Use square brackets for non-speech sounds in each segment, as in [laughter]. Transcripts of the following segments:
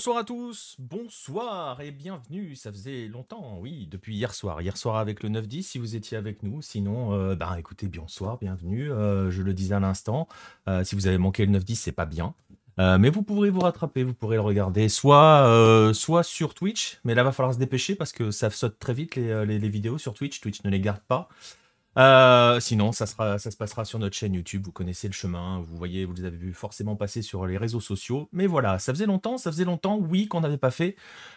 Bonsoir à tous, bonsoir et bienvenue. Ça faisait longtemps, oui, depuis hier soir. Hier soir avec le 9-10, si vous étiez avec nous. Sinon, euh, bah, écoutez, bonsoir, bienvenue. Euh, je le disais à l'instant, euh, si vous avez manqué le 9-10, c'est pas bien. mais vous pourrez vous rattraper, vous pourrez le regarder soit, soit sur Twitch, mais là va falloir se dépêcher parce que ça saute très vite les vidéos sur Twitch. Twitch ne les garde pas. Euh, sinon, ça, ça se passera sur notre chaîne YouTube. Vous connaissez le chemin. Vous voyez, vous les avez vu forcément passer sur les réseaux sociaux. Mais voilà, ça faisait longtemps, ça faisait longtemps, oui, qu'on n'avait pas fait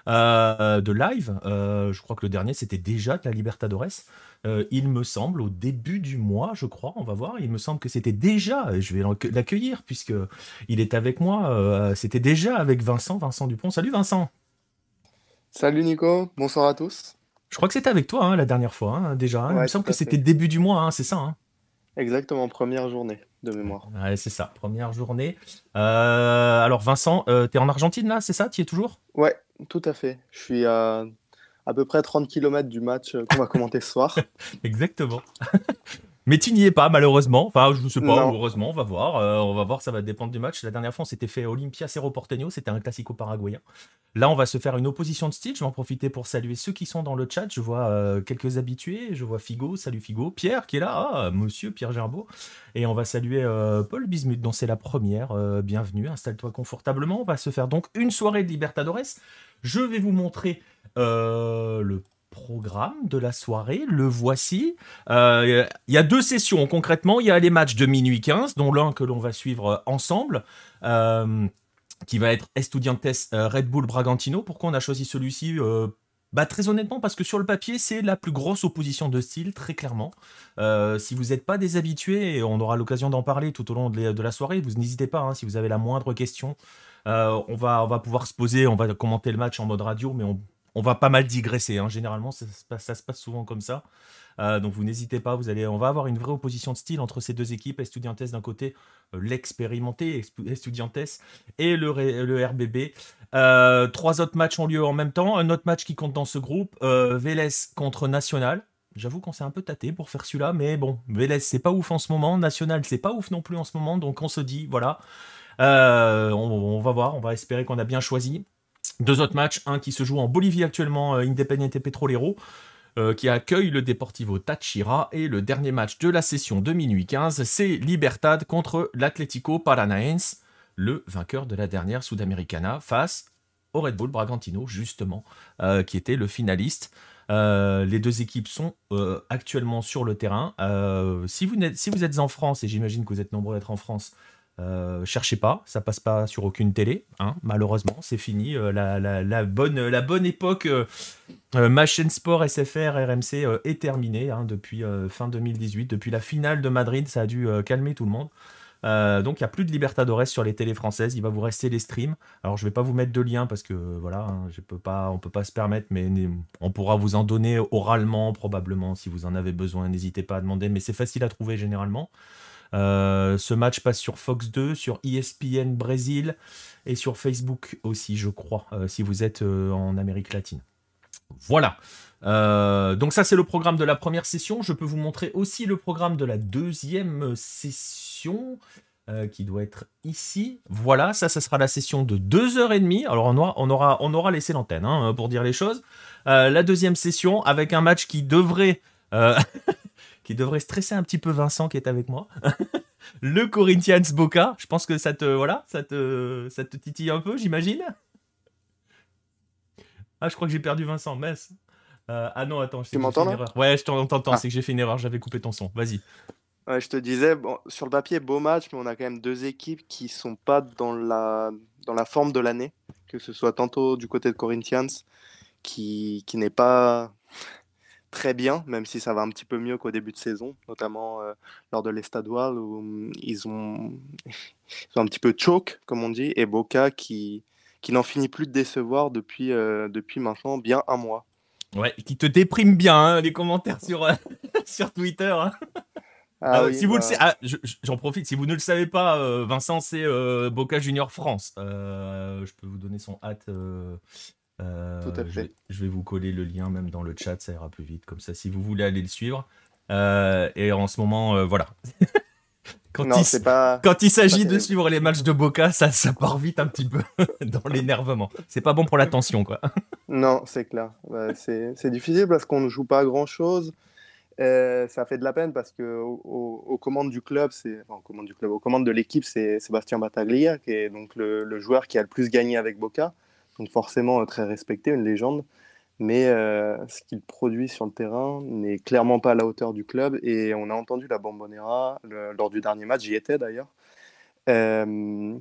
euh, de live. Euh, je crois que le dernier, c'était déjà de la Libertadores. il me semble, au début du mois, je crois, on va voir. Il me semble que c'était déjà, je vais l'accueillir puisque il est avec moi. c'était déjà avec Vincent, Vincent Dupont. Salut Vincent. Salut Nico, bonsoir à tous. Je crois que c'était avec toi hein, la dernière fois, hein, déjà. Hein. il me semble que c'était début du mois, c'est ça Exactement, première journée de mémoire. c'est ça, première journée. Euh, alors Vincent, euh, tu es en Argentine là, c'est ça Tu es toujours Ouais, tout à fait. Je suis à à peu près 30 km du match euh, qu'on va commenter ce soir. [laughs] Exactement. Mais tu n'y es pas, malheureusement. Enfin, je ne sais pas, Malheureusement, heureusement, on va voir. Euh, on va voir, ça va dépendre du match. La dernière fois, on s'était fait Olympia Cerro Porteño, c'était un classico paraguayen. Là, on va se faire une opposition de style. Je vais en profiter pour saluer ceux qui sont dans le chat. Je vois euh, quelques habitués. Je vois Figo, salut Figo. Pierre qui est là, ah, monsieur Pierre Gerbeau. Et on va saluer euh, Paul Bismuth, dont c'est la première. bienvenue, installe-toi confortablement. On va se faire donc une soirée de Libertadores. Je vais vous montrer le programme de la soirée, le voici. Euh, il y a deux sessions concrètement. Il y a les matchs de minuit 15, dont l'un que l'on va suivre euh, ensemble. Euh, qui va être Estudiantes Red Bull Bragantino. Pourquoi on a choisi celui-ci bah, très honnêtement, parce que sur le papier, c'est la plus grosse opposition de style, très clairement. si vous n'êtes pas des habitués, on aura l'occasion d'en parler tout au long de, la soirée, vous n'hésitez pas, hein, si vous avez la moindre question, on, va, on va pouvoir se poser, on va commenter le match en mode radio, mais on on va pas mal digresser. Hein. Généralement, ça se, passe, souvent comme ça. Euh, donc vous n'hésitez pas, vous allez, on va avoir une vraie opposition de style entre ces deux équipes, Estudiantes d'un côté, euh, l'expérimenté Estudiantes, et le, RBB. Euh, trois autres matchs ont lieu en même temps. Un autre match qui compte dans ce groupe, Vélez contre National. J'avoue qu'on s'est un peu tâté pour faire celui-là, mais bon, Vélez c'est pas ouf en ce moment, National c'est pas ouf non plus en ce moment, donc on se dit, voilà, on va voir, on va espérer qu'on a bien choisi. Deux autres matchs, un qui se joue en Bolivie actuellement, euh, Independiente Petrolero, euh, qui accueille le Deportivo Tachira. Et le dernier match de la session de minuit 15, c'est Libertad contre l'Atlético Paranaense, le vainqueur de la dernière Sudamericana, face au Red Bull Bragantino, justement, euh, qui était le finaliste. les deux équipes sont actuellement sur le terrain. Si vous, si, vous êtes en France, et j'imagine que vous êtes nombreux à en France, euh, cherchez pas, ça passe pas sur aucune télé, hein. malheureusement, c'est fini. Euh, la, bonne, époque, euh, euh ma chaîne sport SFR RMC est terminée hein, depuis fin 2018, depuis la finale de Madrid, ça a dû calmer tout le monde. donc il n'y a plus de Libertadores sur les télés françaises, il va vous rester les streams. Alors je ne vais pas vous mettre de lien parce que voilà, on hein, je peux pas, on peut pas se permettre, mais on pourra vous en donner oralement probablement si vous en avez besoin. N'hésitez pas à demander, mais c'est facile à trouver généralement. Euh, ce match passe sur Fox 2, sur ESPN Brésil et sur Facebook aussi, je crois, euh, si vous êtes euh, en Amérique latine. Voilà. donc ça c'est le programme de la première session. Je peux vous montrer aussi le programme de la deuxième session. qui doit être ici. Voilà, ça, ça sera la session de 2h30. Alors, on aura, on aura, on aura laissé l'antenne hein, pour dire les choses. la deuxième session avec un match qui devrait [laughs] qui devrait stresser un petit peu Vincent qui est avec moi. [laughs] le Corinthians Boca, je pense que ça te, voilà, ça te, ça titille un peu, j'imagine. Ah, je crois que j'ai perdu Vincent, mess euh, ah non, attends, je tu m'entends Ouais, je t'entends, ah. c'est que j'ai fait une erreur, j'avais coupé ton son. Vas-y. je te disais, bon, sur le papier, beau match, mais on a quand même deux équipes qui sont pas dans la, dans la forme de l'année, que ce soit tantôt du côté de Corinthians, qui, qui n'est pas très bien, même si ça va un petit peu mieux qu'au début de saison, notamment euh, lors de l'Estadual où mm, [laughs] ils, ont... un petit peu choke, comme on dit, et Boca qui, qui n'en finit plus de décevoir depuis, euh, depuis maintenant bien un mois. Ouais, qui te déprime bien, hein, les commentaires sur, euh, [laughs] sur Twitter. Hein. Ah ah, si vous bah. ah, j'en profite. Si vous ne le savez pas, Vincent, c'est Boca Junior France. je peux vous donner son hâte euh, je vais, vous coller le lien même dans le chat, ça ira plus vite. Comme ça, si vous voulez aller le suivre. Euh, et en ce moment, euh, voilà. [laughs] quand, il, pas... quand il s'agit de suivre les matchs de Boca, ça, ça part vite un petit peu [laughs] dans l'énervement. C'est pas bon pour tension, quoi. [laughs] non, c'est clair. Bah, c'est difficile parce qu'on ne joue pas grand-chose. ça fait de la peine parce que aux, commandes du club, c'est aux commandes du club, de l'équipe, c'est Sébastien Battaglia qui est donc le, le, joueur qui a le plus gagné avec Boca donc forcément euh, très respecté, une légende. Mais euh, ce qu'il produit sur le terrain n'est clairement pas à la hauteur du club. Et on a entendu la Bombonera lors du dernier match, j'y étais d'ailleurs, euh,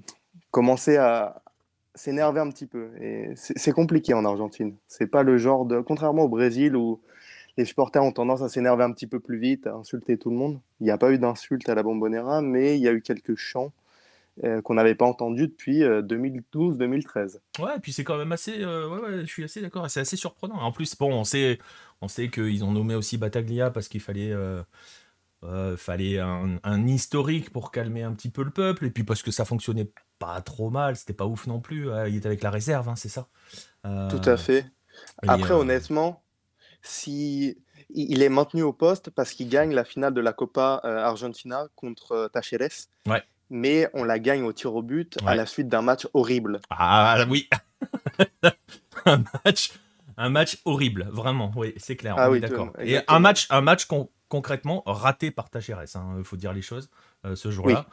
commencer à s'énerver un petit peu. Et c'est compliqué en Argentine. C'est pas le genre Contrairement au Brésil où les supporters ont tendance à s'énerver un petit peu plus vite, à insulter tout le monde. Il n'y a pas eu d'insultes à la Bombonera, mais il y a eu quelques chants euh, qu'on n'avait pas entendu depuis 2012-2013. Euh, ouais, et puis c'est quand même assez. Euh, ouais, ouais, je suis assez d'accord. C'est assez surprenant. En plus, bon, on sait, on sait qu'ils ont nommé aussi Bataglia parce qu'il fallait. fallait un, historique pour calmer un petit peu le peuple et puis parce que ça fonctionnait pas trop mal c'était pas ouf non plus il était avec la réserve hein, c'est ça tout à fait après honnêtement si il est maintenu au poste parce qu'il gagne la finale de la Copa Argentina contre Tacheres ouais mais on la gagne au tir au but à la suite d'un match horrible. Ah oui, [laughs] un match, horrible, vraiment. Oui, c'est clair. Ah, oui, d'accord. Et un match, un match concrètement raté par Tacheres. Il hein, faut dire les choses euh, ce jour-là.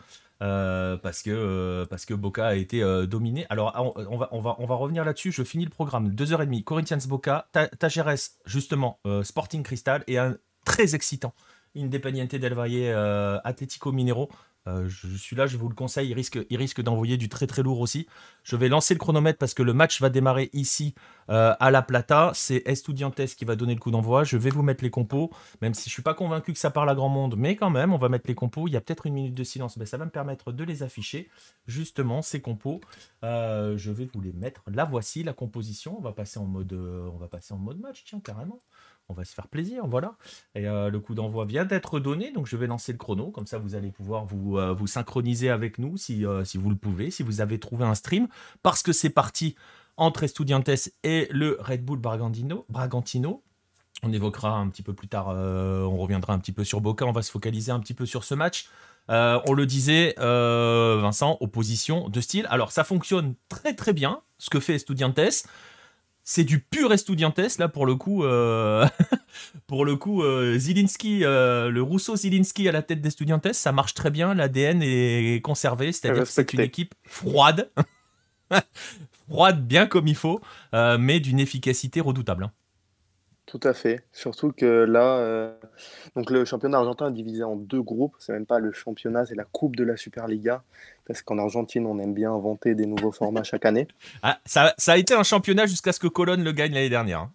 Euh, parce que euh, parce que Boca a été dominé. Alors ah, on, va on va on va revenir là-dessus. Je finis le programme 2h30 Corinthians Boca, Tajeres, justement Sporting Cristal et un très excitant Independiente del Valle Atlético Minero euh, je suis là, je vous le conseille. Il risque, il risque d'envoyer du très très lourd aussi. Je vais lancer le chronomètre parce que le match va démarrer ici euh, à La Plata. C'est Estudiantes qui va donner le coup d'envoi. Je vais vous mettre les compos, même si je ne suis pas convaincu que ça parle à grand monde, mais quand même, on va mettre les compos. Il y a peut-être une minute de silence, mais ça va me permettre de les afficher. Justement, ces compos, euh, je vais vous les mettre. La voici, la composition. On va passer en mode, on va passer en mode match, tiens carrément on va se faire plaisir, voilà. Et euh, le coup d'envoi vient d'être donné, donc je vais lancer le chrono, comme ça vous allez pouvoir vous, euh, synchroniser avec nous si, euh, si vous le pouvez, si vous avez trouvé un stream, parce que c'est parti entre Estudiantes et le Red Bull Bragantino. Bragantino. On évoquera un petit peu plus tard, on reviendra un petit peu sur Boca, on va se focaliser un petit peu sur ce match. on le disait, Vincent, opposition de style. Alors ça fonctionne très très bien, ce que fait Estudiantes c'est du pur Estudiantes là pour le coup euh, [laughs] pour le coup euh, Zilinski euh, le Rousseau Zilinski à la tête d'Estudiantes ça marche très bien l'ADN est conservé c'est-à-dire que c'est une équipe froide [laughs] froide bien comme il faut mais d'une efficacité redoutable hein. Tout à fait. Surtout que là, euh, donc le championnat argentin est divisé en deux groupes. C'est même pas le championnat, c'est la coupe de la Superliga. Parce qu'en Argentine, on aime bien inventer des nouveaux formats chaque année. [laughs] Ah, ça, a été un championnat jusqu'à ce que Colonne le gagne l'année dernière. Hein.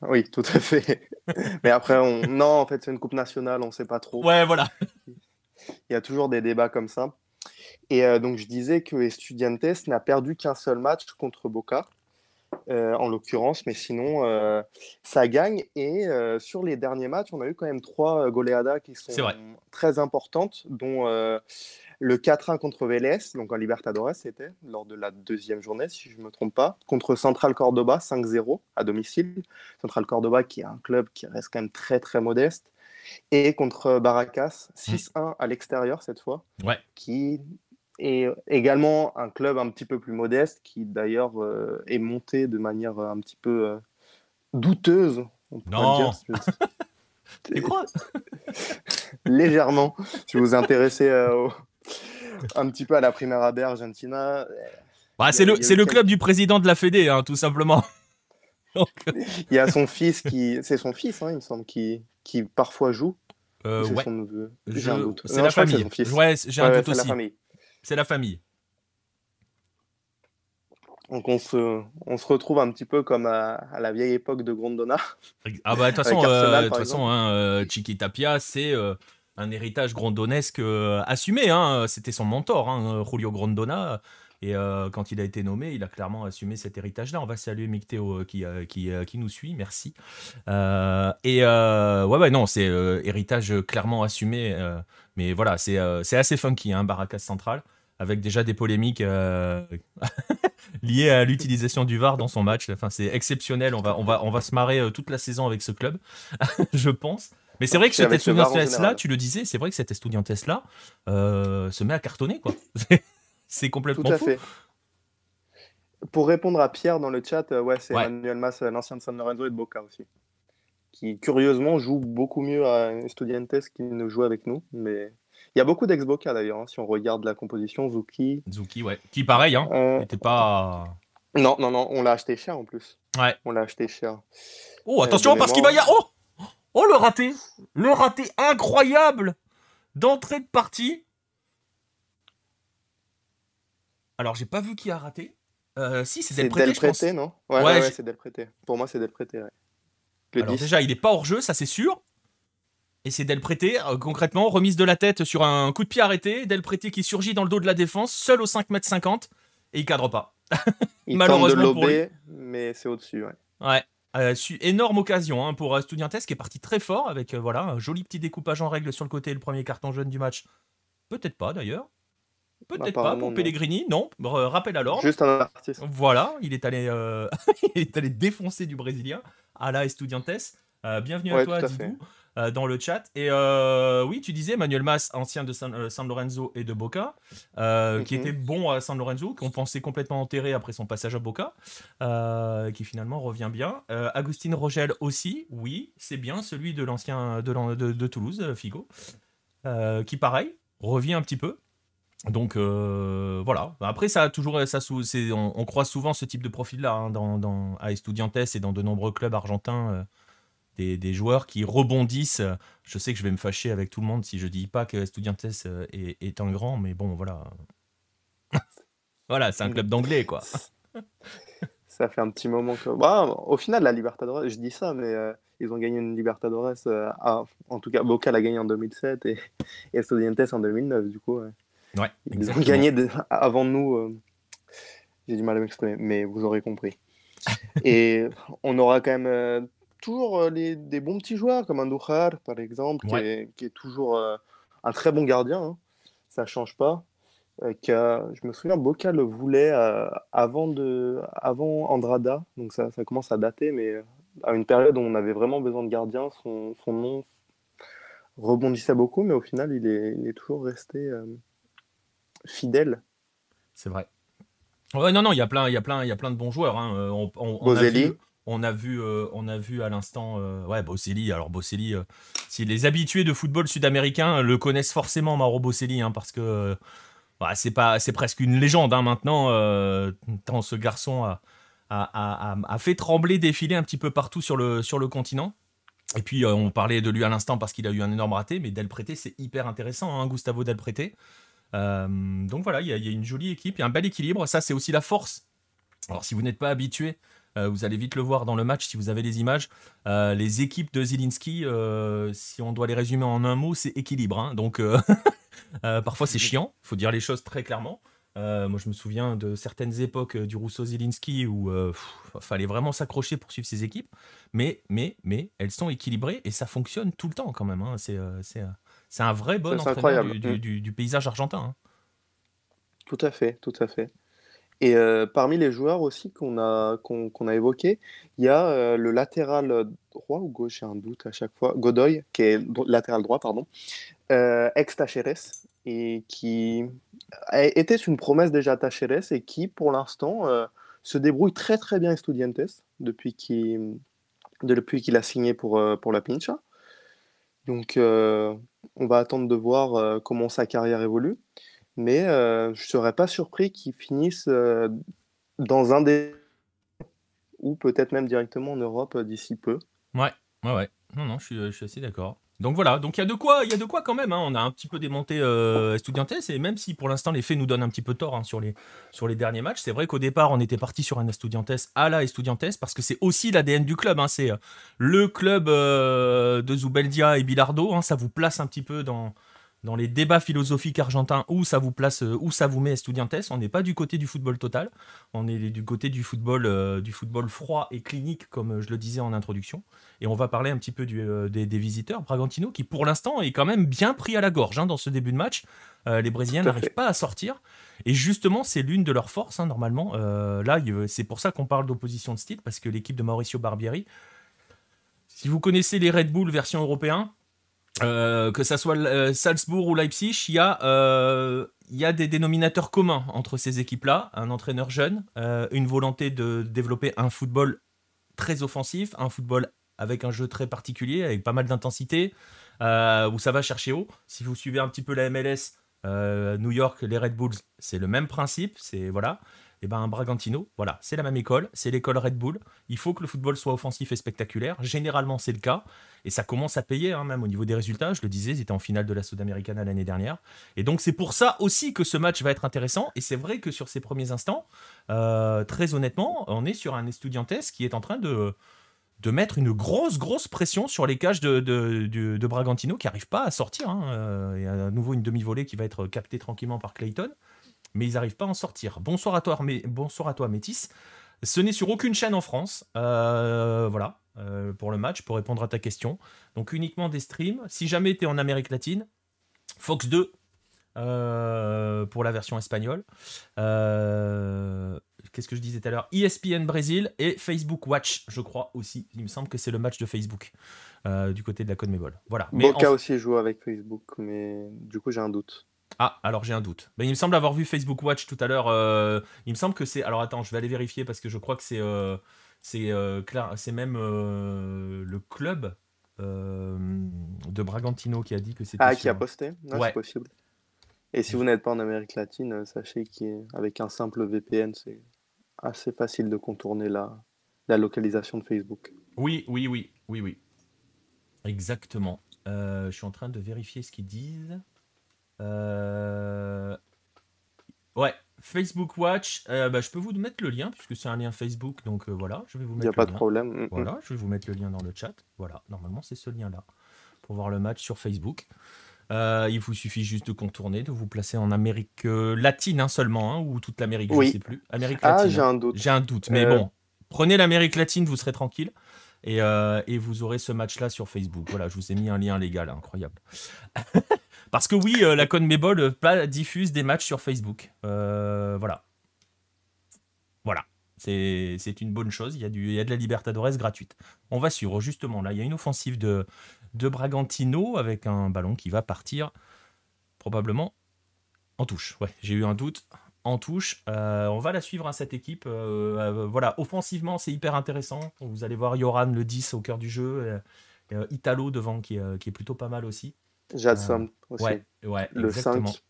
Oui, tout à fait. [laughs] Mais après, non, en fait, c'est une coupe nationale, on ne sait pas trop. Ouais, voilà. [laughs] Il y a toujours des débats comme ça. Et euh, donc, je disais que Estudiantes n'a perdu qu'un seul match contre Boca. Euh, en l'occurrence, mais sinon, euh, ça gagne. Et euh, sur les derniers matchs, on a eu quand même trois goleadas qui sont très importantes, dont le 4-1 contre Vélez, donc en Libertadores, c'était lors de la deuxième journée, si je ne me trompe pas, contre Central Cordoba, 5-0 à domicile. Central Cordoba, qui est un club qui reste quand même très très modeste. Et contre Baracas 6-1 mmh. à l'extérieur cette fois, qui et euh, également un club un petit peu plus modeste qui d'ailleurs euh, est monté de manière euh, un petit peu douteuse. non. [laughs] [laughs] Légèrement. Si vous vous intéressez un petit peu à la Primera à Argentina. Bah, c'est le, le club du président de la Fédé, hein, tout simplement. [laughs] il y a son fils qui, c'est son fils, hein, il me semble, qui, qui parfois joue. Euh, ouais. C'est la famille. Ouais, j'ai un doute aussi c'est la famille. Donc on se, on se retrouve un petit peu comme à, la vieille époque de Grondona. Ah bah de toute [laughs] façon, euh, façon hein, euh, Tapia, c'est euh, un héritage grondonesque euh, assumé. Hein. C'était son mentor, hein, Julio Grondona. Et euh, quand il a été nommé, il a clairement assumé cet héritage-là. On va saluer Mick euh, qui, euh, qui, nous suit, merci. et ouais, ouais, non, c'est héritage clairement assumé. mais voilà, c'est assez funky, hein, Central, avec déjà des polémiques [laughs] liées à l'utilisation du VAR dans son match. Enfin, c'est exceptionnel, on va, on, va, on va se marrer toute la saison avec ce club, [laughs] je pense. Mais c'est vrai que cet Estudiantes-là, tu le disais, c'est vrai que cette Estudiantes-là se met à cartonner, quoi. [laughs] C'est complètement Tout à Fait. Pour répondre à Pierre dans le chat, euh, ouais, c'est Manuel Mas, euh, l'ancien de San Lorenzo et de Boca aussi, qui curieusement joue beaucoup mieux à Estudiantes qu'il ne joue avec nous, mais il y a beaucoup d'ex-Boca d'ailleurs, hein, si on regarde la composition, Zuki. Zuki, ouais. Qui, pareil, hein, n'était euh, pas. Non, non, non, on l'a acheté cher en plus. Ouais. On l'a acheté cher. Oh, attention, parce qu'il va y avoir. Oh Oh, le raté Le raté incroyable d'entrée de partie alors, j'ai pas vu qui a raté. Euh, si, c'est Del Prete, je non Ouais, ouais, ouais, c'est Del Pour moi, c'est Del Prete, ouais. déjà, il est pas hors-jeu, ça c'est sûr. Et c'est Del Prete, euh, concrètement, remise de la tête sur un coup de pied arrêté. Del Prete qui surgit dans le dos de la défense, seul aux 5m50, et il cadre pas. [laughs] il Malheureusement tente de mais c'est au-dessus, ouais. Ouais. Euh, énorme occasion hein, pour Studiantes, qui est parti très fort avec voilà, un joli petit découpage en règle sur le côté, le premier carton jaune du match. Peut-être pas d'ailleurs. Peut-être pas pour Pellegrini, non. Rappelle euh, Rappel Juste un artiste. Voilà, il est allé, euh, [laughs] est allé défoncer du Brésilien à la Estudiantes. Euh, bienvenue à toi, à dans le chat. Et oui, tu disais Manuel Mas, ancien de San, Lorenzo et de Boca, qui mhm. était bon à San Lorenzo, qu'on pensait complètement enterré après son passage à Boca, qui finalement revient bien. Agustin Rogel aussi, oui, c'est bien, celui de l'ancien de, Toulouse, Figo, qui pareil, revient un petit peu. Donc euh, voilà. Après, ça toujours, ça, on, on, souvent ce type de profil-là hein, dans, à Estudiantes et dans de nombreux clubs argentins. Euh, des, joueurs qui rebondissent. Je sais que je vais me fâcher avec tout le monde si je dis pas que Estudiantes euh, est, un grand, mais bon, voilà. [laughs] voilà, c'est un club d'anglais, quoi. [laughs] ça fait un petit moment que. Bah, au final, la Libertadores, je dis ça, mais ils ont gagné une Libertadores. en tout cas, Boca l'a gagné en 2007 et, et Estudiantes en 2009, du coup ils ont gagné avant nous. Euh, j'ai du mal à m'exprimer, mais vous aurez compris. [laughs] et on aura quand même euh, toujours euh, les, des bons petits joueurs, comme Andujar, par exemple, qui, est, toujours un très bon gardien. Hein. Ça ne change pas. je me souviens, Boca le voulait avant, de, avant Andrada, donc ça, commence à dater, mais à une période où on avait vraiment besoin de gardiens, son, son nom rebondissait beaucoup, mais au final, il est, il est toujours resté fidèle. C'est vrai. Ouais, non, non, il y a plein, il y a plein, il y a plein de bons joueurs. Hein. Euh, on, a vu, euh, on, a vu, à l'instant, euh, ouais, Bosselli. Alors Bosselli, si les habitués de football sud-américain le connaissent forcément, Mauro Bosselli, hein, parce que bah, c'est pas, c'est presque une légende hein, maintenant. tant ce garçon a, fait trembler, défiler un petit peu partout sur le, continent. Et puis on parlait de lui à l'instant parce qu'il a eu un énorme raté, mais Del c'est hyper intéressant, hein, Gustavo Del euh, donc voilà, il y, a une jolie équipe, il y a un bel équilibre. Ça, c'est aussi la force. Alors, si vous n'êtes pas habitué euh, vous allez vite le voir dans le match si vous avez les images. Euh, les équipes de Zielinski, si on doit les résumer en un mot, c'est équilibre. Hein. donc [laughs] parfois c'est chiant, il faut dire les choses très clairement. moi je me souviens de certaines époques du Rousseau Zielinski où il fallait vraiment s'accrocher pour suivre ces équipes. Mais, mais, mais elles sont équilibrées et ça fonctionne tout le temps quand même. Hein. c'est c'est un vrai bon entraîneur mm. du, paysage argentin. Hein. Tout à fait, tout à fait. Et euh, parmi les joueurs aussi qu'on a, qu'on, a évoqués, il y a euh, le latéral droit ou gauche, j'ai un doute à chaque fois, Godoy, qui est latéral droit, pardon, euh, ex-Tacheres, et qui était une promesse déjà à Tacheres et qui, pour l'instant, se débrouille très très bien Estudiantes depuis qu'il, depuis qu'il a signé pour, pour la Pincha. Donc, on va attendre de voir euh, comment sa carrière évolue. Mais euh, je ne serais pas surpris qu'il finisse euh, dans un des. ou peut-être même directement en Europe d'ici peu. Ouais, ouais, ouais. Non, non, je suis assez d'accord. Donc voilà, donc il y a de quoi, il y a de quoi quand même. Hein. On a un petit peu démonté euh, Estudiantes et même si pour l'instant les faits nous donnent un petit peu tort hein, sur les sur les derniers matchs, c'est vrai qu'au départ on était parti sur un Estudiantes à la Estudiantes parce que c'est aussi l'ADN du club. Hein. C'est euh, le club euh, de Zubeldia et Bilardo. ça vous place un petit peu dans dans les débats philosophiques argentins où ça vous place, euh, où ça vous met Estudiantes. On n'est pas du côté du football total, on est du côté du football, euh, du football froid et clinique, comme euh, je le disais en introduction. Et on va parler un petit peu des, visiteurs, Bragantino, qui pour l'instant est quand même bien pris à la gorge hein, dans ce début de match. les Brésiliens n'arrivent pas à sortir. Et justement, c'est l'une de leurs forces, hein, normalement. là, c'est pour ça qu'on parle d'opposition de style, parce que l'équipe de Mauricio Barbieri, si vous connaissez les Red Bull version européen, euh, que ça soit euh, Salzbourg ou Leipzig, il y, euh, y, a des dénominateurs communs entre ces équipes-là. Un entraîneur jeune, une volonté de développer un football très offensif, un football avec un jeu très particulier, avec pas mal d'intensité, où ça va chercher haut. Si vous suivez un petit peu la MLS, New York, les Red Bulls, c'est le même principe. C'est voilà et eh ben un Bragantino, voilà, c'est la même école, c'est l'école Red Bull. Il faut que le football soit offensif et spectaculaire. Généralement, c'est le cas. Et ça commence à payer, hein, même au niveau des résultats. Je le disais, ils étaient en finale de la Sud-Américaine l'année dernière. Et donc, c'est pour ça aussi que ce match va être intéressant. Et c'est vrai que sur ces premiers instants, euh, très honnêtement, on est sur un Estudiantes qui est en train de de mettre une grosse, grosse pression sur les cages de, de, Bragantino qui n'arrive pas à sortir. Il y a à nouveau une demi-volée qui va être captée tranquillement par Clayton mais ils n'arrivent pas à en sortir. Bonsoir à toi, mais bonsoir à toi Métis. Ce n'est sur aucune chaîne en France. Euh, voilà, euh, pour le match, pour répondre à ta question. Donc uniquement des streams. Si jamais tu es en Amérique latine, Fox 2 euh, pour la version espagnole. Qu'est-ce que je disais tout à l'heure ESPN Brésil et Facebook Watch, je crois aussi. Il me semble que c'est le match de Facebook du côté de la Conmebol. Voilà. Boca aussi joue avec Facebook, mais du coup j'ai un doute. Ah, alors j'ai un doute. il me semble avoir vu Facebook Watch tout à l'heure. Euh, il me semble que c'est. Alors attends, je vais aller vérifier parce que je crois que c'est. Euh, c'est euh, c'est même le club de Bragantino qui a dit que c'était. Ah, qui a posté c'est possible. Et si vous n'êtes pas en Amérique latine, sachez qu'avec un simple VPN, c'est assez facile de contourner la, la localisation de Facebook. Oui, oui, oui, oui, oui. Exactement. je suis en train de vérifier ce qu'ils disent. Euh, ouais, Facebook Watch, euh, bah, je peux vous mettre le lien puisque c'est un lien Facebook, donc euh, voilà, je vais vous mettre. Il n'y a pas de problème. Mm, mm. Voilà, je vais vous mettre le lien dans le chat. Voilà, normalement c'est ce lien-là pour voir le match sur Facebook. il vous suffit juste de contourner, de vous placer en Amérique latine hein, seulement, hein, ou toute l'Amérique, je ne sais plus. Amérique ah, j'ai un doute. J'ai un doute, mais bon, prenez l'Amérique latine, vous serez tranquille. Et, et vous aurez ce match-là sur Facebook. Voilà, je vous ai mis un lien légal, incroyable. [laughs] Parce que oui, euh, la CONMEBOL euh, diffuse des matchs sur Facebook. Euh, voilà. Voilà. C'est une bonne chose. Il y, a du, y a de la Libertadores gratuite. On va suivre, justement. Là, il y a une offensive de, de Bragantino avec un ballon qui va partir probablement en touche. Ouais, j'ai eu un doute. En touche. on va la suivre, à hein, cette équipe. voilà, offensivement, c'est hyper intéressant. Vous allez voir Yoran, le 10 au cœur du jeu. Italo devant, qui est plutôt pas mal aussi. Jadson euh, aussi. Ouais, le exactement. 5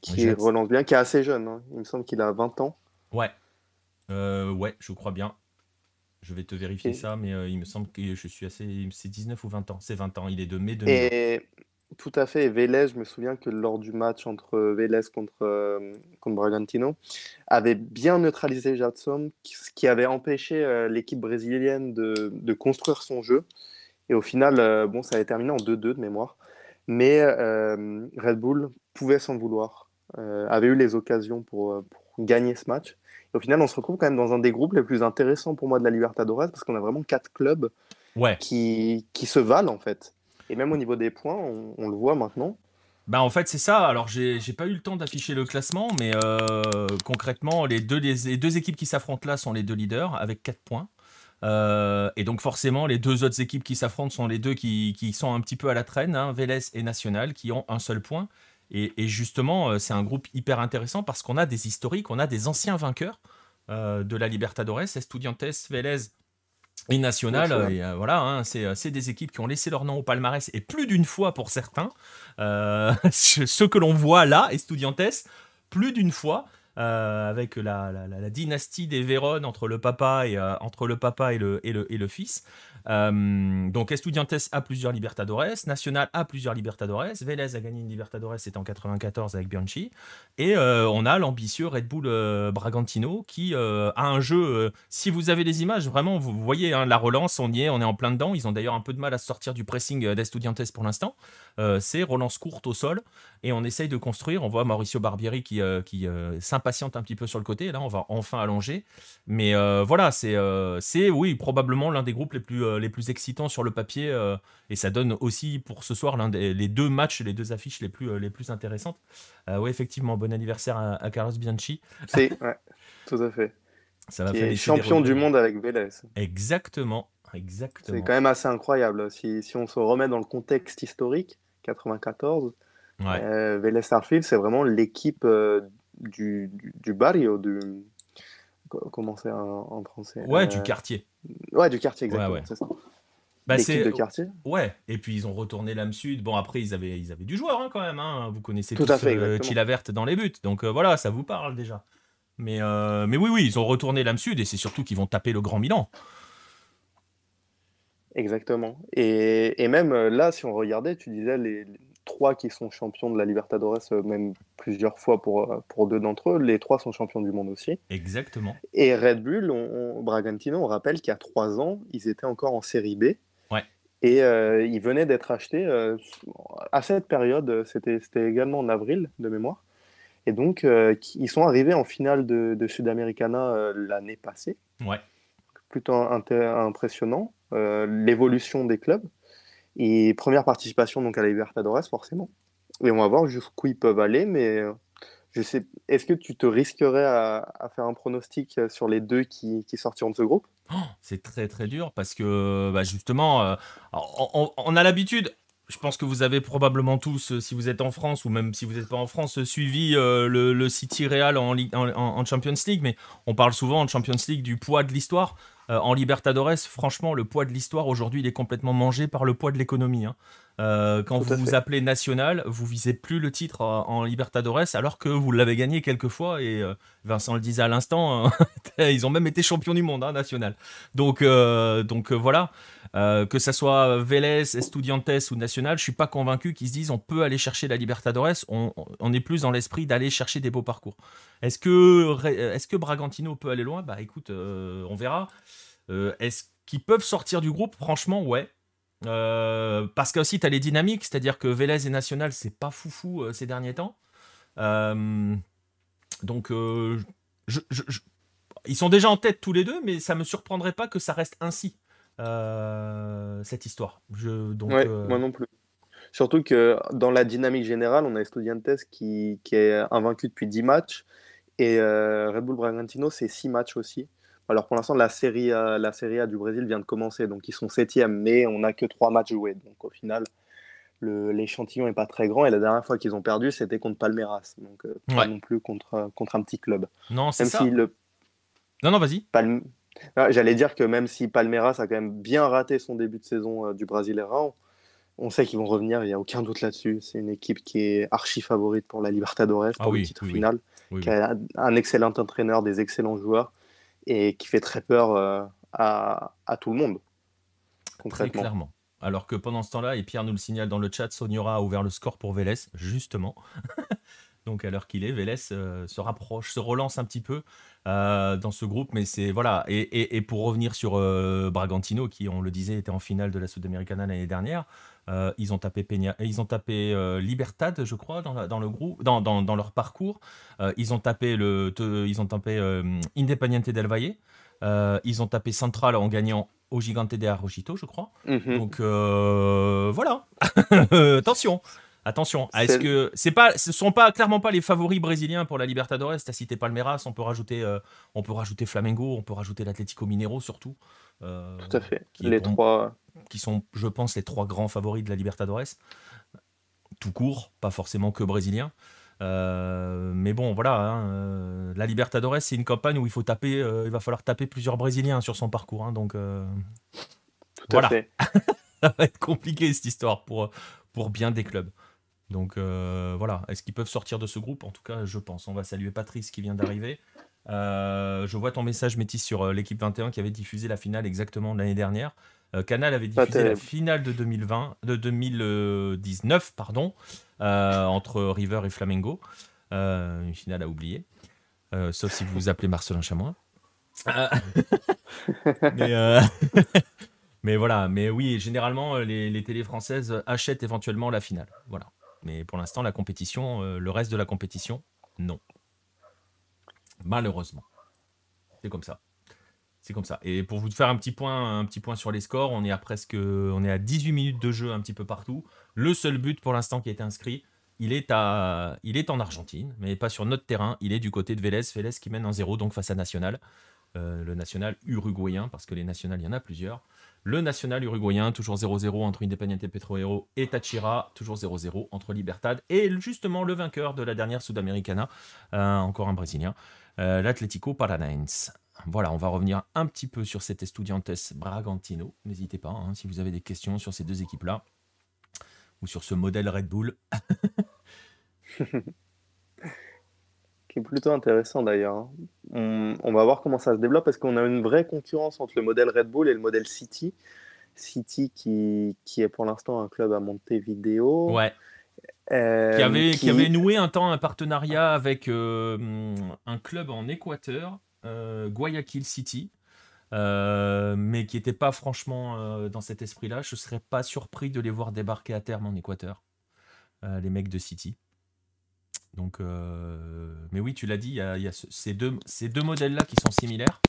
qui relance bien, qui est assez jeune. Hein. Il me semble qu'il a 20 ans. Ouais. Euh, ouais, je crois bien. Je vais te vérifier ça, mais euh, il me semble que je suis assez. C'est 19 ou 20 ans C'est 20 ans. Il est de mai 2000. Et tout à fait. Vélez, je me souviens que lors du match entre Vélez contre, Bragantino, avait bien neutralisé Jadson, ce qui avait empêché l'équipe brésilienne de, de, construire son jeu. Et au final, bon, ça avait terminé en 2-2 de mémoire. Mais euh, Red Bull pouvait s'en vouloir, euh, avait eu les occasions pour, euh, gagner ce match. au final, on se retrouve quand même dans un des groupes les plus intéressants pour moi de la Libertadores parce qu'on a vraiment quatre clubs qui, se valent en fait. Et même au niveau des points, on, le voit maintenant. Bah en fait c'est ça, alors j'ai pas eu le temps d'afficher le classement, mais concrètement les deux, deux équipes qui s'affrontent là sont les deux leaders avec quatre points. Euh, et donc forcément, les deux autres équipes qui s'affrontent sont les deux qui, sont un petit peu à la traîne, hein, Vélez et National, qui ont un seul point. Et, justement, euh, c'est un groupe hyper intéressant parce qu'on a des historiques, on a des anciens vainqueurs euh, de la Libertadores, Estudiantes, Vélez et National. et, voilà, hein, c'est des équipes qui ont laissé leur nom au palmarès et plus d'une fois pour certains. [laughs] ce que l'on voit là, Estudiantes, plus d'une fois. Euh, avec la, la, dynastie des Vérones entre le papa et, euh, entre le, papa et, le, et, le, et le fils. Euh, donc Estudiantes a plusieurs Libertadores, National a plusieurs Libertadores, Vélez a gagné une Libertadores, c'était en 94 avec Bianchi, et euh, on a l'ambitieux Red Bull euh, Bragantino qui a un jeu, si vous avez les images, vraiment, vous voyez hein, la relance, on y est, on est en plein dedans, ils ont d'ailleurs un peu de mal à sortir du pressing d'Estudiantes pour l'instant, c'est relance courte au sol, et on essaye de construire, on voit Mauricio Barbieri qui, s'impatiente un petit peu sur le côté, là on va enfin allonger, mais voilà, c'est, c'est oui, probablement l'un des groupes les plus euh, les plus excitants sur le papier. Euh, et ça donne aussi pour ce soir l'un des les deux matchs, les deux affiches les plus, euh, les plus intéressantes. oui, effectivement, bon anniversaire à, Carlos Bianchi. C'est, [laughs] ouais, tout à fait. Ça champion du monde avec Vélez. Exactement, exactement. C'est quand même assez incroyable. Hein. Si, on se remet dans le contexte historique, 94, Vélez Starfield, c'est vraiment l'équipe du, du, du, barrio, du, commencer en, en français. Ouais, du euh, quartier. Ouais, du quartier, exactement. Bah, c'est de quartier. Ouais, et puis ils ont retourné l'âme sud. Bon, après, ils avaient, ils avaient du joueur hein, quand même. Hein. Vous connaissez tout tous, à fait. verte dans les buts. Donc euh, voilà, ça vous parle déjà. Mais, euh, mais oui, oui, ils ont retourné l'âme sud et c'est surtout qu'ils vont taper le Grand Milan. Exactement. Et, et, même là, si on regardait, tu disais les, trois qui sont champions de la Libertadores, euh, même plusieurs fois pour, euh, pour deux d'entre eux. Les trois sont champions du monde aussi. Exactement. Et Red Bull, on, Bragantino, on rappelle qu'il y a trois ans, ils étaient encore en série B. Ouais. Et euh, ils venaient d'être achetés à cette période, c'était également en avril de mémoire. Et donc, ils sont arrivés en finale de, de Sudamericana l'année passée. Ouais. Plutôt impressionnant, l'évolution des clubs. Et première participation donc à la Libertadores, forcément. Et on va voir jusqu'où ils peuvent aller, mais euh, je sais. Est-ce que tu te risquerais à, faire un pronostic euh, sur les deux qui, qui sortiront de ce groupe oh, C'est très très dur parce que bah, justement, euh, on, a l'habitude je pense que vous avez probablement tous, si vous êtes en France ou même si vous n'êtes pas en France, suivi le, City Real en, Champions League. Mais on parle souvent en Champions League du poids de l'histoire. Euh, en Libertadores, franchement, le poids de l'histoire aujourd'hui, il est complètement mangé par le poids de l'économie. Hein. Euh, quand vous vous appelez national, vous visez plus le titre en, Libertadores alors que vous l'avez gagné quelques fois et euh, Vincent le disait à l'instant, hein, [laughs] ils ont même été champions du monde hein, national. Donc, euh, donc voilà, que ça soit Vélez, Estudiantes ou National, je suis pas convaincu qu'ils se disent on peut aller chercher la Libertadores. On, on est plus dans l'esprit d'aller chercher des beaux parcours. Est-ce que est-ce que Bragantino peut aller loin Bah écoute, on verra. est-ce qu'ils peuvent sortir du groupe Franchement, ouais. Euh, parce qu'aussi tu as les dynamiques, c'est-à-dire que Vélez et National, c'est pas foufou euh, ces derniers temps. Euh, donc, ils sont déjà en tête tous les deux, mais ça me surprendrait pas que ça reste ainsi, cette histoire. Je, Moi non plus. Surtout que dans la dynamique générale, on a Estudiantes qui, qui est invaincu depuis 10 matchs et Red Bull Bragantino, c'est 6 matchs aussi. Alors pour l'instant, la Série A, la Série du Brésil vient de commencer, donc ils sont septième mais on n'a que trois matchs joués. Donc au final, l'échantillon n'est pas très grand. Et la dernière fois qu'ils ont perdu, c'était contre Palmeiras, donc euh, pas non plus contre, euh, contre un petit club. Non, c'est ça. Si Non, non, vas-y. Palme... Ah, j'allais dire que même si Palmeiras a quand même bien raté son début de saison euh, du Brasileirão, on sait qu'ils vont revenir, il n'y a aucun doute là-dessus. C'est une équipe qui est archi favorite pour la Libertadores, ah pour le titre final, qui a un excellent entraîneur, des excellents joueurs et qui fait très peur euh, à, tout le monde, Très clairement. Alors que pendant ce temps-là, et Pierre nous le signale dans le chat, Soniora a ouvert le score pour Vélez, justement. [laughs] Donc à l'heure qu'il est, Vélez euh, se rapproche, se relance un petit peu euh, dans ce groupe. Mais c'est voilà. Et, pour revenir sur Bragantino, qui on le disait était en finale de la Sudamericana l'année dernière, euh, ils ont tapé Peña, ils ont tapé euh, Libertad, je crois, dans, le groupe, dans, leur parcours. Euh, ils ont tapé le, ils ont tapé Independiente del Valle. ils ont tapé Central en gagnant au Gigante de Arrochito, je crois. Mhm. Donc voilà, [laughs] attention. Attention, ah, est-ce que ce sont pas clairement pas les favoris brésiliens pour la Libertadores. Tu as cité Palmeiras, on peut rajouter, euh, on peut rajouter Flamengo, on peut rajouter l'Atlético Mineiro surtout. Euh, Tout à fait. Qui les qui sont, je pense, les trois grands favoris de la Libertadores. Tout court, pas forcément que brésiliens. Euh, mais bon, voilà, hein, la Libertadores, c'est une campagne où il faut taper, il va falloir taper plusieurs Brésiliens sur son parcours, hein, donc Tout À fait. [laughs] Ça va être compliqué cette histoire pour pour bien des clubs. Donc euh, voilà, est-ce qu'ils peuvent sortir de ce groupe En tout cas, je pense. On va saluer Patrice qui vient d'arriver. Euh, je vois ton message Métis sur euh, l'équipe 21 qui avait diffusé la finale exactement l'année dernière. Canal avait diffusé la finale de 2020, de 2019, pardon, entre River et Flamengo. une finale à oublier, sauf si vous vous appelez Marcelin Chamois. [laughs] [laughs] mais, voilà, mais oui, généralement les, les télés françaises achètent éventuellement la finale. Voilà. Mais pour l'instant, la compétition, euh, le reste de la compétition, non. Malheureusement. C'est comme ça. C'est comme ça. Et pour vous faire un petit point, un petit point sur les scores, on est à presque, on est à 18 minutes de jeu un petit peu partout. Le seul but pour l'instant qui a été inscrit, il est à, il est en Argentine, mais pas sur notre terrain. Il est du côté de Vélez, Vélez qui mène en 0 donc face à National, euh, le National uruguayen parce que les nationales il y en a plusieurs. Le national uruguayen, toujours 0-0 entre Independiente Petroero et Tachira, toujours 0-0 entre Libertad et justement le vainqueur de la dernière Sudamericana, euh, encore un Brésilien, euh, l'Atlético Paranaense. Voilà, on va revenir un petit peu sur cette Estudiantes Bragantino. N'hésitez pas, hein, si vous avez des questions sur ces deux équipes-là ou sur ce modèle Red Bull. [laughs] plutôt intéressant d'ailleurs. Hein. On, va voir comment ça se développe parce qu'on a une vraie concurrence entre le modèle Red Bull et le modèle City. City qui, est pour l'instant un club à monter vidéo Ouais. Euh, qui, avait, noué un temps un partenariat avec euh, un club en Équateur, euh, Guayaquil City, mais qui n'était pas franchement dans cet esprit-là. Je ne serais pas surpris de les voir débarquer à terme en Équateur, les mecs de City. Donc, euh, mais oui, tu l'as dit, il y a, ces deux, modèles-là qui sont similaires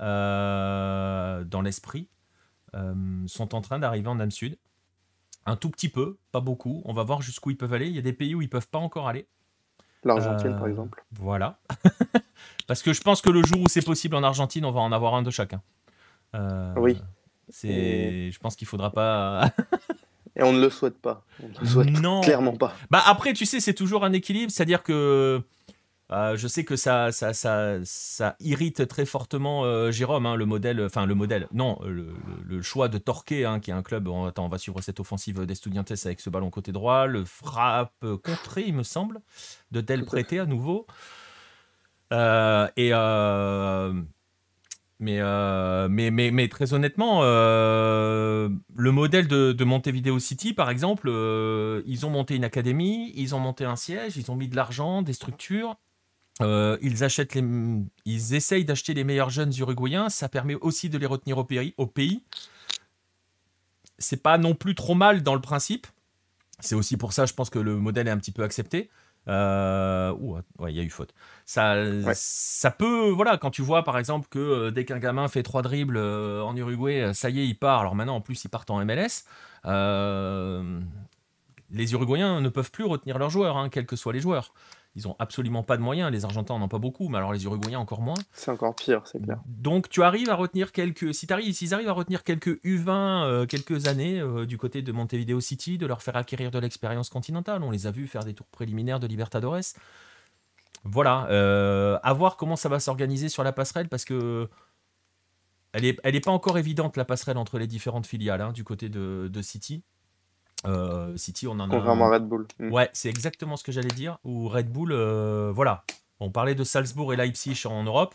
euh, dans l'esprit, euh, sont en train d'arriver en âme sud. Un tout petit peu, pas beaucoup. On va voir jusqu'où ils peuvent aller. Il y a des pays où ils peuvent pas encore aller. L'Argentine, par exemple. Voilà. [laughs] Parce que je pense que le jour où c'est possible en Argentine, on va en avoir un de chacun. oui. C'est, je pense qu'il faudra pas. [laughs] Et on ne le souhaite pas. On ne le souhaite non. clairement pas. Bah après, tu sais, c'est toujours un équilibre, c'est-à-dire que euh, je sais que ça, ça, ça, ça irrite très fortement euh, Jérôme, hein, le modèle, enfin le modèle, non, le, choix de Torquay, hein, qui est un club. On, attends, on va suivre cette offensive d'Estudiantes avec ce ballon côté droit, le frappe contré il me semble, de Del prêté à nouveau. Euh, et euh, mais, mais, très honnêtement, euh, le modèle de, de, Montevideo City, par exemple, euh, ils ont monté une académie, ils ont monté un siège, ils ont mis de l'argent, des structures. ils, achètent ils essayent d'acheter les meilleurs jeunes uruguayens. Ça permet aussi de les retenir au pays. Au pays. C'est pas non plus trop mal dans le principe. C'est aussi pour ça, je pense que le modèle est un petit peu accepté. Euh, il y a eu faute. Ça, ça peut, voilà, quand tu vois par exemple que euh, dès qu'un gamin fait trois dribbles euh, en Uruguay, euh, ça y est, il part. Alors maintenant, en plus, il part en MLS. les Uruguayens ne peuvent plus retenir leurs joueurs, hein, quels que soient les joueurs ils n'ont absolument pas de moyens. Les Argentins n'en ont pas beaucoup, mais alors les Uruguayens encore moins. C'est encore pire, c'est bien. Donc tu arrives à retenir quelques. Si s'ils arrivent à retenir quelques U20 euh, quelques années euh, du côté de Montevideo City, de leur faire acquérir de l'expérience continentale, on les a vus faire des tours préliminaires de Libertadores. Voilà, euh, à voir comment ça va s'organiser sur la passerelle parce que elle n'est elle est pas encore évidente la passerelle entre les différentes filiales hein, du côté de, de City. Euh, City, on en Contrairement a. Red Bull. Hmm. Ouais, c'est exactement ce que j'allais dire. Ou Red Bull, euh, voilà. On parlait de Salzbourg et Leipzig en Europe.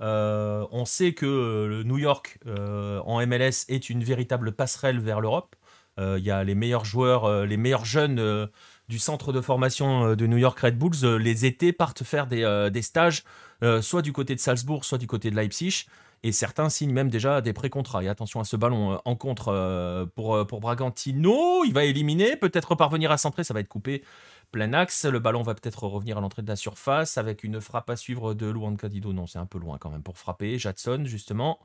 Euh, on sait que le New York en MLS est une véritable passerelle vers l'Europe. Il y a les meilleurs joueurs, les meilleurs jeunes du centre de formation de New York Red Bulls, les étés partent faire des stages, soit du côté de Salzbourg, soit du côté de Leipzig. Et certains signent même déjà des pré-contrats. Et attention à ce ballon euh, en contre euh, pour, euh, pour Bragantino. Il va éliminer, peut-être parvenir à centrer, ça va être coupé plein axe. Le ballon va peut-être revenir à l'entrée de la surface avec une frappe à suivre de Luan Cadido. Non, c'est un peu loin quand même pour frapper. Jadson, justement.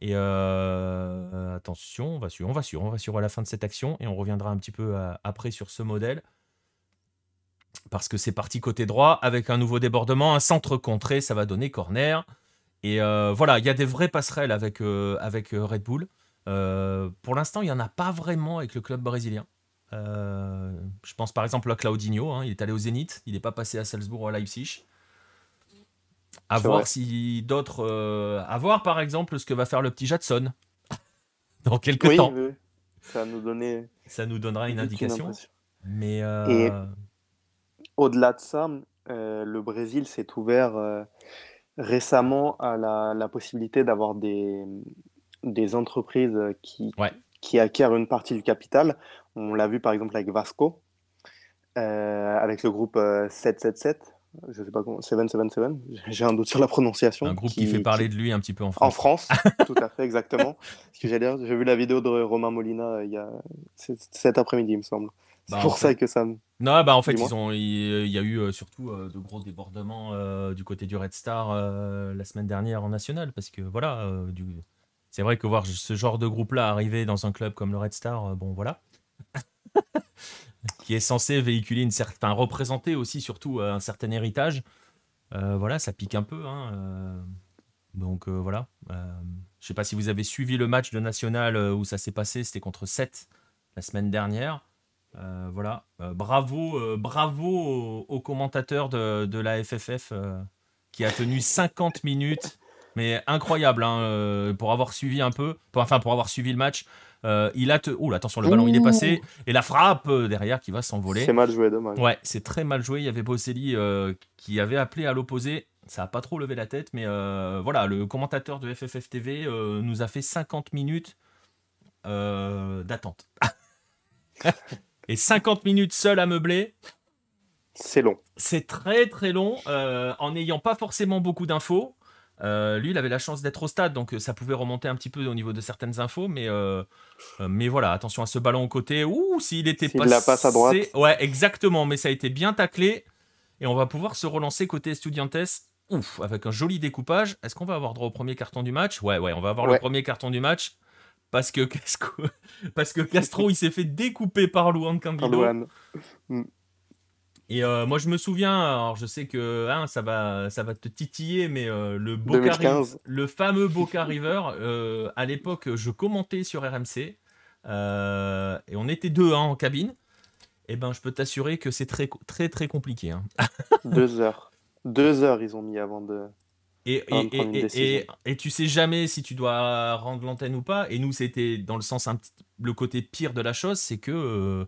Et attention, on va suivre, on va suivre, on va sur à la fin de cette action et on reviendra un petit peu après sur ce modèle. Parce que c'est parti côté droit avec un nouveau débordement, un centre contré, ça va donner corner. Et euh, voilà, il y a des vraies passerelles avec, euh, avec euh, Red Bull. pour l'instant, il n'y en a pas vraiment avec le club brésilien. je pense par exemple à Claudinho, hein, il est allé au Zénith, il n'est pas passé à Salzbourg ou à Leipzig. À voir si d'autres. à voir par exemple ce que va faire le petit Jadson [laughs] dans quelques temps. Ça nous Ça nous donnera une indication. mais. au-delà de ça, le Brésil s'est ouvert récemment à la, possibilité d'avoir des, des entreprises qui, qui acquièrent une partie du capital. On l'a vu par exemple avec Vasco, euh, avec le groupe 777. Euh, Je sais pas comment, 777, j'ai un doute sur la prononciation. Un groupe qui, fait parler de lui un petit peu en France. En France, [laughs] tout à fait, exactement. Ce que j'ai vu la vidéo de Romain Molina euh, il y a, cet après-midi, il me semble. C'est bah, pour ça que ça Non, bah en fait, il y a eu euh, surtout euh, de gros débordements euh, du côté du Red Star la semaine dernière en national, parce que voilà, c'est vrai que voir ce genre de groupe-là arriver dans un club comme le Red Star, bon voilà, [laughs] qui est censé véhiculer une certaine, représenter aussi surtout un certain héritage, voilà, ça pique un peu. Hein, donc voilà, je sais pas si vous avez suivi le match de national où ça s'est passé, c'était contre 7 la semaine dernière. Euh, voilà, euh, bravo, euh, bravo au, commentateur de, la FFF qui a tenu 50 minutes, mais incroyable hein, pour avoir suivi un peu, enfin pour avoir suivi le match. il a te... attention, le ballon il est passé et la frappe derrière qui va s'envoler. C'est mal joué, dommage. Ouais, c'est très mal joué. Il y avait Boselli qui avait appelé à l'opposé. Ça n'a pas trop levé la tête, mais voilà, le commentateur de FFF TV nous a fait 50 minutes d'attente. [laughs] et 50 minutes seul à meubler. C'est long. C'est très très long euh, en n'ayant pas forcément beaucoup d'infos. Euh, lui, il avait la chance d'être au stade, donc euh, ça pouvait remonter un petit peu au niveau de certaines infos, mais, mais voilà, attention à ce ballon au côté. Ouh, s'il était pas. la passe à droite. Ouais, exactement, mais ça a été bien taclé et on va pouvoir se relancer côté Estudiantes. Ouf, avec un joli découpage. Est-ce qu'on va avoir droit au premier carton du match Ouais, ouais, on va avoir le premier carton du match parce que [laughs] parce que [laughs] Castro il s'est fait découper par Luan Candido. Mm. Et euh, moi je me souviens, alors je sais que hein, ça va, ça va te titiller, mais euh, le Boca le fameux Boca River, euh, à l'époque je commentais sur RMC et on était deux hein, en cabine. Et eh ben je peux t'assurer que c'est très, très, très compliqué. Hein. deux heures, deux heures ils ont mis avant de. Et, et, tu sais jamais si tu dois rendre l'antenne ou pas. Et nous, c'était dans le sens le côté pire de la chose, c'est que euh,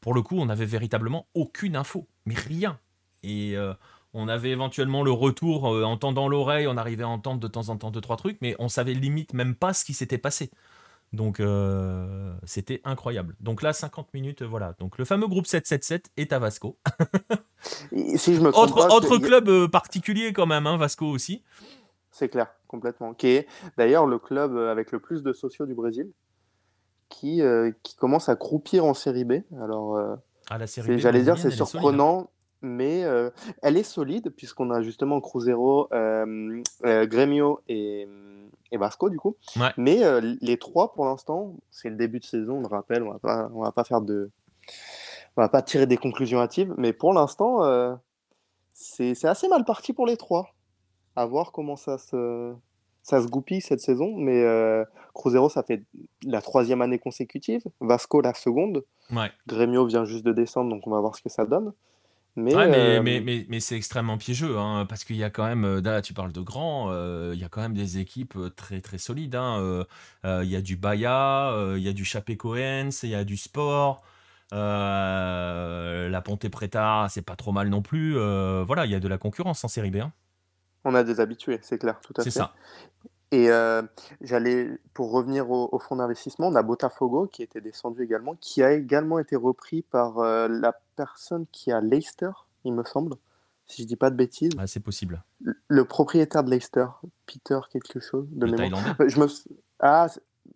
pour le coup, on avait véritablement aucune info, mais rien. Et euh, on avait éventuellement le retour euh, en tendant l'oreille, on arrivait à entendre de temps en temps deux trois trucs, mais on savait limite même pas ce qui s'était passé. Donc euh, c'était incroyable. Donc là, 50 minutes, voilà. Donc le fameux groupe 777 est à Vasco. [laughs] si je me trompe autre, club euh, particulier quand même, hein, Vasco aussi. C'est clair, complètement. Qui est d'ailleurs le club euh, avec le plus de sociaux du Brésil, qui, qui commence à croupir en série B. Alors, ah, la série j'allais dire, c'est hein. surprenant mais elle est solide puisqu'on a justement Cruzeiro, Grêmio mmh, et, Vasco du coup. Mais les trois pour l'instant, c'est le début de saison, on le rappelle, on va pas, va pas faire de, on va pas tirer des conclusions hâtives, mais pour l'instant, c'est assez mal parti pour les trois. À voir comment ça se ça se goupille cette saison, mais Cruzeiro, ça fait la troisième année consécutive, Vasco la seconde, ouais. Grêmio vient juste de descendre, donc on va voir ce que ça donne. Mais, euh, mais, mais, mais, c'est extrêmement piégeux, hein, parce qu'il y a quand même, euh, là tu parles de grands, euh, il y a quand même des équipes très très solides. Hein, il y a du Baya, il y a du Chapecoense il y a du Sport, la Ponte Preta, c'est pas trop mal non plus. voilà, il y a de la concurrence en série b hein. On a des habitués, c'est clair, tout à fait. C'est ça. Et j'allais, pour revenir au, fonds d'investissement, on a Botafogo qui était descendu également, qui a également été repris par la personne qui a Leicester, il me semble, si je dis pas de bêtises. Ah, c'est possible. Le, propriétaire de Leicester, Peter quelque chose de le Je me... Ah,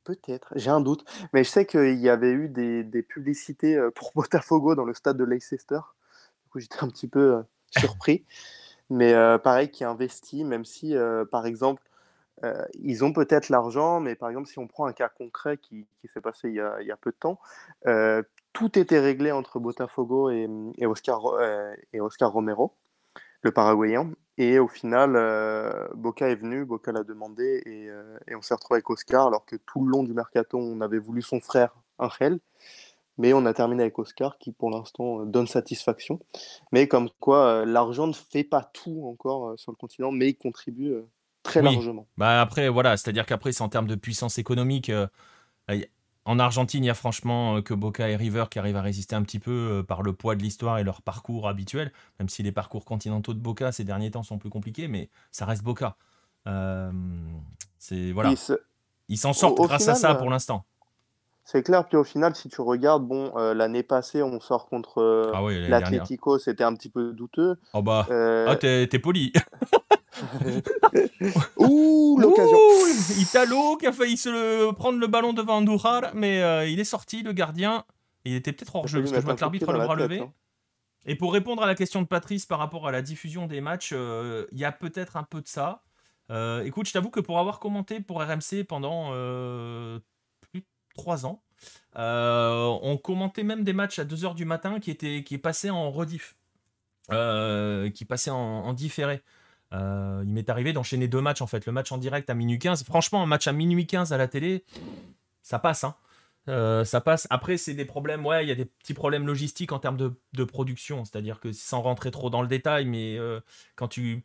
peut-être, j'ai un doute, mais je sais qu'il y avait eu des, publicités euh, pour [laughs] Botafogo dans le stade de Leicester. Du coup, j'étais un petit peu euh, [laughs] surpris. mais euh, pareil, qui investit, même si, par exemple, ils ont peut-être l'argent, mais par exemple, si on prend un cas concret qui, s'est passé il y, a, peu de temps, tout était réglé entre Botafogo et, mm, Oscar, euh, et Oscar Romero, le Paraguayen. Et au final, euh, Boca est venu, Boca l'a demandé, euh, et, on s'est retrouvé avec Oscar, alors que tout le long du mercato, on avait voulu son frère Angel. Mais on a terminé avec Oscar, qui pour l'instant donne satisfaction. Mais comme quoi, l'argent ne fait pas tout encore sur le continent, mais il contribue très largement. Bah après, voilà, c'est-à-dire qu'après, c'est en termes de puissance économique. En Argentine, il n'y a franchement euh, que Boca et River qui arrivent à résister un petit peu euh, par le poids de l'histoire et leur parcours habituel, même si les parcours continentaux de Boca ces derniers temps sont plus compliqués, mais ça reste Boca. Euh, c'est voilà. Ils s'en sortent grâce à ça pour l'instant. C'est clair. Puis au final, si tu regardes, bon, l'année passée, on sort contre ah l'Atlético, c'était un petit peu douteux. Oh bah, ah, t'es poli. [laughs] [laughs] Ouh, l'occasion. Italo qui a failli se prendre le ballon devant Andujar, mais euh, il est sorti, le gardien. il était peut-être hors jeu, parce que je vois que l'arbitre a le bras levé. Hein. Et pour répondre à la question de Patrice par rapport à la diffusion des matchs, euh, il y a peut-être un peu de ça. Euh, écoute, je t'avoue que pour avoir commenté pour RMC pendant plus de 3 ans, on commentait même des matchs à 2h du matin qui, étaient, qui passaient en rediff, qui passaient en différé. Euh, il m'est arrivé d'enchaîner deux matchs en fait. Le match en direct à minuit 15. Franchement, un match à minuit 15 à la télé, ça passe. Hein. Euh, ça passe. Après, c'est des problèmes. Ouais, il y a des petits problèmes logistiques en termes de, production. C'est-à-dire que sans rentrer trop dans le détail, mais euh, quand tu,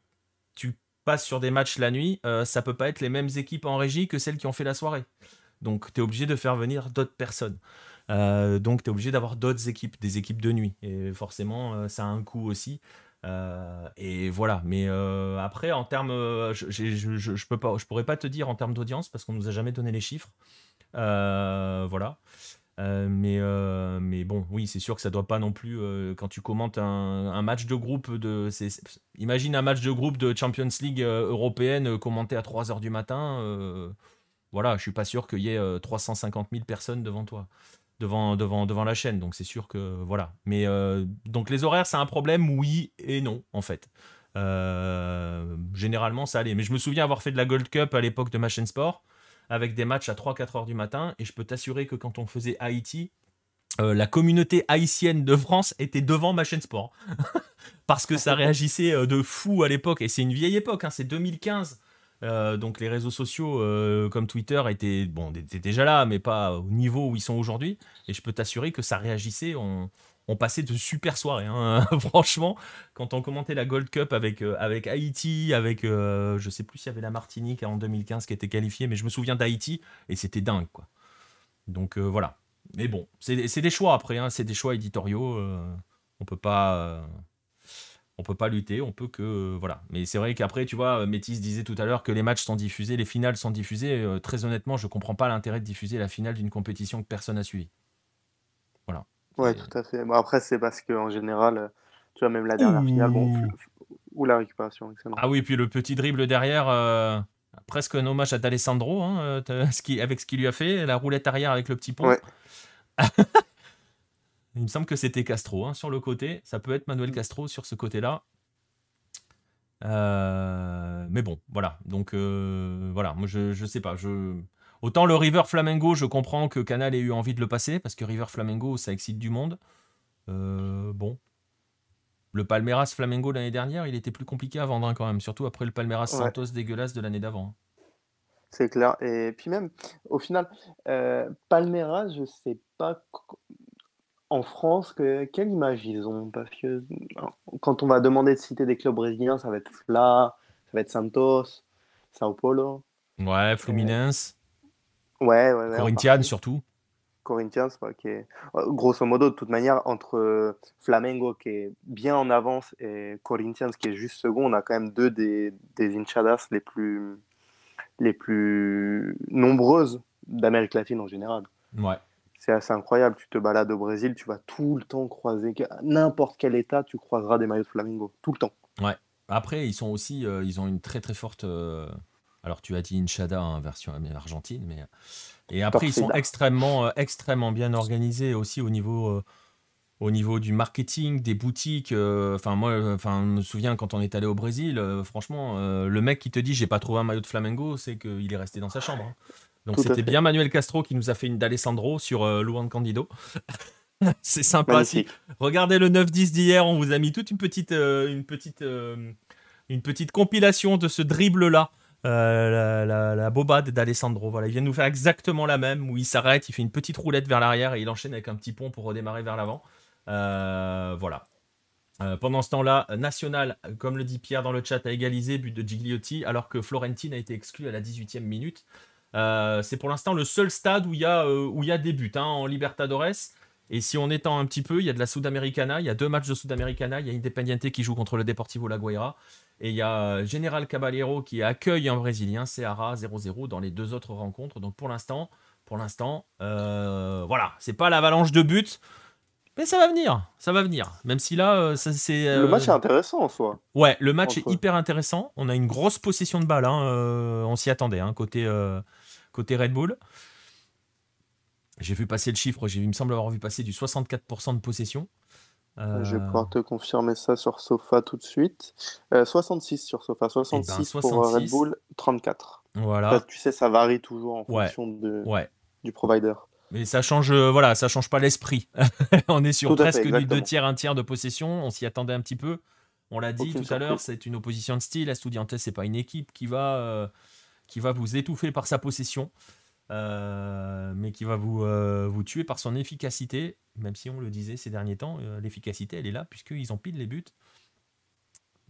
passes sur des matchs la nuit, ça peut pas être les mêmes équipes en régie que celles qui ont fait la soirée. Donc, tu es obligé de faire venir d'autres personnes. donc, tu es obligé d'avoir d'autres équipes, des équipes de nuit. Et forcément, ça a un coût aussi. Euh, et voilà. Mais euh, après, en termes, euh, je, je, peux pas, je pourrais pas te dire en termes d'audience parce qu'on nous a jamais donné les chiffres. voilà. mais, mais bon, oui, c'est sûr que ça doit pas non plus. quand tu commentes un, match de groupe, de, imagine un match de groupe de Champions League européenne commenté à 3h du matin. voilà, je suis pas sûr qu'il y ait 350 000 personnes devant toi devant, devant, devant la chaîne. Donc c'est sûr que voilà. Mais euh, donc les horaires, c'est un problème, oui et non, en fait. Euh, généralement, ça allait. Mais je me souviens avoir fait de la Gold Cup à l'époque de ma chaîne sport, avec des matchs à 3-4 heures du matin. Et je peux t'assurer que quand on faisait Haïti, euh, la communauté haïtienne de France était devant ma chaîne sport. [laughs] Parce que ça [laughs] réagissait de fou à l'époque. Et c'est une vieille époque, hein, c'est 2015. Euh, donc les réseaux sociaux euh, comme Twitter étaient, bon, étaient déjà là, mais pas au niveau où ils sont aujourd'hui. Et je peux t'assurer que ça réagissait. On, passait de super soirées. Hein. [laughs] Franchement, quand on commentait la Gold Cup avec, euh, avec Haïti, avec je sais plus s'il y avait la Martinique en 2015 qui était qualifiée, mais je me souviens d'Haïti et c'était dingue. quoi. Donc voilà. Mais bon, c'est des choix après, hein. c'est des choix éditoriaux. on peut pas on peut pas lutter, on peut que euh, voilà. Mais c'est vrai qu'après, tu vois, Métis disait tout à l'heure que les matchs sont diffusés, les finales sont diffusées. Euh, très honnêtement, je comprends pas l'intérêt de diffuser la finale d'une compétition que personne n'a suivie. Voilà. Ouais, tout à fait. après, c'est parce que général, euh, tu vois, même la dernière finale, ou la récupération, excellent. Ah oui, puis le petit dribble derrière, presque un hommage à D'Alessandro, hein, [laughs] ce qui, avec ce qu'il lui a fait, la roulette arrière avec le petit pont. [laughs] Il me semble que c'était Castro hein. sur le côté. Ça peut être Manuel mm. Castro sur ce côté-là. Euh, mais bon, voilà. Donc euh, voilà, moi je, ne sais pas. Autant le River Flamengo, je comprends que Canal ait eu envie de le passer parce que River Flamengo, ça excite du monde. Euh, bon. Le Palmeiras Flamengo l'année dernière, il était plus compliqué à vendre hein, quand même, surtout après le Palmeiras Santos dégueulasse de l'année d'avant. Hein. C'est clair. Et puis même, au final, Palmeiras, je ne sais pas en France, que, quelle image ils ont Parce que quand on va demander de citer des clubs brésiliens, ça va être Fla, ça va être Santos, Sao Paulo. Ouais, euh, Fluminense. Ouais, ouais, Corinthians surtout. Corinthians, ouais, qui est grosso modo de toute manière entre Flamengo qui est bien en avance et Corinthians qui est juste second, on a quand même deux des, des inchadas les plus les plus nombreuses d'Amérique latine en général. Ouais c'est assez incroyable. Tu te balades au Brésil, tu vas tout le temps croiser, n'importe quel état, tu croiseras des maillots de Flamengo, tout le temps. Ouais. Après, ils sont aussi, euh, ils ont une très très forte. Euh, alors, tu as dit Inchada, hein, version argentine, mais euh, et après ils sont extrêmement, extrêmement bien organisés aussi au niveau. Au niveau du marketing, des boutiques, enfin moi, enfin me souviens quand on est allé au Brésil, franchement, le mec qui te dit j'ai pas trouvé un maillot de Flamingo, c'est qu'il est resté dans sa chambre. Hein. Donc c'était bien Manuel Castro qui nous a fait une d'Alessandro sur euh, Louan Candido. [laughs] c'est sympa. si. Regardez le 9-10 d'hier, on vous a mis toute une petite, euh, une petite, euh, une petite compilation de ce dribble-là. La, bobade d'Alessandro. Voilà, il vient de nous faire exactement la même où il s'arrête, il fait une petite roulette vers l'arrière et il enchaîne avec un petit pont pour redémarrer vers l'avant. voilà. pendant ce temps-là, National, comme le dit Pierre dans le chat, a égalisé, but de Gigliotti, alors que Florentine a été exclue à la 18e minute. Euh, c'est pour l'instant le seul stade où il y, a, euh, où y a des buts hein, en Libertadores. Et si on étend un petit peu, il y a de la Sudamericana, il y a deux matchs de Sudamericana, il y a Independiente qui joue contre le Deportivo La Guaira, et il y a euh, General Caballero qui accueille un Brésilien, Ceará 0-0 dans les deux autres rencontres. Donc pour l'instant, pour l'instant, voilà, c'est pas l'avalanche de buts, mais ça va venir, ça va venir. Même si là, c'est... Le match est intéressant en soi. Ouais, le match est hyper intéressant. On a une grosse possession de balles hein, on s'y attendait, hein, côté côté Red Bull. J'ai vu passer le chiffre, j'ai, il me semble avoir vu passer du 64% de possession. Euh, Je vais pouvoir te confirmer ça sur Sofa tout de suite. 66 euh, sur Sofa, 66, eh ben, pour euh, Red Bull, 34. Voilà. tu sais, ça varie toujours en fonction de, du provider. Mais ça change, voilà, ça change pas l'esprit. [laughs] on est sur presque du deux tiers, un tiers de possession. On s'y attendait un petit peu. On l'a dit tout à l'heure, c'est une opposition de style. Estudiantes, c'est pas une équipe qui va qui va vous étouffer par sa possession, euh, mais qui va vous, euh, vous tuer par son efficacité. Même si on le disait ces derniers temps, euh, l'efficacité, elle est là, puisqu'ils pile les buts.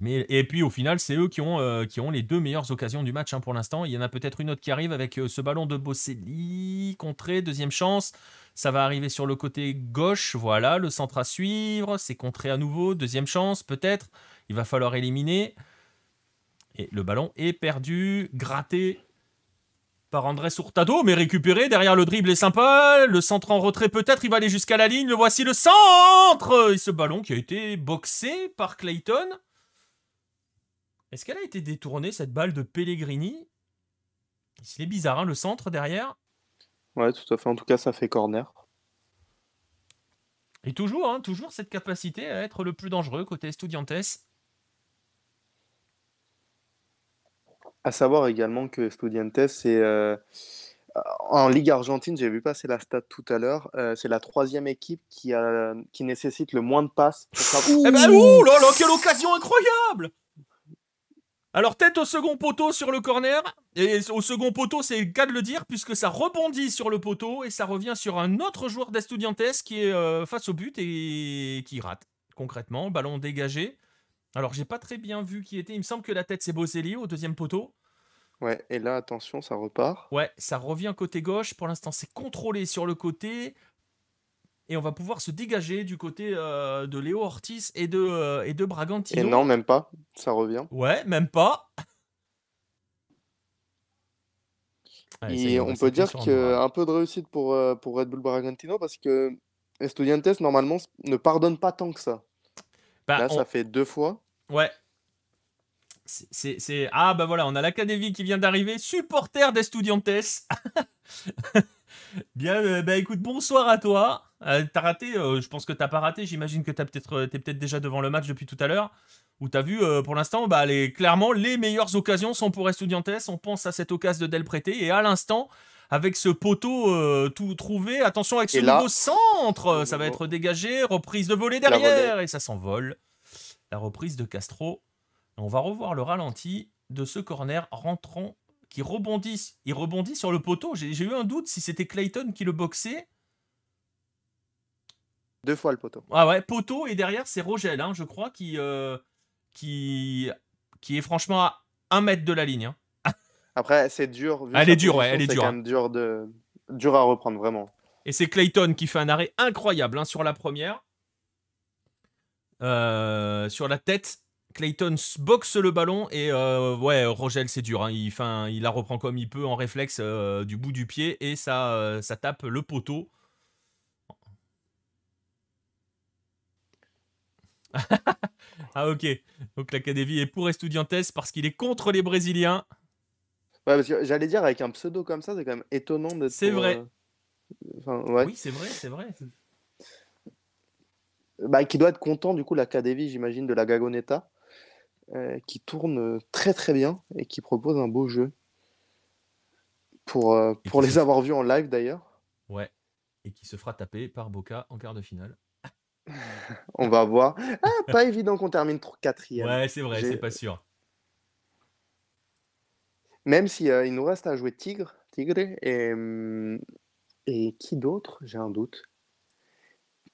Mais, et puis au final, c'est eux qui ont, qui ont les deux meilleures occasions du match hein, pour l'instant. Il y en a peut-être une autre qui arrive avec ce ballon de Bosselli, contré, deuxième chance. Ça va arriver sur le côté gauche, voilà, le centre à suivre. C'est contré à nouveau, deuxième chance peut-être. Il va falloir éliminer et le ballon est perdu, gratté par André Hurtado, mais récupéré derrière le dribble est sympa. Le centre en retrait peut-être, il va aller jusqu'à la ligne. Le voici le centre Et ce ballon qui a été boxé par Clayton. Est-ce qu'elle a été détournée cette balle de Pellegrini C'est bizarre, hein, le centre derrière. Ouais, tout à fait. En tout cas, ça fait corner. Et toujours, hein, toujours cette capacité à être le plus dangereux côté Estudiantes. À savoir également que Estudiantes c'est euh, en Ligue argentine, j'ai vu passer la stat tout à l'heure, euh, c'est la troisième équipe qui, a, qui nécessite le moins de passes. Eh ben, ouh là là, quelle occasion incroyable alors tête au second poteau sur le corner, et au second poteau c'est le cas de le dire, puisque ça rebondit sur le poteau et ça revient sur un autre joueur d'Estudiantes qui est euh, face au but et qui rate. Concrètement, ballon dégagé, alors, j'ai pas très bien vu qui était. Il me semble que la tête, c'est Boselli au deuxième poteau. Ouais, et là, attention, ça repart. Ouais, ça revient côté gauche. Pour l'instant, c'est contrôlé sur le côté. Et on va pouvoir se dégager du côté euh, de Léo Ortiz et de, euh, et de Bragantino. Et non, même pas. Ça revient. Ouais, même pas. et on, peut dire qu'un peu de réussite pour, euh, pour Red Bull Bragantino parce que Estudiantes, normalement, ne pardonne pas tant que ça. Bah, Là, ça fait deux fois. Ouais. C'est ah bah voilà, on a l'Académie qui vient d'arriver, supporter d'Estudiantes. [laughs] Bien, euh, bah écoute, bonsoir à toi. tu euh, t'as raté, euh, je pense que t'as pas raté, j'imagine que t'as peut-être t'es peut-être déjà devant le match depuis tout à l'heure. Où t'as vu, pour l'instant, bah, les, clairement, les meilleures occasions sont pour Estudiantes. On pense à cette occasion de Del Prete. Et à l'instant, avec ce poteau euh, tout trouvé. Attention avec ce nouveau centre, ça va être dégagé. Reprise de volée derrière et ça s'envole. La reprise de Castro. On va revoir le ralenti de ce corner rentrant qui rebondit. Il rebondit sur le poteau. J'ai eu un doute si c'était Clayton qui le boxait. Deux fois le poteau. Ah ouais, poteau et derrière c'est Rogel, hein, je crois, euh, qui, qui, est franchement à un mètre de la ligne. Hein. Après, c'est dur. Ah, elle est dure, ouais, elle est dure. C'est quand hein. même dur, de... dur à reprendre, vraiment. Et c'est Clayton qui fait un arrêt incroyable hein, sur la première. Euh, sur la tête, Clayton boxe le ballon et euh, ouais, Rogel, c'est dur. Hein. il, il la reprend comme il peut en réflexe euh, du bout du pied et ça, ça tape le poteau. [laughs] ah ok, donc l'académie est pour Estudiantes parce qu'il est contre les Brésiliens. Ouais, j'allais dire avec un pseudo comme ça, c'est quand même étonnant d'être. C'est vrai. Euh, oui, c'est vrai, c'est vrai. Bah, qui doit être content du coup la KDV, j'imagine, de la Gagonetta, euh, qui tourne euh, très très bien et qui propose un beau jeu. Pour, pour les avoir vus en live d'ailleurs. Ouais. Et qui se fera taper par Boca en quart de finale. [laughs] On va voir. Ah, pas évident qu'on termine quatrième. Ouais, c'est vrai, c'est pas sûr. Même si il nous reste à jouer Tigre, Tigre et, qui d'autre J'ai un doute.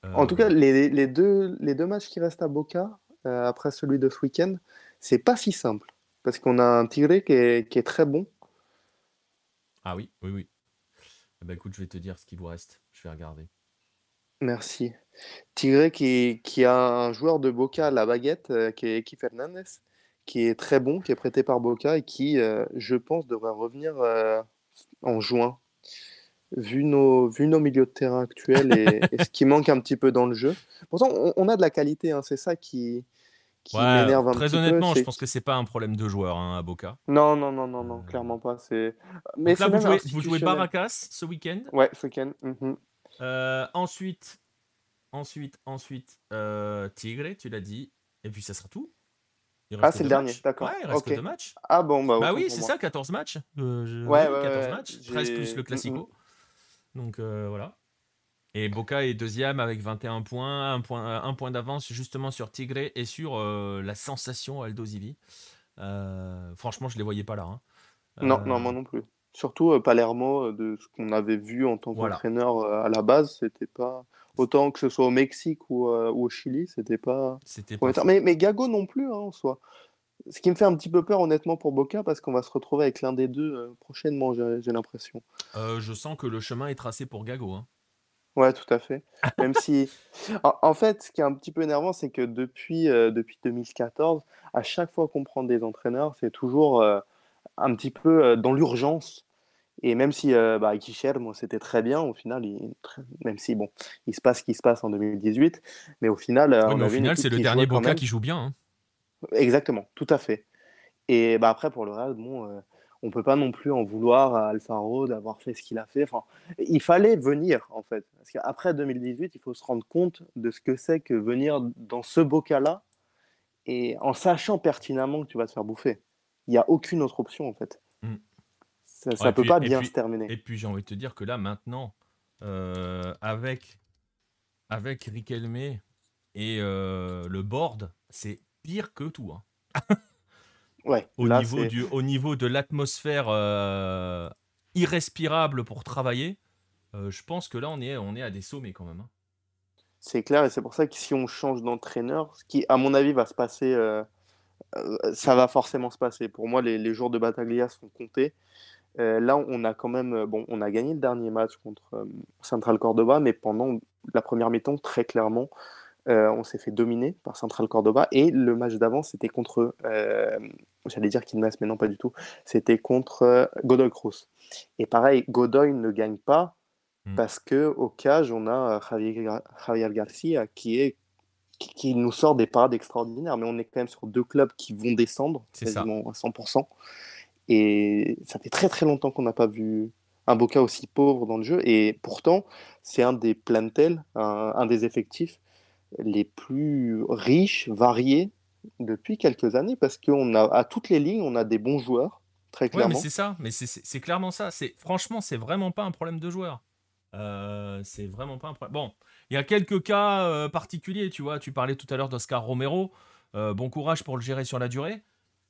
En tout cas, les, deux, matchs qui restent à Boca après celui de ce week-end, c'est pas si simple parce qu'on a un Tigre qui est, très bon. Ah oui, oui, oui. Eh ben, écoute, je vais te dire ce qu'il vous reste. Je vais regarder. Merci. Tigre, qui, a un joueur de Boca à la baguette, euh, qui est Eki Fernandez, qui est très bon, qui est prêté par Boca et qui, euh, je pense, devrait revenir euh, en juin. Vu nos, vu nos milieux de terrain actuels [laughs] et, ce qui manque un petit peu dans le jeu. Pourtant, on, a de la qualité, hein, c'est ça qui, m'énerve un très honnêtement, je pense que c'est pas un problème de joueur hein, à Boca. Non, non, non, non, non, euh. clairement pas. C'est. Mais là, vous jouez, vous ce week-end. Ouais, ce week-end. Mmh. ensuite, ensuite, ensuite, Tigre, tu l'as dit, et puis ça sera tout ah, c'est le dernier, d'accord. Ouais, il reste que deux matchs. Ah bon, bah, bah oui, c'est bah. ça, 14 matchs. Euh, ouais, ouais, 14 ouais, matchs, 13 plus le mm, Classico. Mm. Donc euh, voilà. Et Boca est deuxième avec 21 points, un point, euh, un point d'avance justement sur Tigre et sur la sensation Aldo Zivi. franchement, je ne les voyais pas là. Hein. Non, non, moi non plus. Surtout Palermo, de ce qu'on avait vu en tant qu'entraîneur à la base, c'était pas. Autant que ce soit au Mexique ou, euh, au Chili, c'était pas. C'était pas. Mais, mais, Gago non plus, hein, en soi. Ce qui me fait un petit peu peur, honnêtement, pour Boca, parce qu'on va se retrouver avec l'un des deux euh, prochainement, j'ai l'impression. Euh, je sens que le chemin est tracé pour Gago. Hein. Ouais, tout à fait. [laughs] Même si. En, en, fait, ce qui est un petit peu énervant, c'est que depuis, depuis 2014, à chaque fois qu'on prend des entraîneurs, c'est toujours un petit peu dans l'urgence et même si euh, bah, c'était très bien, au final, même si bon, il se passe ce qui se passe en 2018, mais au final. Euh, oui, mais au final, c'est le dernier Boca qui joue bien. Hein. Exactement, tout à fait. Et bah, après, pour le reste, bon, euh, on ne peut pas non plus en vouloir à Alfaro d'avoir fait ce qu'il a fait. Enfin, il fallait venir, en fait. Parce qu'après 2018, il faut se rendre compte de ce que c'est que venir dans ce Boca-là, et en sachant pertinemment que tu vas te faire bouffer. Il n'y a aucune autre option, en fait. Mm. Ça ne peut pas bien se terminer. Et puis j'ai envie de te dire que là, maintenant, euh, avec, avec Riquelme et euh, le board, c'est pire que tout. Hein. [laughs] ouais, au, niveau du, au niveau de l'atmosphère euh, irrespirable pour travailler, je pense que là, on est, on est à des sommets quand même. Hein. C'est clair, et c'est pour ça que si on change d'entraîneur, ce qui, à mon avis, va se passer ça va forcément se passer. Pour moi, les, les jours de Bataglia sont comptés. Euh, là, on a quand même, euh, bon, on a gagné le dernier match contre euh, Central Cordoba, mais pendant la première mi-temps, très clairement, on s'est fait dominer par Central Cordoba. Et le match d'avant, c'était contre, j'allais dire qu'il Kidmas, mais non, pas du tout, c'était contre Godoy Cruz. Et pareil, Godoy ne gagne pas hmm. parce que au cage, on a Javier, Javier Garcia qui est qui, nous sort des parades extraordinaires, mais on est quand même sur deux clubs qui vont descendre quasiment à 100%. Et ça fait très très longtemps qu'on n'a pas vu un Boca aussi pauvre dans le jeu. Et pourtant, c'est un des plantels, un, un, des effectifs les plus riches, variés depuis quelques années, parce qu'on a à toutes les lignes, on a des bons joueurs, très clairement. mais c'est ça, mais c'est clairement ça. C'est franchement, c'est vraiment pas un problème de joueurs. Euh, c'est vraiment pas un problème. Bon, il y a quelques cas euh, particuliers, tu vois. Tu parlais tout à l'heure d'Oscar Romero. Euh, bon courage pour le gérer sur la durée.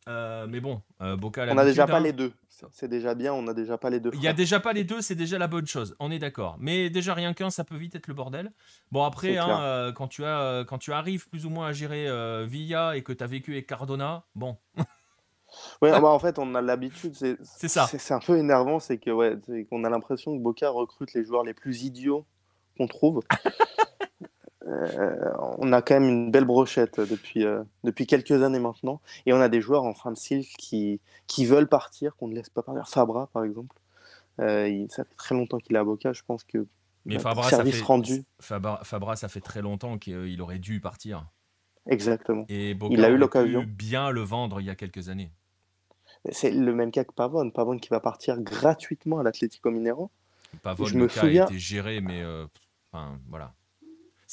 Euh, mais bon, euh, Boca On n'a déjà pas hein. les deux. C'est déjà bien, on n'a déjà pas les deux. Il n'y a déjà pas les deux, c'est déjà la bonne chose. On est d'accord. Mais déjà, rien qu'un, ça peut vite être le bordel. Bon, après, hein, euh, quand, tu as, quand tu arrives plus ou moins à gérer Villa et que tu as vécu avec Cardona, bon. [laughs] ouais, bah, en fait, on a l'habitude. C'est ça. C'est un peu énervant, c'est qu'on ouais, a l'impression que Boca recrute les joueurs les plus idiots qu'on trouve. [laughs] Euh, on a quand même une belle brochette depuis, euh, depuis quelques années maintenant. Et on a des joueurs en fin de cycle qui, qui veulent partir, qu'on ne laisse pas partir. Fabra, par exemple. Euh, ça fait très longtemps qu'il est à Boca. Je pense que mais Fabra ça, fait, rendu. Fabra, ça fait très longtemps qu'il aurait dû partir. Exactement. Et il a eu l'occasion. Bien le vendre il y a quelques années. C'est le même cas que Pavone. Pavone qui va partir gratuitement à l'Atlético Minero. Pavone, je me a été géré, mais voilà.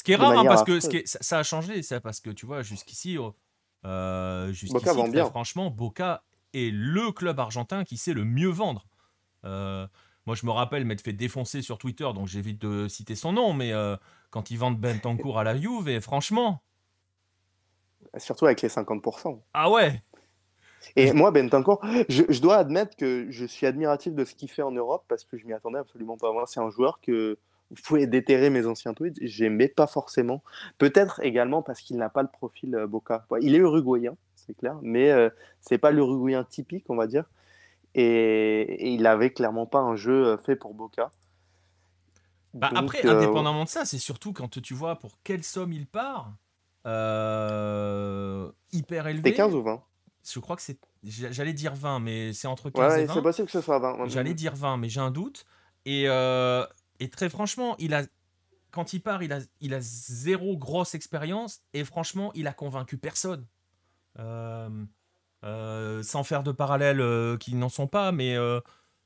Ce qui est rare, hein, parce que ça, a changé, parce que tu vois, jusqu'ici, euh, euh, jusqu'ici franchement, Boca est le club argentin qui sait le mieux vendre. Euh, moi, je me rappelle m'être fait défoncer sur Twitter, donc j'évite de citer son nom, mais quand ils vendent Bentancourt à la Juve, et franchement. Surtout avec les 50%. Ah ouais Et moi, Bentancourt, je, je dois admettre que je suis admiratif de ce qu'il fait en Europe parce que je m'y attendais absolument pas. voir. c'est un joueur que vous pouvez déterrer mes anciens tweets. J'aimais pas forcément. Peut-être également parce qu'il n'a pas le profil euh, Boca. Il est uruguayen, c'est clair, mais ce euh, c'est pas l'uruguayen typique, on va dire. Et, il avait clairement pas un jeu euh, fait pour Boca. Bah, après, indépendamment de ça, c'est surtout quand tu vois pour quelle somme il part, hyper élevé. C'est 15 ou 20 je crois que c'est. J'allais dire 20, mais c'est entre 15 et 20. C'est possible que ce soit 20. J'allais dire 20, mais j'ai un doute. Et et très franchement, il a, quand il part, il a, zéro grosse expérience et franchement, il a convaincu personne. Euh, euh, sans faire de parallèles euh, qui n'en sont pas, mais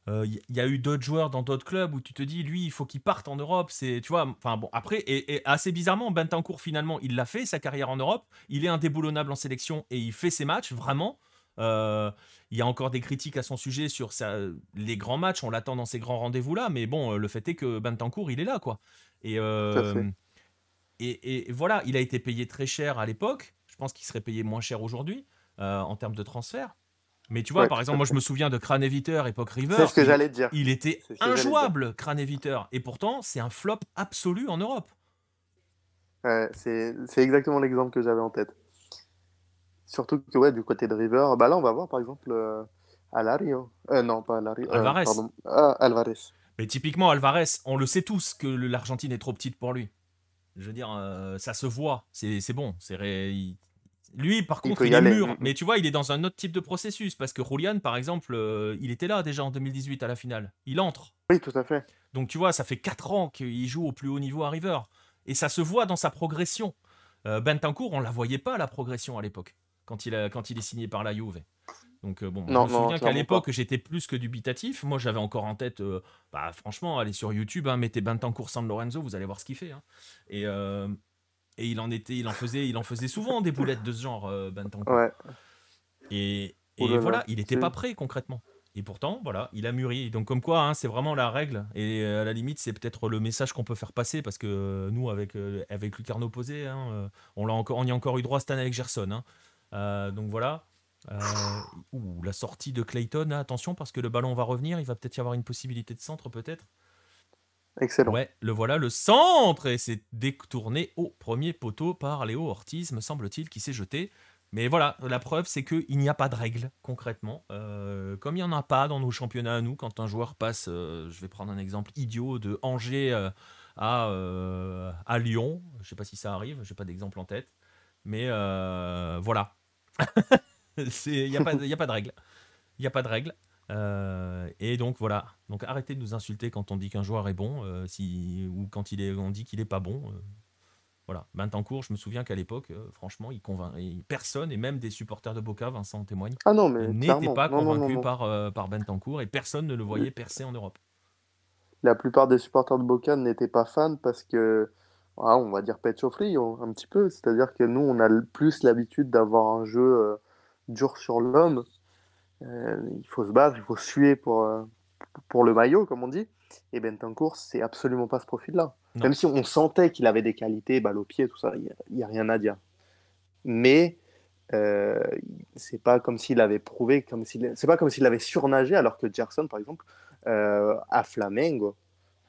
il y a eu d'autres joueurs dans d'autres clubs où tu te dis lui il faut qu'il parte en Europe c'est tu vois enfin bon après et, assez bizarrement Bentancourt finalement il l'a fait sa carrière en Europe il est indéboulonnable en sélection et il fait ses matchs vraiment euh, il y a encore des critiques à son sujet sur les grands matchs, on l'attend dans ces grands rendez-vous-là, mais bon, euh, le fait est que Bentancourt, il est là, quoi. Euh, et, et, voilà, il a été payé très cher à l'époque, je pense qu'il serait payé moins cher aujourd'hui en termes de transfert. Mais tu vois, par exemple, moi je me souviens de Craneviteur époque River. C'est ce que j'allais dire. Il était injouable, Craneviteur Et pourtant, c'est un flop absolu en Europe. c'est exactement l'exemple que j'avais en tête. Surtout que ouais, du côté de River, bah là on va voir par exemple euh, Alario. Euh, non, pas Alario. Euh, Alvarez. Ah, Alvarez. Mais typiquement Alvarez, on le sait tous que l'Argentine est trop petite pour lui. Je veux dire, ça se voit, c'est bon. c'est Lui, par contre, il, est mûr. Mais tu vois, il est dans un autre type de processus. Parce que Julian, par exemple, il était là déjà en 2018 à la finale. Il entre. Oui, tout à fait. Donc, tu vois, ça fait 4 ans qu'il joue au plus haut niveau à River. Et ça se voit dans sa progression. Ben Bentancourt, on la voyait pas, la progression à l'époque quand il, a, quand il est signé par la Juve. Donc euh, bon, je me souviens qu'à l'époque j'étais plus que dubitatif. Moi j'avais encore en tête, euh, bah, franchement, allez sur YouTube, hein, mettez coursant San Lorenzo, vous allez voir ce qu'il fait. Hein. Et, euh, et il en était, il en faisait, il en faisait souvent des boulettes de ce genre, euh, Ouais. Et, et oh voilà, il n'était pas prêt concrètement. Et pourtant, voilà, il a mûri. Donc comme quoi, hein, c'est vraiment la règle. Et à la limite, c'est peut-être le message qu'on peut faire passer parce que nous, avec avec Lucarno Posé, hein, on encore, on y a encore eu droit cette année avec Gerson. Hein. Euh, donc voilà. Euh, ouh, la sortie de Clayton, hein, attention parce que le ballon va revenir, il va peut-être y avoir une possibilité de centre peut-être. Excellent. Ouais, le voilà, le centre Et c'est détourné au premier poteau par Léo Ortiz, me semble-t-il, qui s'est jeté. Mais voilà, la preuve, c'est qu'il n'y a pas de règle, concrètement. Euh, comme il n'y en a pas dans nos championnats à nous, quand un joueur passe, je vais prendre un exemple idiot, de Angers à, à Lyon, je ne sais pas si ça arrive, je n'ai pas d'exemple en tête. Mais voilà, il n'y a, pas de règle. Il n'y a pas de règle. Euh, et donc voilà. Donc arrêtez de nous insulter quand on dit qu'un joueur est bon euh, si, ou quand il est, on dit qu'il n'est pas bon. voilà euh, voilà. Bentancourt, je me souviens qu'à l'époque, franchement, il convainc personne, et même des supporters de Boca, Vincent en témoigne, ah pas non, convaincus par, par Bentancourt et personne ne le voyait percer en Europe. La plupart des supporters de Boca n'étaient pas fans parce que ah, on va dire pet free un petit peu. C'est-à-dire que nous, on a plus l'habitude d'avoir un jeu euh, dur sur l'homme. Euh, il faut se battre, il faut suer pour, euh, pour le maillot, comme on dit. Et Bentancourt, c'est absolument pas ce profil-là. Même si on sentait qu'il avait des qualités, balle au pied, tout ça, il n'y a, rien à dire. Mais c'est pas comme s'il avait prouvé, comme s'il, c'est pas comme s'il avait surnagé, alors que Jackson, par exemple, à Flamengo,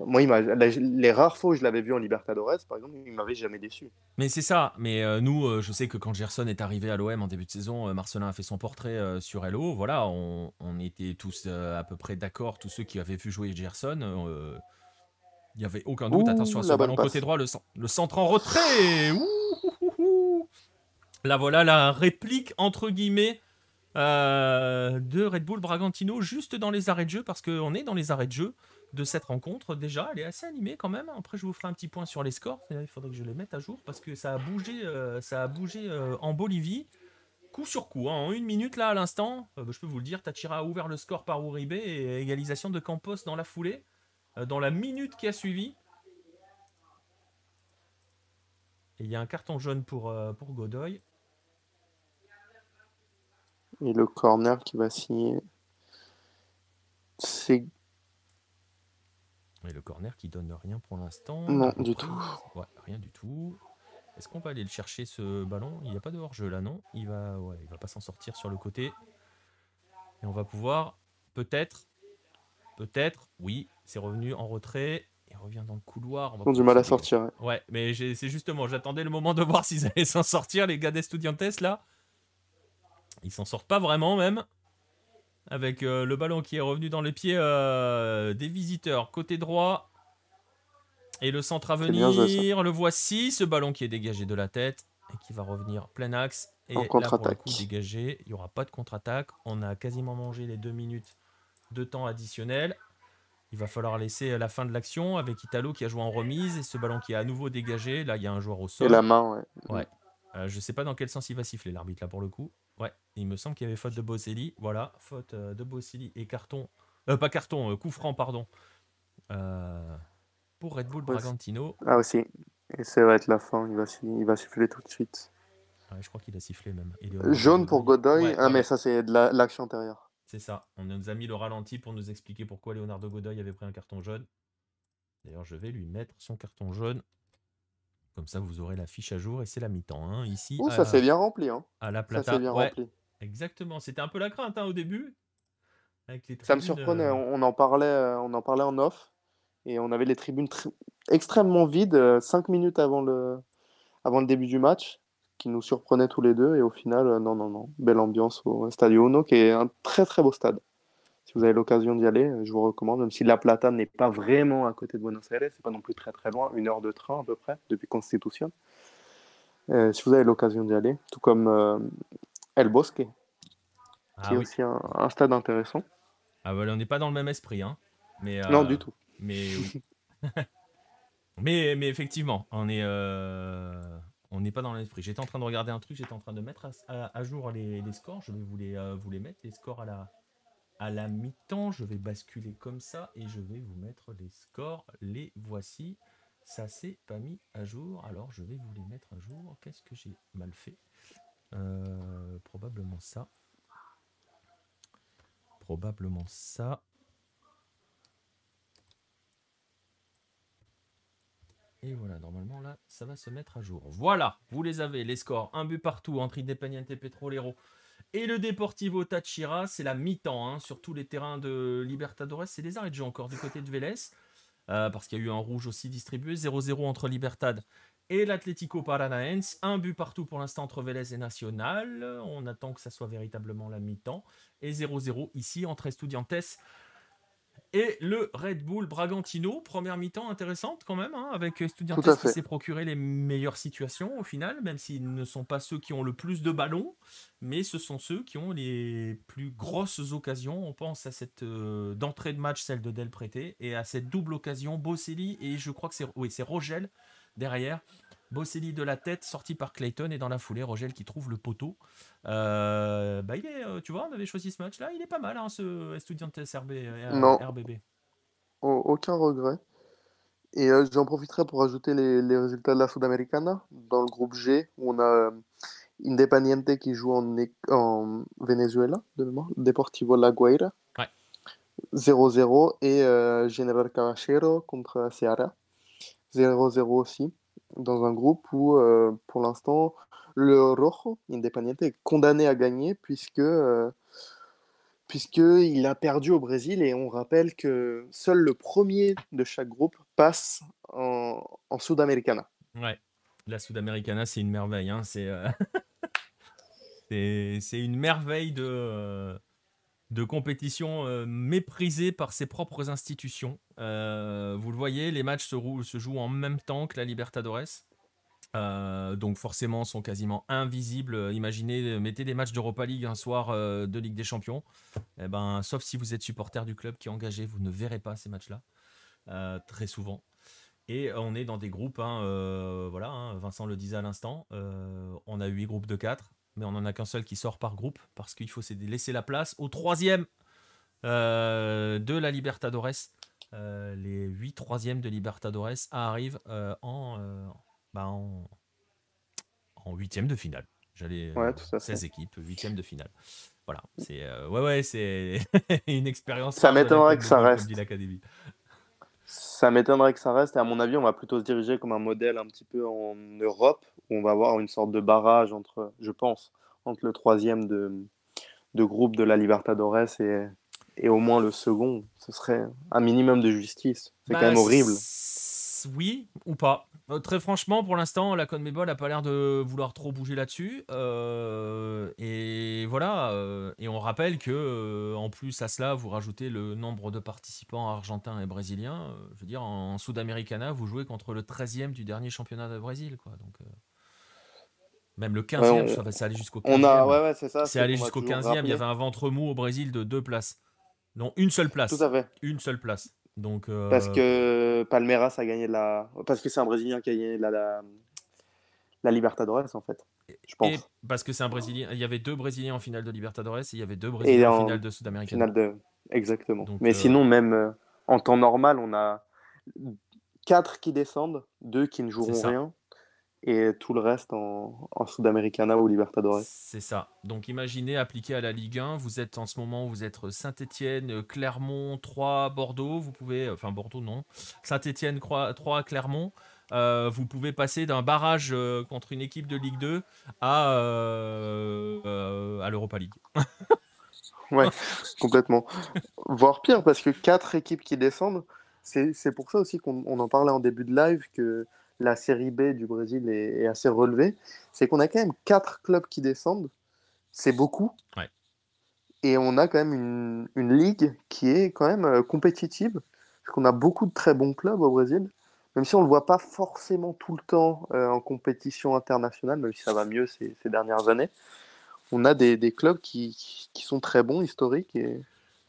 moi, les rares fois où je l'avais vu en Libertadores, par exemple, il m'avait jamais déçu. Mais c'est ça. Mais euh, nous, euh, je sais que quand Gerson est arrivé à l'OM en début de saison, euh, Marcelin a fait son portrait sur Hello. Voilà, on, était tous à peu près d'accord, tous ceux qui avaient vu jouer Gerson. il n'y avait aucun doute. Attention à ce ballon côté droit, le, centre en retrait. La Là, voilà la réplique, entre guillemets, de Red Bull Bragantino, juste dans les arrêts de jeu, parce qu'on est dans les arrêts de jeu de cette rencontre déjà. Elle est assez animée quand même. Après, je vous ferai un petit point sur les scores. Il faudrait que je les mette à jour parce que ça a bougé, euh, ça a bougé euh, en Bolivie, coup sur coup. Hein. En une minute, là, à l'instant, euh, bah, je peux vous le dire, Tachira a ouvert le score par Uribe et égalisation de Campos dans la foulée, dans la minute qui a suivi. il y a un carton jaune pour, pour Godoy. Et le corner qui va signer. C'est le corner qui donne rien pour l'instant. Non, du tout. Ouais, rien du tout. Est-ce qu'on va aller le chercher ce ballon Il n'y a pas de hors-jeu là, non Il va, il va pas s'en sortir sur le côté. Et on va pouvoir, peut-être, peut-être, oui, c'est revenu en retrait. il revient dans le couloir. On Ils ont du mal à sortir. Ouais, mais c'est justement, j'attendais le moment de voir [laughs] s'ils allaient s'en sortir, les gars d'Estudiantes là. Ils s'en sortent pas vraiment même avec euh, le ballon qui est revenu dans les pieds euh, des visiteurs. Côté droit. Et le centre à venir. le voici, ce ballon qui est dégagé de la tête et qui va revenir plein axe. Et en là, pour le coup, dégagé. Il n'y aura pas de contre-attaque. On a quasiment mangé les deux minutes de temps additionnel. Il va falloir laisser la fin de l'action avec Italo qui a joué en remise et ce ballon qui est à nouveau dégagé. Là, il y a un joueur au sol. Et la main, ouais. Euh, je ne sais pas dans quel sens il va siffler l'arbitre là pour le coup. Ouais, il me semble qu'il y avait faute de Boselli. Voilà, faute euh, de Boselli et carton. Euh, pas carton, euh, coup franc, pardon. pour Red Bull Bragantino. Ah aussi, et ça va être la fin, il va, il siffler tout de suite. je crois qu'il a sifflé même. Jaune pour Godoy, ah, mais ça c'est de l'action antérieure. intérieure. C'est ça, on nous a mis le ralenti pour nous expliquer pourquoi Leonardo Godoy avait pris un carton jaune. D'ailleurs, je vais lui mettre son carton jaune comme ça, vous aurez la fiche à jour et c'est la mi-temps. Hein. Ici, ça s'est bien rempli. Hein. À la plata. Ça bien rempli. Exactement. C'était un peu la crainte hein, au début. ça me surprenait. Euh. On en parlait, euh, on en parlait en off et on avait les tribunes extrêmement vides euh, cinq minutes avant le, avant le début du match qui nous surprenait tous les deux et au final non non non belle ambiance au Stadio Uno qui est un très très beau stade vous avez l'occasion d'y aller, je vous recommande, même si La Plata n'est pas vraiment à côté de Buenos Aires, c'est pas non plus très très loin, une heure de train à peu près, depuis Constitution. Euh, si vous avez l'occasion d'y aller, tout comme euh, El Bosque, ah qui est aussi un, stade intéressant. Ah voilà, on n'est pas dans le même esprit, hein. Mais, non, euh, du tout. Mais [laughs] [laughs] mais, mais effectivement, on est, on n'est pas dans l'esprit. J'étais en train de regarder un truc, j'étais en train de mettre à, jour les, les, scores. Je vais vous vous les mettre les scores à la, à la mi-temps. Je vais basculer comme ça et je vais vous mettre les scores. Les voici. Ça s'est pas mis à jour, alors je vais vous les mettre à jour. Qu'est-ce que j'ai mal fait euh, Probablement ça. Probablement ça. Et voilà, normalement là, ça va se mettre à jour. Voilà, vous les avez, les scores. Un but partout entre Independiente Petrolero et le Deportivo Tachira, c'est la mi-temps hein, sur tous les terrains de Libertadores. C'est des arrêts de encore du côté de Vélez, euh, parce qu'il y a eu un rouge aussi distribué. 0-0 entre Libertad et l'Atlético Paranaense. Un but partout pour l'instant entre Vélez et National, On attend que ça soit véritablement la mi-temps. Et 0-0 ici entre Estudiantes et le Red Bull Bragantino. Première mi-temps intéressante quand même, hein, avec Estudiantes qui s'est procuré les meilleures situations au final, même s'ils ne sont pas ceux qui ont le plus de ballons, mais ce sont ceux qui ont les plus grosses occasions. On pense à cette euh, d'entrée de match, celle de Del Prete, et à cette double occasion, Bosselli et je crois que c'est oui, Rogel derrière. Bosselli de la tête, sorti par Clayton, et dans la foulée, Rogel qui trouve le poteau. Euh, bah, il est, euh, tu vois, on avait choisi ce match-là, il est pas mal, hein, ce Estudiantes RB, RBB. aucun regret. Et euh, j'en profiterai pour ajouter les, résultats de la Sudamericana, dans le groupe G, où on a Independiente qui joue en, en Venezuela, de mémoire, Deportivo La Guaira. 0-0 et General Caballero contre Seara 0-0 aussi dans un groupe où, euh, pour l'instant, le Rojo Independiente est condamné à gagner puisque euh, puisque puisqu'il a perdu au Brésil et on rappelle que seul le premier de chaque groupe passe en, en Sudamericana. Ouais, la Sudamericana, c'est une merveille. Hein. C'est euh, [laughs] une merveille de, de compétition euh, méprisées par ses propres institutions. Euh, vous le voyez, les matchs se, jouent en même temps que la Libertadores. Euh, donc forcément, sont quasiment invisibles. Imaginez, mettez des matchs d'Europa League un soir de Ligue des Champions. Eh ben, sauf si vous êtes supporter du club qui est engagé, vous ne verrez pas ces matchs-là très souvent. Et on est dans des groupes, hein, voilà, hein, Vincent le disait à l'instant, on a huit groupes de quatre mais on n'en a qu'un seul qui sort par groupe, parce qu'il faut laisser la place au troisième euh, de la Libertadores. Euh, les huit troisièmes de Libertadores arrivent euh, bah, en, en, huitième de finale. J'allais ouais, 16 équipes, huitième de finale. Voilà, c'est ouais ouais, c'est [laughs] une expérience. Ça m'étonnerait que ça reste. Ça m'étonnerait que ça reste. Et à mon avis, on va plutôt se diriger comme un modèle un petit peu en Europe, où on va avoir une sorte de barrage entre, je pense, entre le troisième de, de groupe de la Libertadores et, et au moins le second. Ce serait un minimum de justice. C'est bah, quand même horrible oui ou pas. Euh, très franchement, pour l'instant, la CONMEBOL n'a pas l'air de vouloir trop bouger là-dessus. Euh, et voilà. Euh, et on rappelle que, en plus à cela, vous rajoutez le nombre de participants argentins et brésiliens. je veux dire, en Sud-Americana, vous jouez contre le 13e du dernier championnat de Brésil. Quoi. Donc, même le 15e, ça, allait jusqu'au 15e. c'est allé jusqu'au 15e. Il y avait un ventre mou au Brésil de deux places. Non, une seule place. Tout à fait. Une seule place. Euh, parce que Palmeiras a gagné de la. Parce que c'est un Brésilien qui a gagné la, Libertadores, en fait. Je pense. parce que c'est un Brésilien. Il y avait deux Brésiliens en finale de Libertadores et il y avait deux Brésiliens en, finale de Sud-Amérique. Exactement. Mais euh, sinon, même euh, en temps normal, on a quatre qui descendent, deux qui ne joueront rien et tout le reste en, en Sudamericana ou Libertadores. C'est ça. Donc imaginez appliqué à la Ligue 1, vous êtes en ce moment, vous êtes saint etienne Clermont, 3, Bordeaux, vous pouvez, euh, enfin Bordeaux non, saint etienne 3, Clermont. Euh, vous pouvez passer d'un barrage euh, contre une équipe de Ligue 2 à, à l'Europa League. [laughs] ouais, complètement. Voire pire, parce que quatre équipes qui descendent, c'est pour ça aussi qu'on en parlait en début de live, que la série B du Brésil est, assez relevée, c'est qu'on a quand même quatre clubs qui descendent. C'est beaucoup. Et on a quand même une, ligue qui est quand même euh, compétitive, parce qu'on a beaucoup de très bons clubs au Brésil, même si on ne le voit pas forcément tout le temps euh, en compétition internationale, même si ça va mieux ces, dernières années. On a des, clubs qui, sont très bons, historiques. Et...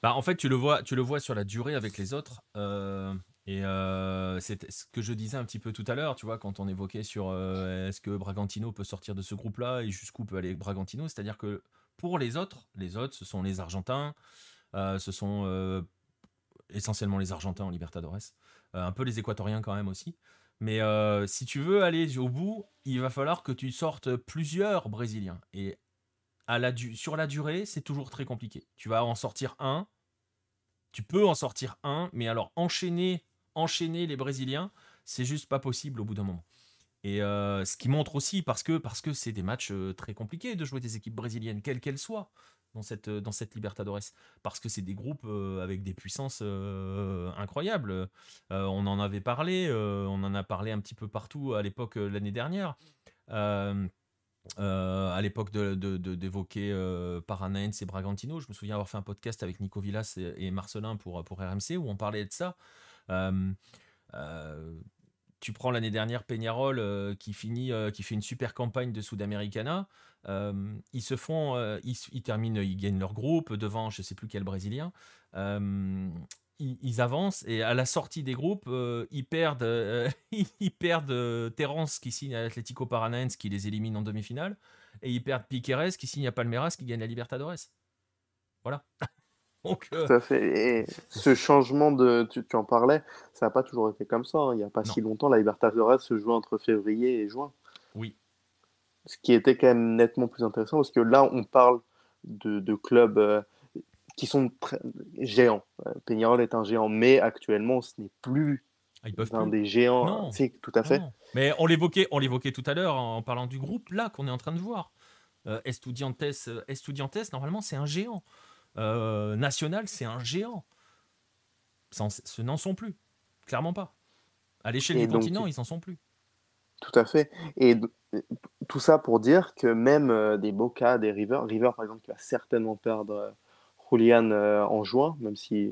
Bah, en fait, tu le, vois, tu le vois sur la durée avec les autres. Euh, et euh, c'est ce que je disais un petit peu tout à l'heure, tu vois, quand on évoquait sur euh, est-ce que Bragantino peut sortir de ce groupe-là et jusqu'où peut aller Bragantino, c'est-à-dire que pour les autres, les autres, ce sont les Argentins, euh, ce sont essentiellement les Argentins en Libertadores, un peu les Équatoriens quand même aussi. Mais si tu veux aller au bout, il va falloir que tu sortes plusieurs Brésiliens. Et à la sur la durée, c'est toujours très compliqué. Tu vas en sortir un, tu peux en sortir un, mais alors enchaîner enchaîner les Brésiliens, c'est juste pas possible au bout d'un moment. Et euh, ce qui montre aussi, parce que c'est parce que des matchs euh, très compliqués de jouer des équipes brésiliennes, quelles qu'elles soient, dans cette, dans cette Libertadores. Parce que c'est des groupes euh, avec des puissances incroyables. on en avait parlé, on en a parlé un petit peu partout à l'époque l'année dernière. à l'époque d'évoquer de, de, Paranaense et Bragantino, je me souviens avoir fait un podcast avec Nico Villas et, et Marcelin pour, pour RMC où on parlait de ça. Euh, euh, tu prends l'année dernière Peñarol euh, qui finit, qui fait une super campagne de Sudamericana. Euh, ils se font, ils, terminent, ils gagnent leur groupe devant je sais plus quel Brésilien. Ils, avancent et à la sortie des groupes, ils perdent, [laughs] ils perdent Terence qui signe à Atlético Paranaense qui les élimine en demi-finale et ils perdent Piqueres qui signe à Palmeiras qui gagne la Libertadores. Voilà. Euh, fait. ce changement de. Tu, en parlais, ça n'a pas toujours été comme ça. Hein. Il n'y a pas si longtemps, la Libertadores se jouait entre février et juin. Oui. Ce qui était quand même nettement plus intéressant parce que là, on parle de, clubs euh, qui sont géants. Euh, Peñarol est un géant, mais actuellement, ce n'est plus ah, un des géants. C'est tout à fait. Mais on l'évoquait, on l'évoquait tout à l'heure hein, en parlant du groupe là qu'on est en train de voir. Estudiantes, Estudiantes, normalement, c'est un géant. Euh, national, c'est un géant. Ce n'en sont plus, clairement pas. À l'échelle des continents, ils n'en sont plus. Tout à fait. Et euh, tout ça pour dire que même euh, des Boca, des River, River par exemple qui va certainement perdre Julian euh, en juin, même si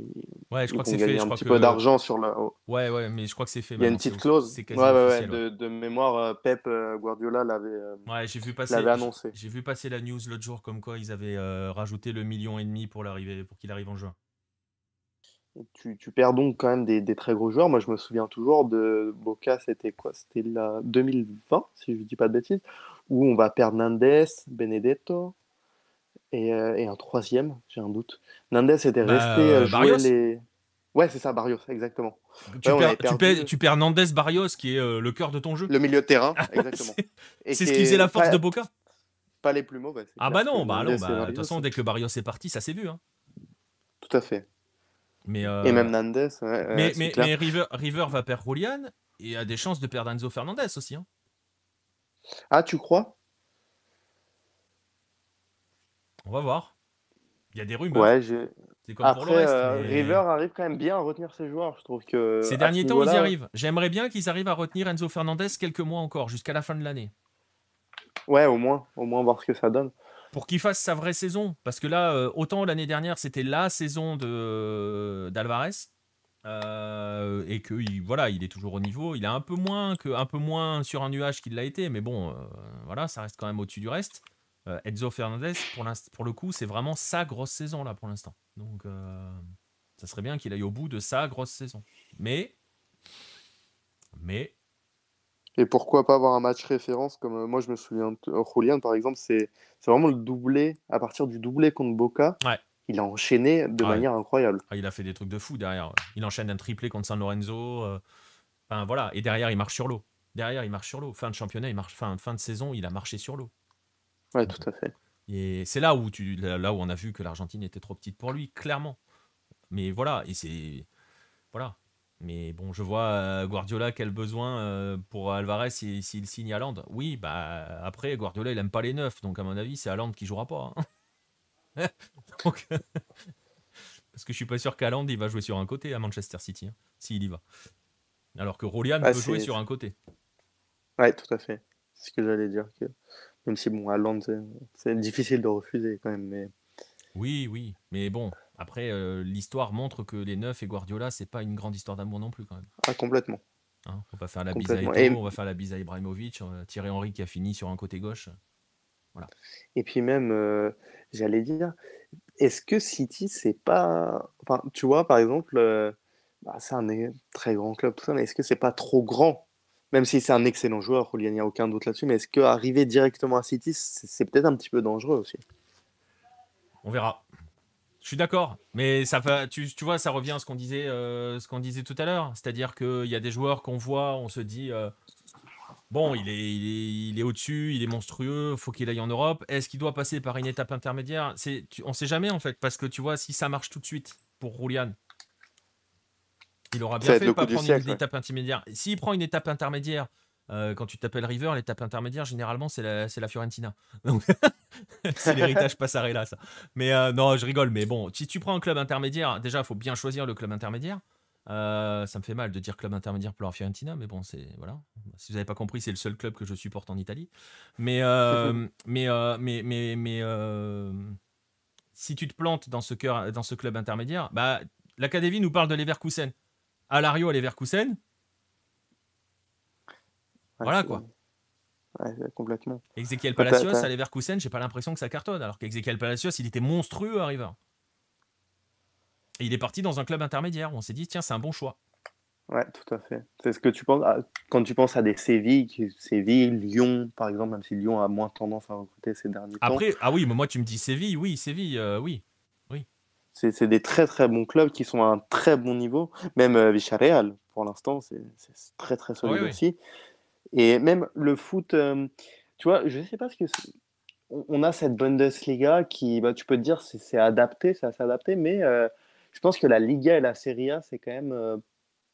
ouais, je crois que c'est fait. un petit peu d'argent sur le. Ouais, ouais, mais je crois que c'est fait. Il y a une petite clause. Ouais, ouais, de, de, mémoire, euh, Pep euh, Guardiola l'avait. ouais, j'ai vu passer. annoncé. J'ai vu passer la news l'autre jour comme quoi ils avaient rajouté le million et demi pour l'arrivée, pour qu'il arrive en juin. Tu, perds donc quand même des, très gros joueurs. Moi, je me souviens toujours de Boca, c'était quoi C'était la 2020, si je ne dis pas de bêtises, où on va perdre Nandez, Benedetto, euh, et, un troisième, j'ai un doute. Nandez était bah, resté euh, euh, jouer les. Ouais, c'est ça, Barrios, exactement. Tu, perds, tu, Nandez Barrios, qui est le cœur de ton jeu. Le milieu de terrain, [laughs] exactement. c'est ce qui faisait la force de Boca Pas les plus mauvais. Ah bah non, bah, bah de bah, toute façon, dès que Barrios est parti, ça s'est vu. Hein. Tout à fait. Mais Et même Nandes. mais, River, va perdre Julian et a des chances de perdre Enzo Fernandez aussi. Hein. Ah, tu crois On va voir. Il y a des rumeurs. C'est comme Après, pour euh, River arrive quand même bien à retenir ses joueurs, je trouve que. Ces derniers temps, ils y arrivent. J'aimerais bien qu'ils arrivent à retenir Enzo Fernandez quelques mois encore, jusqu'à la fin de l'année. Ouais, au moins, au moins voir ce que ça donne. Pour qu'il fasse sa vraie saison, parce que là, euh, autant l'année dernière c'était la saison de euh, d'Alvarez. et que voilà, il est toujours au niveau. Il est un peu moins un peu moins sur un nuage qu'il l'a été, mais bon, voilà, ça reste quand même au-dessus du reste. Euh, Edzo Fernandez, pour, le coup, c'est vraiment sa grosse saison là pour l'instant. Donc, euh, ça serait bien qu'il aille au bout de sa grosse saison. Mais. Mais. Et pourquoi pas avoir un match référence comme euh, moi je me souviens, Julian par exemple, c'est vraiment le doublé, à partir du doublé contre Boca, il a enchaîné de manière incroyable. Ah, il a fait des trucs de fou derrière. Il enchaîne un triplé contre San Lorenzo. Enfin, voilà. Et derrière, il marche sur l'eau. Derrière, il marche sur l'eau. Fin de championnat, il marche, fin, fin de saison, il a marché sur l'eau. Ouais, tout à fait. Et c'est là où tu, là où on a vu que l'Argentine était trop petite pour lui, clairement. Mais voilà, et c'est voilà. Mais bon, je vois euh, Guardiola quel besoin euh, pour Alvarez s'il si, signe Oui, bah après Guardiola il aime pas les neufs, donc à mon avis c'est Haaland qui jouera pas. Hein. [laughs] [laughs] parce que je suis pas sûr qu'Haaland il va jouer sur un côté à Manchester City, hein, s'il y va. Alors que Rolian ah, peut jouer sur un côté. Ouais, tout à fait. C'est ce que j'allais dire. Que même si, bon, land c'est difficile de refuser quand même. Mais... Oui, oui. Mais bon, après, euh, l'histoire montre que les Neufs et Guardiola, c'est pas une grande histoire d'amour non plus quand même. Ah, complètement. Hein, on va faire la bise à et... on va faire la bise Ibrahimovic, euh, Thierry Henry qui a fini sur un côté gauche. Voilà. Et puis même, euh, j'allais dire, est-ce que City, c'est pas. Enfin, tu vois, par exemple, bah, c'est un très grand club, tout ça, mais est-ce que c'est pas trop grand même si c'est un excellent joueur, il n'y a aucun doute là-dessus, mais est-ce qu'arriver directement à City, c'est peut-être un petit peu dangereux aussi On verra. Je suis d'accord, mais ça va, tu, vois, ça revient à ce qu'on disait, euh, ce qu'on disait tout à l'heure, c'est-à-dire qu'il y a des joueurs qu'on voit, on se dit, euh, bon, il est, il est, au-dessus, il est monstrueux, faut qu'il aille en Europe. Est-ce qu'il doit passer par une étape intermédiaire On ne sait jamais en fait, parce que tu vois, si ça marche tout de suite pour Roulian, il aura bien fait de pas prendre une étape intermédiaire. S'il prend une étape intermédiaire, euh, quand tu t'appelles River, l'étape intermédiaire, généralement, c'est la, la, Fiorentina. [laughs] [laughs] c'est l'héritage [laughs] Passarella, ça. Mais euh, non, je rigole, mais bon, si tu prends un club intermédiaire, déjà, il faut bien choisir le club intermédiaire. Euh, ça me fait mal de dire club intermédiaire pour la Fiorentina, mais bon, c'est voilà. Si vous n'avez pas compris, c'est le seul club que je supporte en Italie. Mais mais mais mais, mais si tu te plantes dans ce cœur, dans ce club intermédiaire, bah l'Académie nous parle de Leverkusen. Alario aller vers voilà quoi. Ouais, complètement. Ezekiel Palacios à Leverkusen, j'ai pas l'impression que ça cartonne. Alors qu'Ezekiel Palacios, il était monstrueux à Et il est parti dans un club intermédiaire où on s'est dit, tiens, c'est un bon choix. Ouais, tout à fait. C'est ce que tu penses. Ah, quand tu penses à des Séville, Séville, Lyon, par exemple, même si Lyon a moins tendance à recruter ces derniers Après, Ah oui, mais moi, tu me dis Séville, oui, Séville, euh, oui c'est des très très bons clubs qui sont à un très bon niveau. Même euh, pour l'instant, c'est très très solide aussi. Et même le foot, euh, tu vois, je ne sais pas ce que on a cette Bundesliga qui, bah, tu peux te dire, c'est adapté, ça s'est adapté, mais euh, je pense que la Liga et la Serie A, c'est quand même euh,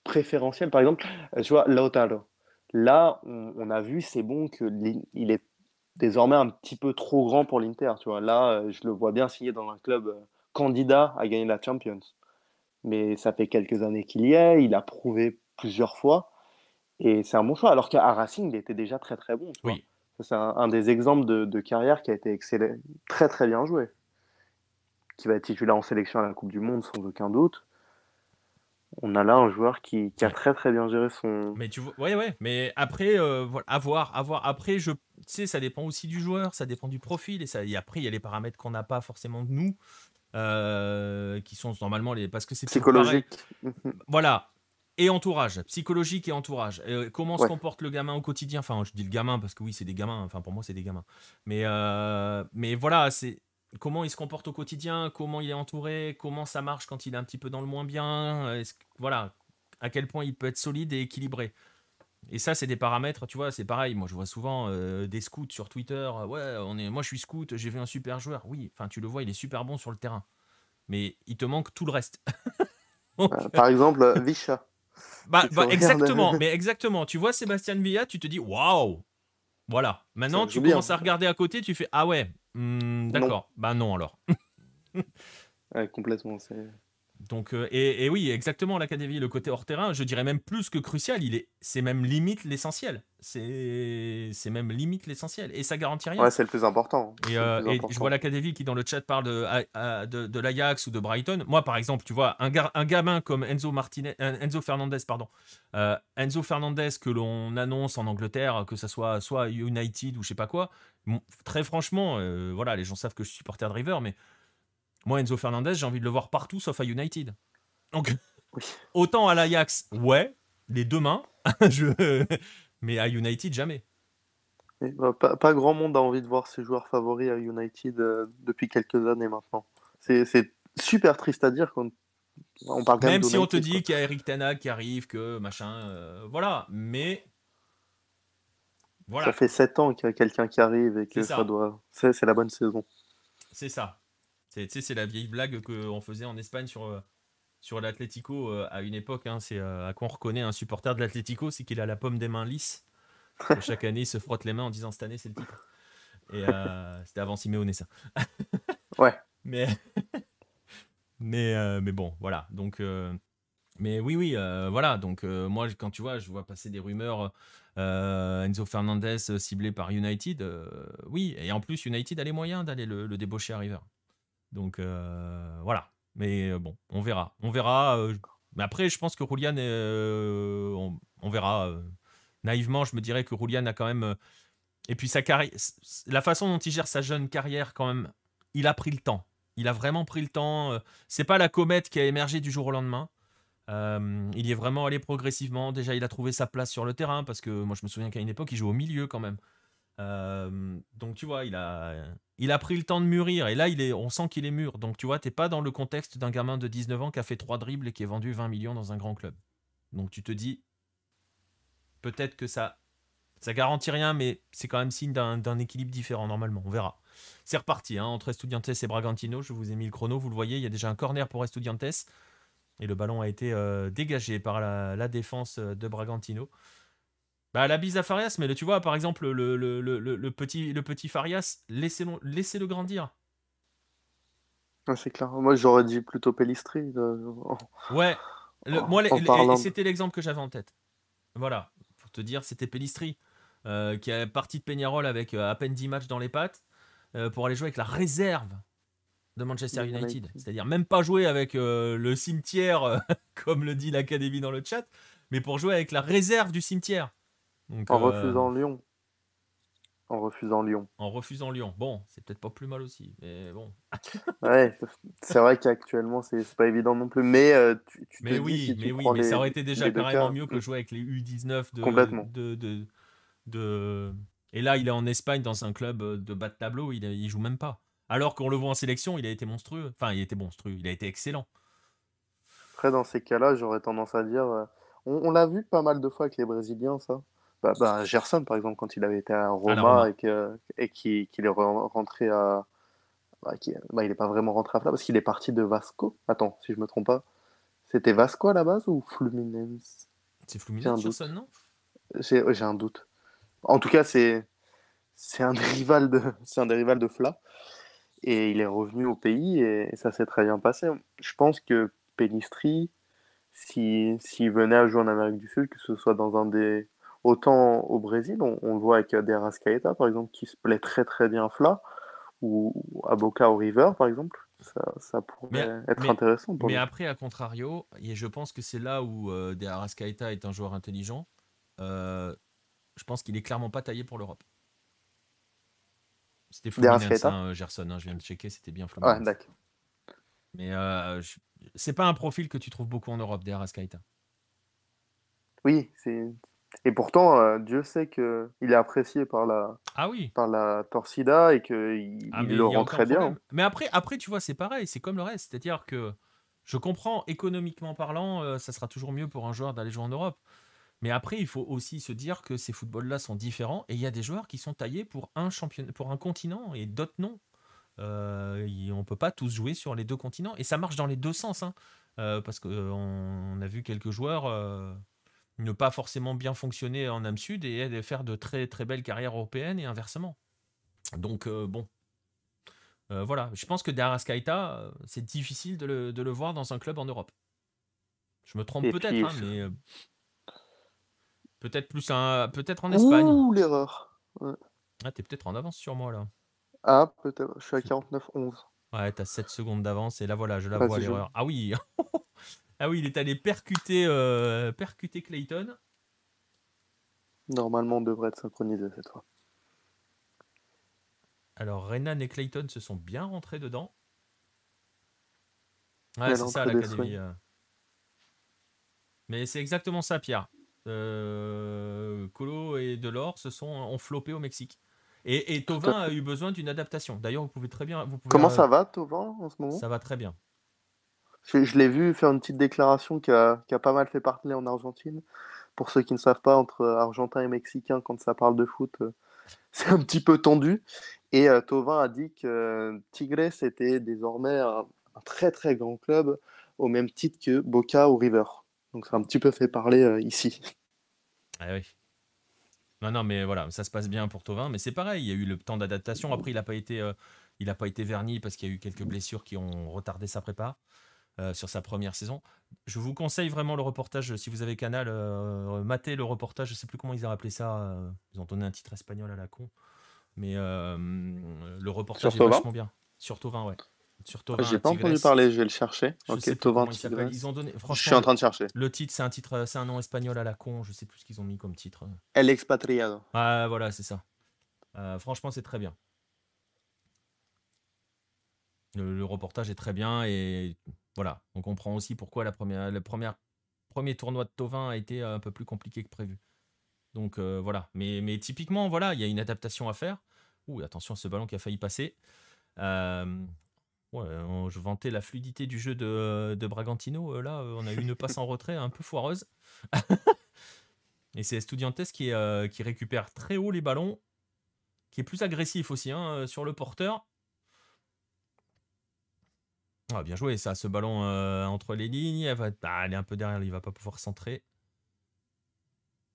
préférentiel. Par exemple, tu vois, Lautaro. Là, on, a vu, c'est bon qu'il est désormais un petit peu trop grand pour l'Inter. Tu vois, là, je le vois bien signé dans un club candidat à gagner la Champions. Mais ça fait quelques années qu'il y est, il a prouvé plusieurs fois, et c'est un bon choix. Alors qu'à Racing, il était déjà très très bon. oui. C'est un, des exemples de, carrière qui a été excellent, très très bien joué. Qui va être titulaire en sélection à la Coupe du Monde sans aucun doute. On a là un joueur qui, a très très bien géré son. Mais tu vois, ouais, mais après, avoir euh, avoir Après, je sais, ça dépend aussi du joueur, ça dépend du profil, et, ça, et après, il y a les paramètres qu'on n'a pas forcément de nous. Euh, qui sont normalement les. Parce que c'est psychologique. Mhm. voilà. Et entourage, psychologique et entourage. Euh, comment se comporte le gamin au quotidien Enfin, je dis le gamin parce que oui, c'est des gamins. Hein. Enfin, pour moi, c'est des gamins. Mais, euh, mais voilà, c'est comment il se comporte au quotidien, comment il est entouré, comment ça marche quand il est un petit peu dans le moins bien. Voilà, à quel point il peut être solide et équilibré. Et ça, c'est des paramètres, tu vois, c'est pareil. Moi, je vois souvent euh, des scouts sur Twitter. Euh, ouais, on est, moi, je suis scout, j'ai vu un super joueur. Oui, enfin, tu le vois, il est super bon sur le terrain. Mais il te manque tout le reste. [laughs] Euh, par exemple, [laughs] Vicha. Bah, bah, exactement, mais [laughs] exactement. Tu vois Sébastien Villa, tu te dis waouh. Voilà. Maintenant, tu commences à regarder à côté, tu fais ah ouais, hmm, d'accord. Bah non alors. complètement. C'est donc, euh, et, oui, exactement, l'académie, le côté hors terrain, je dirais même plus que crucial, il est, c'est même limite l'essentiel. C'est, c'est même limite l'essentiel. Et ça garantit rien. Ouais, c'est le plus important. Et, euh, je vois l'académie qui, dans le chat, parle de, de, l'Ajax ou de Brighton. Moi, par exemple, tu vois, un, un gamin comme Enzo, Martinez, euh, Enzo Fernandez, pardon, Enzo Fernandez que l'on annonce en Angleterre, que ce soit, soit United ou je sais pas quoi, très franchement, voilà, les gens savent que je suis supporter de River, mais moi, Enzo Fernandez, j'ai envie de le voir partout sauf à United. Donc, [laughs] autant à l'Ajax, ouais, les deux mains, [laughs] je... mais à United, jamais. Bah, pas, grand monde a envie de voir ses joueurs favoris à United euh, depuis quelques années maintenant. C'est super triste à dire quand on parle Même si on te dit qu'il y a Eric Tana qui arrive, que machin, euh, voilà, mais. Ça fait 7 ans qu'il y a quelqu'un qui arrive et que ça doit. C'est la bonne saison. C'est ça. C'est la vieille blague qu'on faisait en Espagne sur, euh, sur l'Atlético euh, à une époque. Hein, c'est euh, à quoi on reconnaît un supporter de l'Atlético, c'est qu'il a la pomme des mains lisse. Chaque année, il se frotte les mains en disant cette année, c'est le titre. Et c'était avant Simeone, ça. [laughs] ouais. Mais, mais, mais bon, voilà. Donc, mais oui, oui, voilà. Donc, moi, quand tu vois, je vois passer des rumeurs Enzo Fernandez ciblé par United. oui, et en plus, United a les moyens d'aller le débaucher à River. Donc euh, voilà. Mais euh, bon, on verra. On verra. Euh, mais après, je pense que Roulian, on, on, verra. naïvement, je me dirais que Roulian a quand même. et puis sa la façon dont il gère sa jeune carrière, quand même, il a pris le temps. Il a vraiment pris le temps. C'est pas la comète qui a émergé du jour au lendemain. il y est vraiment allé progressivement. Déjà, il a trouvé sa place sur le terrain parce que moi, je me souviens qu'à une époque, il jouait au milieu quand même. donc, tu vois, il a, il a pris le temps de mûrir et là, il est, on sent qu'il est mûr. Donc, tu vois, n'es pas dans le contexte d'un gamin de 19 ans qui a fait 3 dribbles et qui est vendu 20 millions dans un grand club. Donc, tu te dis, peut-être que ça ça garantit rien, mais c'est quand même signe d'un équilibre différent normalement. On verra. C'est reparti hein. entre Estudiantes et Bragantino. Je vous ai mis le chrono. Vous le voyez, il y a déjà un corner pour Estudiantes. Et le ballon a été euh, dégagé par la, la, défense euh, de Bragantino. Bah, la bise à Farias, mais tu vois, par exemple, le, le, le petit, le petit Farias, laissez-le grandir. Ah, c'est clair. Moi, j'aurais dit plutôt Pellistri. Euh, ouais. moi, c'était l'exemple que j'avais en tête. Voilà. Pour te dire, c'était Pellistri euh, qui est parti de Peñarol avec euh, à peine 10 matchs dans les pattes pour aller jouer avec la réserve de Manchester United. C'est-à-dire même pas jouer avec le cimetière, [laughs] comme le dit l'Académie dans le chat, mais pour jouer avec la réserve du cimetière en euh, refusant Lyon. En refusant Lyon. En refusant Lyon. Bon, c'est peut-être pas plus mal aussi, mais bon. [laughs] ouais, c'est vrai qu'actuellement, c'est pas évident non plus. Mais euh, tu, te oui, dis mais, ça aurait été déjà carrément mieux que jouer avec les U19 de, Complètement. De, de, Et là, il est en Espagne dans un club euh, de bas de tableau, il, il joue même pas. Alors qu'on le voit en sélection, il a été monstrueux. Enfin, il était monstrueux, il a été excellent. Après, dans ces cas-là, j'aurais tendance à dire. On, on l'a vu pas mal de fois avec les Brésiliens, ça. Bah, bah, Gerson, par exemple, quand il avait été à ah, Roma, et, et qu'il est rentré à. Bah, bah il n'est pas vraiment rentré à Fla parce qu'il est parti de Vasco. Attends, si je me trompe pas. C'était Vasco à la base ou Fluminense C'est Fluminense, Gerson, non oh, J'ai un doute. En tout cas, c'est un rival de, un des rivales de Fla. Et il est revenu au pays et, ça s'est très bien passé. Je pense que Pelistri, s'il si, venait à jouer en Amérique du Sud, que ce soit dans un des Autant au Brésil, on, le voit avec Caeta, par exemple, qui se plaît très très bien à Fla, ou à Boca au River, par exemple. Ça, pourrait être intéressant. mais après, à contrario, et je pense que c'est là où euh, est un joueur intelligent, euh, je pense qu'il est clairement pas taillé pour l'Europe. C'était Fluminense, hein, Gerson, hein, je viens de checker, c'était bien ah, Fluminense. d'accord. Mais euh, c'est pas un profil que tu trouves beaucoup en Europe, Caeta. Oui, c'est et pourtant, euh, Dieu sait qu'il est apprécié par la, ah oui. par la Torcida et qu'il ah, le rend très bien. Mais après, après, tu vois, c'est pareil, c'est comme le reste. C'est-à-dire que je comprends, économiquement parlant, euh, ça sera toujours mieux pour un joueur d'aller jouer en Europe. Mais après, il faut aussi se dire que ces footballs-là sont différents et il y a des joueurs qui sont taillés pour un, pour un continent et d'autres non. Euh, on ne peut pas tous jouer sur les deux continents et ça marche dans les deux sens. Hein. parce qu'on a vu quelques joueurs ne pas forcément bien fonctionner en âme sud et faire de très très belles carrières européennes et inversement. Donc euh, bon, euh, voilà, je pense que Daraskaita, euh, c'est difficile de le, voir dans un club en Europe. Je me trompe peut-être, hein, mais peut-être plus un, peut-être en Espagne. Ouh, l'erreur. Ah, t'es peut-être en avance sur moi là. Ah, Je suis à 49-11. Ouais, t'as 7 secondes d'avance et là voilà, je la bah, vois l'erreur. Ah oui [laughs] Ah oui, il est allé percuter, euh, percuter Clayton. Normalement, on devrait être synchronisé cette fois. Alors, Renan et Clayton se sont bien rentrés dedans. Ouais, c'est ça l'académie. Euh. Mais c'est exactement ça, Pierre. Euh, Colo et Delors se sont ont flopé au Mexique. Et, Tovin a eu besoin d'une adaptation. D'ailleurs, vous pouvez très bien. Comment ça va, Tovin, en ce moment Ça va très bien. Je, l'ai vu faire une petite déclaration qui a, pas mal fait parler en Argentine. Pour ceux qui ne savent pas, entre euh, Argentin et Mexicain quand ça parle de foot, euh, [laughs] c'est un petit peu tendu. Et euh, Tovin a dit que Tigres était désormais un, très très grand club, au même titre que Boca ou River. Donc ça a un petit peu fait parler ici. Ah oui. Non, non, mais voilà, ça se passe bien pour Tovin. Mais c'est pareil, il y a eu le temps d'adaptation. Après, il n'a pas été. il pas été verni parce qu'il y a eu quelques blessures qui ont retardé sa prépa. Euh, sur sa première saison. Je vous conseille vraiment le reportage, si vous avez Canal, euh, euh matez le reportage, je sais plus comment ils ont appelé ça, euh, ils ont donné un titre espagnol à la con, mais le reportage est vachement bien. Sur Tovin, ouais. Sur n'ai ah, J'ai pas entendu parler, je vais le chercher. Je suis en train de chercher. Le titre, c'est un titre, c'est un nom espagnol à la con, je sais plus ce qu'ils ont mis comme titre. El Expatriado. Ah, voilà, c'est ça. franchement, c'est très bien. Le, le, reportage est très bien et voilà, on comprend aussi pourquoi la première, le premier tournoi de Tovin a été euh, un peu plus compliqué que prévu. Donc euh, voilà, mais, typiquement, voilà, il y a une adaptation à faire. Ouh, attention à ce ballon qui a failli passer. Euh, je vantais la fluidité du jeu de, Bragantino. là, on a eu une passe en retrait un peu foireuse. [laughs] Et c'est Estudiantes qui, récupère très haut les ballons, qui est plus agressif aussi hein, sur le porteur. Ah, bien joué ça, ce ballon euh, entre les lignes, elle, va... aller bah, est un peu derrière, il va pas pouvoir centrer.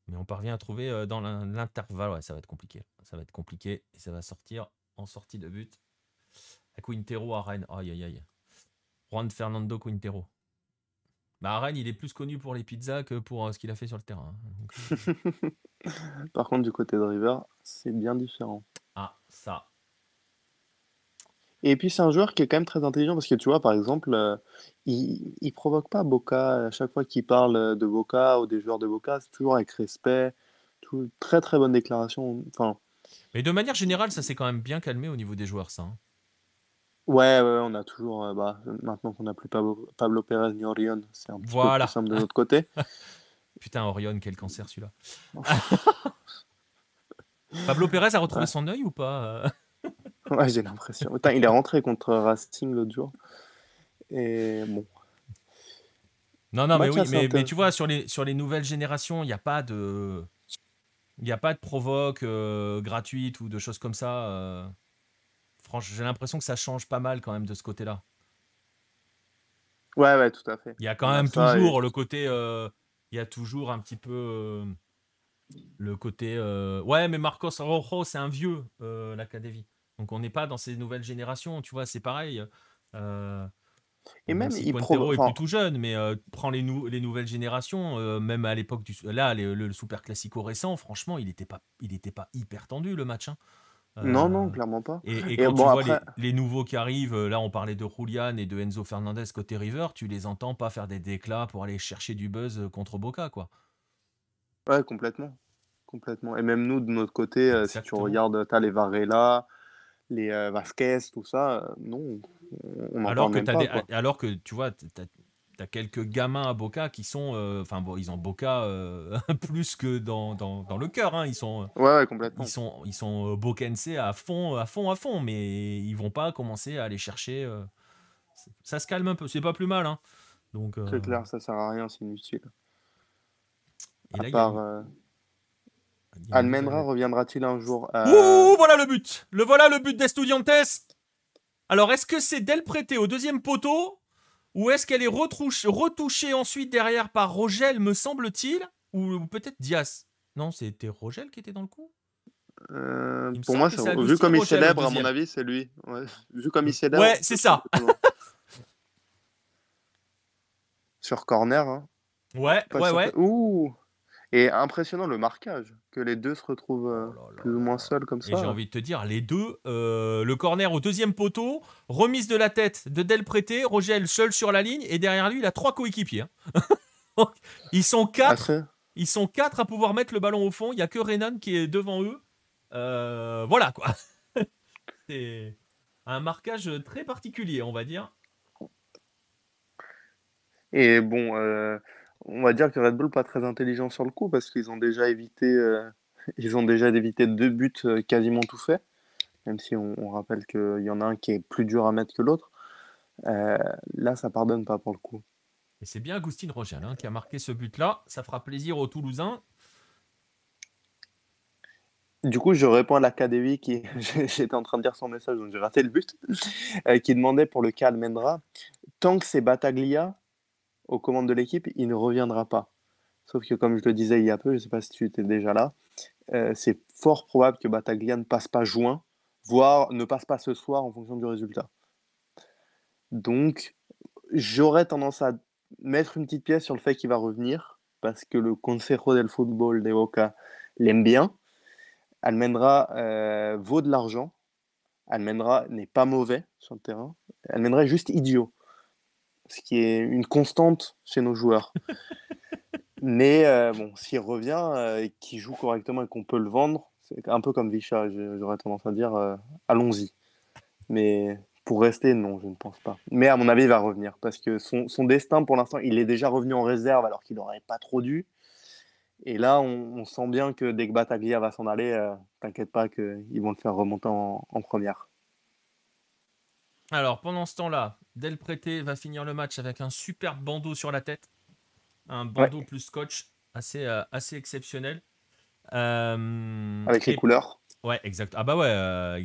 Mais on parvient à trouver euh, dans l'intervalle, ouais, ça va être compliqué. Ça va être compliqué et ça va sortir en sortie de but. À Quintero à Rennes, aïe aïe aïe. Juan Fernando Quintero. Bah, Rennes, il est plus connu pour les pizzas que pour euh, ce qu'il a fait sur le terrain. Hein, [laughs] Par contre, du côté de River, c'est bien différent. Ah, ça, et puis c'est un joueur qui est quand même très intelligent parce que tu vois, par exemple, euh, il, il provoque pas Boca à chaque fois qu'il parle euh, de Boca ou des joueurs de Boca, c'est toujours avec respect, très très bonne déclaration. Enfin, Mais de manière générale, ça s'est quand même bien calmé au niveau des joueurs, ça. Hein. ouais, on a toujours, euh, bah, maintenant qu'on n'a plus Pablo, Pablo Pérez ni Orion, c'est un peu plus simple de l'autre côté. [laughs] Putain, Orion, quel cancer celui-là. [laughs] [laughs] Pablo Pérez a retrouvé son œil ou pas [laughs] Ouais, j'ai l'impression. il est rentré contre Rasting l'autre jour. Et bon. Non, non, mais oui, mais, tu vois, sur les, sur les nouvelles générations, il n'y a pas de. Il y a pas de provoque euh, gratuite ou de choses comme ça. Euh. Franchement, j'ai l'impression que ça change pas mal quand même de ce côté-là. Ouais, ouais, tout à fait. Il y a quand même toujours le côté. Euh, il y a toujours un petit peu. le côté. ouais, mais Marcos Rojo, c'est un vieux, euh, l'Académie. Donc on n'est pas dans ces nouvelles générations, tu vois, c'est pareil. Euh, et même si il est plutôt jeune, mais euh, prends les, nouvelles générations, euh, même à l'époque du là le, super classico récent, franchement, il n'était pas il pas hyper tendu le match. Hein. non, non, clairement pas. Et, tu vois les, nouveaux qui arrivent, là on parlait de Julian et de Enzo Fernandez côté River, tu les entends pas faire des déclats pour aller chercher du buzz contre Boca, quoi. Ouais, complètement. Complètement. Et même nous, de notre côté, si tu regardes, tu as les Varela, les euh, Vasquez, tout ça, euh, non. alors, que même pas, alors que tu vois, tu as, quelques gamins à Boca qui sont. Euh, enfin, bon, ils ont Boca [laughs] plus que dans, le cœur. Hein. Ils sont. Ouais, complètement. Ils sont, ils sont à fond, à fond, à fond, mais ils vont pas commencer à aller chercher. ça se calme un peu, c'est pas plus mal. Hein. C'est clair, ça sert à rien, c'est inutile. Et à part, Almendra reviendra-t-il un jour à... Ouh, voilà le but Le voilà le but d'Estudiantes Alors, est-ce que c'est Del prêté au deuxième poteau Ou est-ce qu'elle est, retouchée, ensuite derrière par Rogel, me semble-t-il Ou peut-être Diaz Non, c'était Rogel qui était dans le coup euh, pour moi, vu comme il célèbre, à mon avis, c'est lui. Vu comme il célèbre. Ouais, c'est ça. [laughs] sur corner. Hein. Ouais, ouais, ouais. Ouh. Et impressionnant le marquage, que les deux se retrouvent oh euh, plus ou moins seuls comme ça. j'ai hein. envie de te dire, les deux, euh, le corner au deuxième poteau, remise de la tête de Del Prete, Rogel seul sur la ligne, et derrière lui, il a trois coéquipiers. Hein. [laughs] ils sont ah, quatre. Ils sont quatre à pouvoir mettre le ballon au fond. Il n'y a que Renan qui est devant eux. Euh, voilà quoi. [laughs] C'est un marquage très particulier, on va dire. Et bon, on va dire que Red Bull pas très intelligent sur le coup parce qu'ils ont déjà évité euh, [laughs] ils ont déjà évité deux buts euh, quasiment tout faits même si on, rappelle qu'il y en a un qui est plus dur à mettre que l'autre euh, là ça pardonne pas pour le coup et c'est bien Agustin Rogel hein, qui a marqué ce but là ça fera plaisir aux Toulousains du coup, je réponds à l'Académie qui, [laughs] j'étais en train de dire son message, donc j'ai raté le but, [laughs] qui demandait pour le cas Almendra, tant que c'est Bataglia, aux commandes de l'équipe, il ne reviendra pas. Sauf que, comme je le disais il y a peu, je ne sais pas si tu étais déjà là, euh, c'est fort probable que Bataglia ne passe pas juin, voire ne passe pas ce soir en fonction du résultat. Donc, j'aurais tendance à mettre une petite pièce sur le fait qu'il va revenir, parce que le Consejo del football de Boca l'aime bien. Elle mènera euh, vaut de l'argent. Elle mènera n'est pas mauvais sur le terrain. Elle est juste idiot ce qui est une constante chez nos joueurs. [laughs] Mais euh, bon, s'il revient euh, et qu'il joue correctement et qu'on peut le vendre, c'est un peu comme Vicha, j'aurais tendance à dire euh, allons-y. Mais pour rester, non, je ne pense pas. Mais à mon avis, il va revenir parce que son, destin, pour l'instant, il est déjà revenu en réserve alors qu'il n'aurait pas trop dû. Et là, on, sent bien que dès que Bataglia va s'en aller, t'inquiète pas qu'ils vont le faire remonter en première. Alors pendant ce temps-là, Del Prete va finir le match avec un superbe bandeau sur la tête. Un bandeau plus scotch, assez, euh, assez exceptionnel. Euh, avec les couleurs. Ouais, exact. Ah bah ouais. Euh,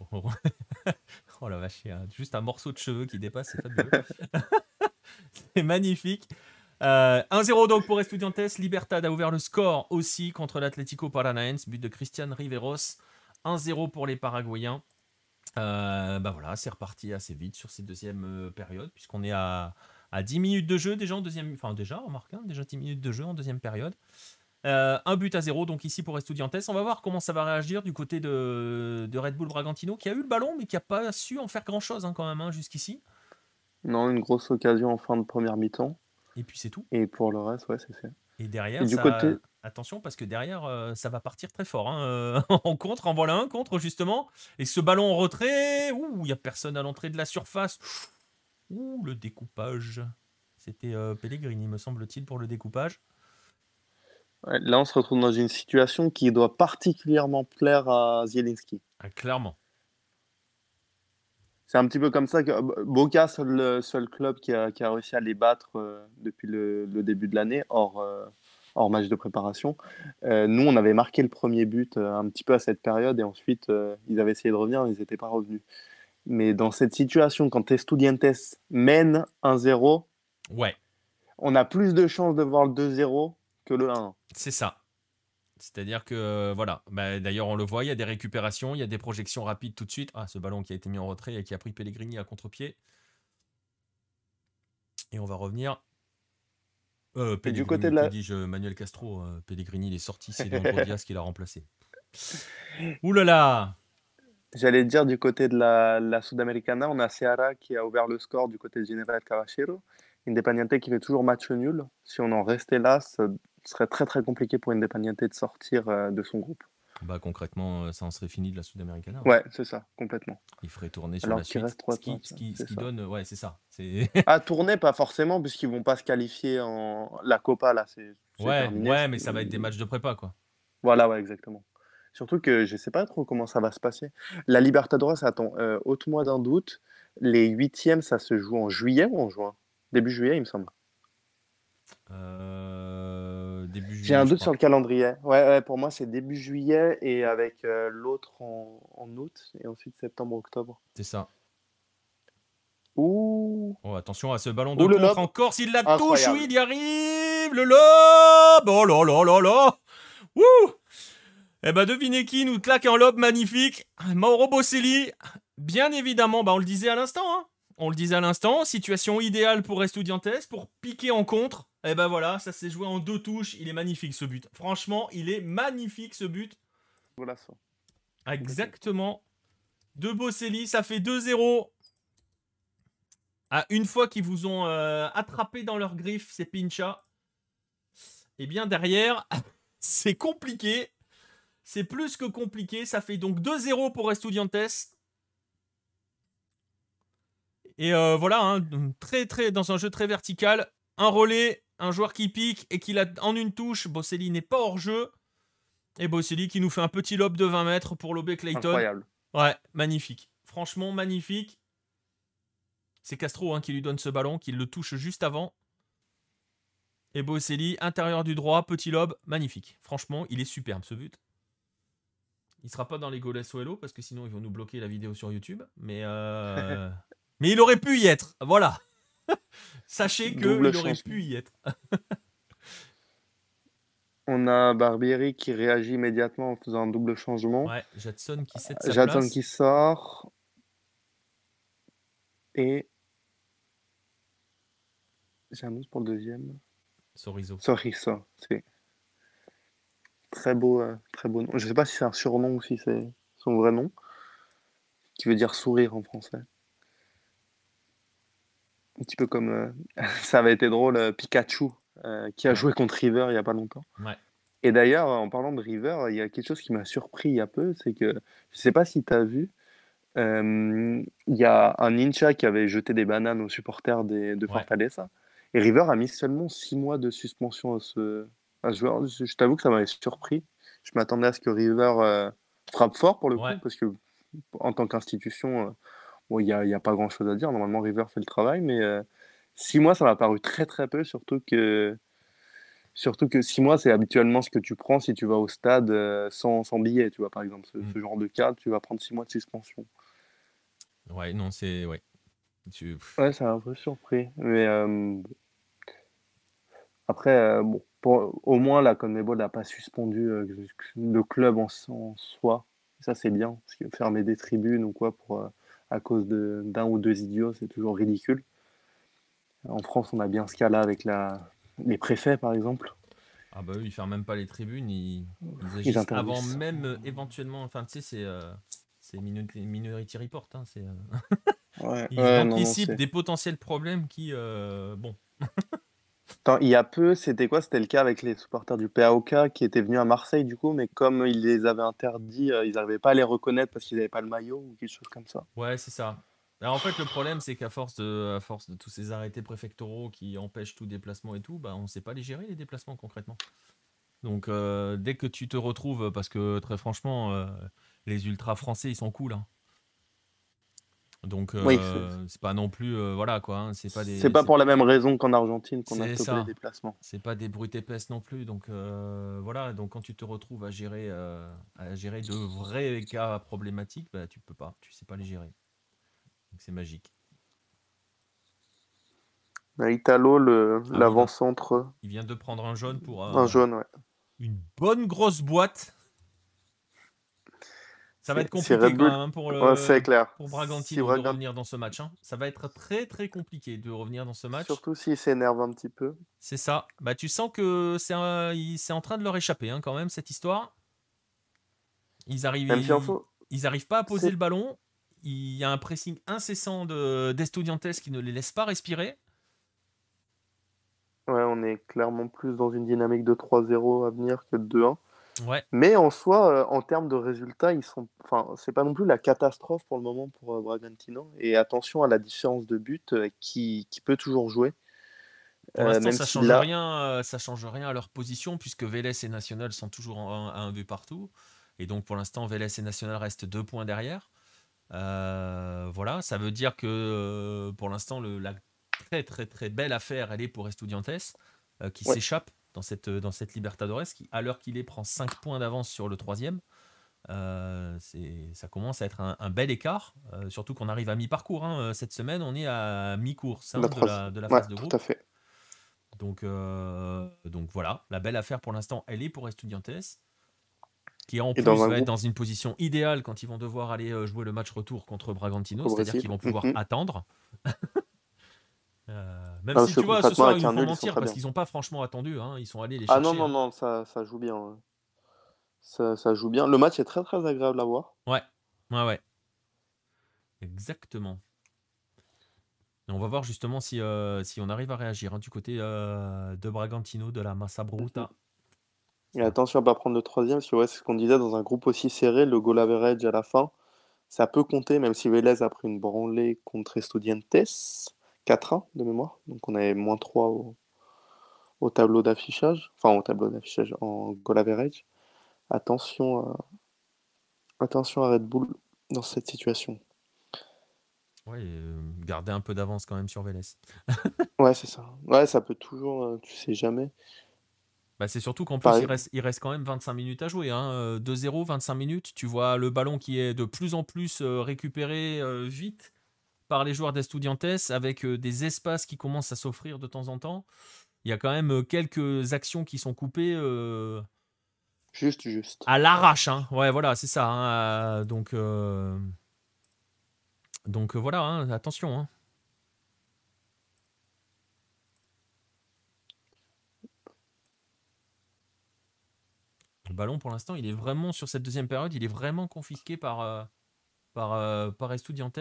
[laughs] oh la vache, juste un morceau de cheveux qui dépasse, c'est [laughs] c'est magnifique. 1-0 donc pour Estudiantes. Libertad a ouvert le score aussi contre l'Atlético Paranaense. But de Christian Riveros. 1-0 pour les Paraguayens. Euh, bah voilà, c'est reparti assez vite sur cette deuxième euh, période, puisqu'on est à, à 10 minutes de jeu déjà en deuxième. Enfin, déjà, remarque, hein, déjà 10 minutes de jeu en deuxième période. Euh, un but à zéro, donc ici pour Estudiantes. On va voir comment ça va réagir du côté de, Red Bull Bragantino, qui a eu le ballon, mais qui n'a pas su en faire grand-chose hein, quand même hein, jusqu'ici. Non, une grosse occasion en fin de première mi-temps. Et puis c'est tout. Et pour le reste, ouais, c'est fait. Et derrière, du côté, Attention parce que derrière, euh, ça va partir très fort. Hein, euh, [laughs] en contre, en voilà un contre justement. Et ce ballon en retrait, ouh, il n'y a personne à l'entrée de la surface. Ouh, le découpage. C'était euh, Pellegrini, me semble-t-il, pour le découpage. là, on se retrouve dans une situation qui doit particulièrement plaire à Zielinski. Ah, clairement. C'est un petit peu comme ça que Boca, le seul club qui a, réussi à les battre depuis le début de l'année. Or, hors match de préparation. Euh, nous, on avait marqué le premier but euh, un petit peu à cette période et ensuite, euh, ils avaient essayé de revenir, mais ils n'étaient pas revenus. Mais dans cette situation, quand Estudiantes mène 1-0, ouais. on a plus de chances de voir le 2-0 que le 1-1. C'est ça. C'est-à-dire que, voilà, bah, d'ailleurs, on le voit, il y a des récupérations, il y a des projections rapides tout de suite. Ah, ce ballon qui a été mis en retrait et qui a pris Pellegrini à contre-pied. Et on va revenir euh, du côté de la. je Manuel Castro, euh, Pellegrini, il est sorti, c'est Leandro Diaz qui l'a remplacé. [laughs] Ouh là là J'allais dire du côté de la, la Sudamericana, on a Ceará qui a ouvert le score du côté de General Cavachero. Independiente qui fait toujours match nul. Si on en restait là, ce serait très très compliqué pour Independiente de sortir euh, de son groupe. Bah, concrètement, euh, ça en serait fini de la Sud-Américaine. Hein. Ouais, c'est ça, complètement. Il ferait tourner sur la suite. ce, qui, donne, ouais, c'est ça. à [laughs] ah, tourner, pas forcément, puisqu'ils vont pas se qualifier en la Copa là. ouais, ouais, mais ça va être des matchs de prépa quoi. Voilà, ouais, exactement. Surtout que je sais pas trop comment ça va se passer. La Libertadores, ça attend euh, haute d'un doute. Les huitièmes, ça se joue en juillet ou en juin Début juillet, il me semble. Euh... J'ai un doute sur le calendrier. Ouais, pour moi, c'est début juillet et avec euh, l'autre en, août et ensuite septembre-octobre. C'est ça. Oh, attention à ce ballon de l'autre en Corse, il la touche, oui, il y arrive. Le lobe. Oh là là là là. Eh ben, devinez qui nous claque en lobe magnifique Mauro Bosselli. Bien évidemment, bah, on le disait à l'instant, hein on le disait à l'instant, situation idéale pour Estudiantes, pour piquer en contre. Et eh ben voilà, ça s'est joué en deux touches. Il est magnifique ce but. Franchement, il est magnifique ce but. ça. Exactement. De Bosselli, ça fait 2-0. À une fois qu'ils vous ont euh, attrapé dans leurs griffes, c'est Pincha, et eh bien derrière, [laughs] c'est compliqué. C'est plus que compliqué. Ça fait donc 2-0 pour Estudiantes. Et euh, voilà, hein, très, très, dans un jeu très vertical, un relais, un joueur qui pique et qui l'a en une touche. Bosselli n'est pas hors jeu. Et Bosselli qui nous fait un petit lob de 20 mètres pour lober Clayton. Incroyable. Ouais, magnifique. Franchement, magnifique. C'est Castro hein, qui lui donne ce ballon, qui le touche juste avant. Et Bosselli, intérieur du droit, petit lobe, magnifique. Franchement, il est superbe ce but. Il sera pas dans les goles Hello parce que sinon ils vont nous bloquer la vidéo sur YouTube. Mais euh, [laughs] Mais il aurait pu y être, voilà. [laughs] Sachez il aurait pu y être. [laughs] On a Barbieri qui réagit immédiatement en faisant un double changement. Ouais, Jadson qui sa Jadson qui sort. Et. J'annonce pour le deuxième. Sorizo. Soriso. c'est. Très beau, euh, très beau nom. Je ne sais pas si c'est un surnom ou si c'est son vrai nom, qui veut dire sourire en français un petit peu comme euh, [laughs] ça avait été drôle, euh, Pikachu euh, qui a joué contre River il n'y a pas longtemps. Et d'ailleurs, en parlant de River, il y a quelque chose qui m'a surpris il y a peu, c'est que je ne sais pas si tu as vu, il y a un ninja qui avait jeté des bananes aux supporters de Fortaleza. Et River a mis seulement 6 mois de suspension à ce, joueur. Je, t'avoue que ça m'avait surpris. Je m'attendais à ce que River frappe fort pour le coup, parce que en tant qu'institution, Bon, il n'y a, y a, pas grand-chose à dire. Normalement, River fait le travail, mais euh, six mois, ça m'a paru très très peu, surtout que surtout que six mois, c'est habituellement ce que tu prends si tu vas au stade euh, sans, sans billet, tu vois, par exemple. Mmh. Ce, genre de cas, tu vas prendre six mois de suspension. Ouais, non, c'est... Ouais. Tu... ouais, ça m'a un peu surpris. Mais après, euh, bon, au moins, la Conmebol n'a pas suspendu le club en, soi. Ça, c'est bien, parce fermer des tribunes ou quoi pour à cause d'un ou deux idiots, c'est toujours ridicule. En France, on a bien ce cas-là avec la, les préfets, par exemple. Ah bah eux, ils ferment même pas les tribunes, ils, avant même euh, éventuellement, enfin tu sais, c'est euh, c'est Minority Report, hein, euh, [laughs] ils anticipent des potentiels problèmes qui, bon... [laughs] il y a peu, c'était quoi C'était le cas avec les supporters du PAOK qui étaient venus à Marseille, du coup, mais comme ils les avaient interdits, euh, ils n'arrivaient pas à les reconnaître parce qu'ils n'avaient pas le maillot ou quelque chose comme ça. Ouais, c'est ça. en fait, le problème, c'est qu'à force de, force de tous ces arrêtés préfectoraux qui empêchent tout déplacement et tout, bah, on ne sait pas les gérer, les déplacements, concrètement. Donc euh, dès que tu te retrouves, parce que très franchement, euh, les ultras français, ils sont cool. Hein. Donc, euh, c'est pas non plus. Euh, voilà, quoi. Hein, c'est pas, pour la même raison qu'en Argentine qu'on a stoppé les déplacements. C'est pas des brutes épaisses non plus. Donc, euh, voilà. Donc, quand tu te retrouves à gérer, à gérer de vrais cas problématiques, bah, tu peux pas. Tu sais pas les gérer. Donc, c'est magique. Naïtalo bah, ah, l'avant-centre. Il vient de prendre un jaune pour. un jaune, ouais. Une bonne grosse boîte. Ça va être compliqué hein, pour, le, pour Bragantino de revenir dans ce match. Hein. Ça va être très très compliqué de revenir dans ce match. Surtout s'il s'énerve un petit peu. C'est ça. Bah, tu sens que c'est un... en train de leur échapper hein, quand même cette histoire. Ils arrivent, ils... arrivent pas à poser le ballon. Il y a un pressing incessant d'Estudiantes qui ne les laisse pas respirer. Ouais, on est clairement plus dans une dynamique de 3-0 à venir que de 2-1. Mais en soi, euh, en termes de résultats, ils sont, enfin, c'est pas non plus la catastrophe pour le moment pour euh, Bragantino. Et attention à la différence de but euh, qui, peut toujours jouer. Pour l'instant, ça change rien, ça change rien à leur position puisque Vélez et National sont toujours à un but partout. Et donc pour l'instant, Vélez et National restent deux points derrière. voilà, ça veut dire que pour l'instant, la très très très belle affaire, elle est pour Estudiantes qui s'échappe dans cette, euh, dans cette Libertadores, qui, à l'heure qu'il est, prend 5 points d'avance sur le troisième. Euh, ça commence à être un, bel écart, euh, surtout qu'on arrive à mi-parcours. Hein, euh, cette semaine, on est à mi-course hein, de, la, de la phase de groupe. à fait. Donc, donc voilà, la belle affaire pour l'instant, elle est pour Estudiantes, qui en plus va être dans une position idéale quand ils vont devoir aller jouer le match retour contre Bragantino, c'est-à-dire qu'ils vont pouvoir mhm. attendre. [laughs] Euh, même ah, si tu vois, ce soir, ils vont mentir parce qu'ils n'ont pas franchement attendu. Hein. Ils sont allés les ah, chercher. Ah non, non, hein. non, ça, joue bien. Ça, joue bien. Le match est très, très agréable à voir. Ouais, ouais, ouais. Exactement. on va voir justement si, euh, si on arrive à réagir hein, du côté euh, de Bragantino, de la Massa Bruta. Et attention à ne pas prendre le troisième, Si que c'est ce qu'on disait dans un groupe aussi serré, le goal average à la fin, ça peut compter, même si Vélez a pris une branlée contre Estudiantes. 4-1 de mémoire. Donc on avait moins 3 au, tableau d'affichage, enfin au tableau d'affichage en goal average. Attention attention à Red Bull dans cette situation. Ouais, euh, garder un peu d'avance quand même sur Vélez. [laughs] ouais, c'est ça. Ouais, ça peut toujours, euh, tu sais jamais. Bah, c'est surtout qu'en plus, il reste, quand même 25 minutes à jouer. Hein. 2-0, euh, 25 minutes. Tu vois le ballon qui est de plus en plus récupéré vite par les joueurs d'Estudiantes, avec euh, des espaces qui commencent à s'offrir de temps en temps. Il y a quand même euh, quelques actions qui sont coupées. Euh, juste, juste. À l'arrache, hein. Ouais, voilà, c'est ça. Hein. Donc, donc voilà, hein, attention. Hein. Le ballon, pour l'instant, il est vraiment sur cette deuxième période, il est vraiment confisqué par, par, par Estudiantes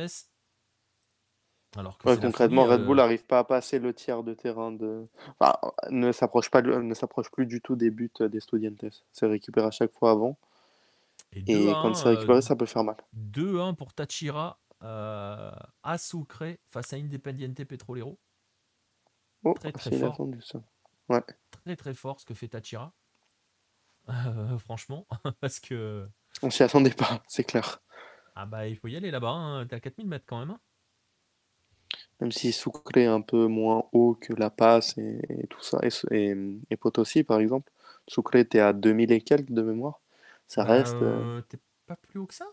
concrètement, Red Bull n'arrive euh. pas à passer le tiers de terrain de. Enfin, ne s'approche pas, ne s'approche plus du tout des buts des Studiantes. C'est récupéré à chaque fois avant. Et, quand c'est récupéré, euh, ça peut faire mal. 2-1 pour Tachira euh, à Sucre face à Independiente Petrolero. Oh, très très fort. Très très fort ce que fait Tachira. [laughs] franchement, [laughs] parce que. On s'y attendait pas, c'est clair. Ah bah il faut y aller là-bas, hein. t'es à 4000 mètres quand même. Hein même si soucré est un peu moins haut que La Passe et, tout ça, et, et, et, Potosi par exemple, Soucré était à 2000 et quelques de mémoire, ça bah, reste... Euh, euh, t'es pas plus haut que ça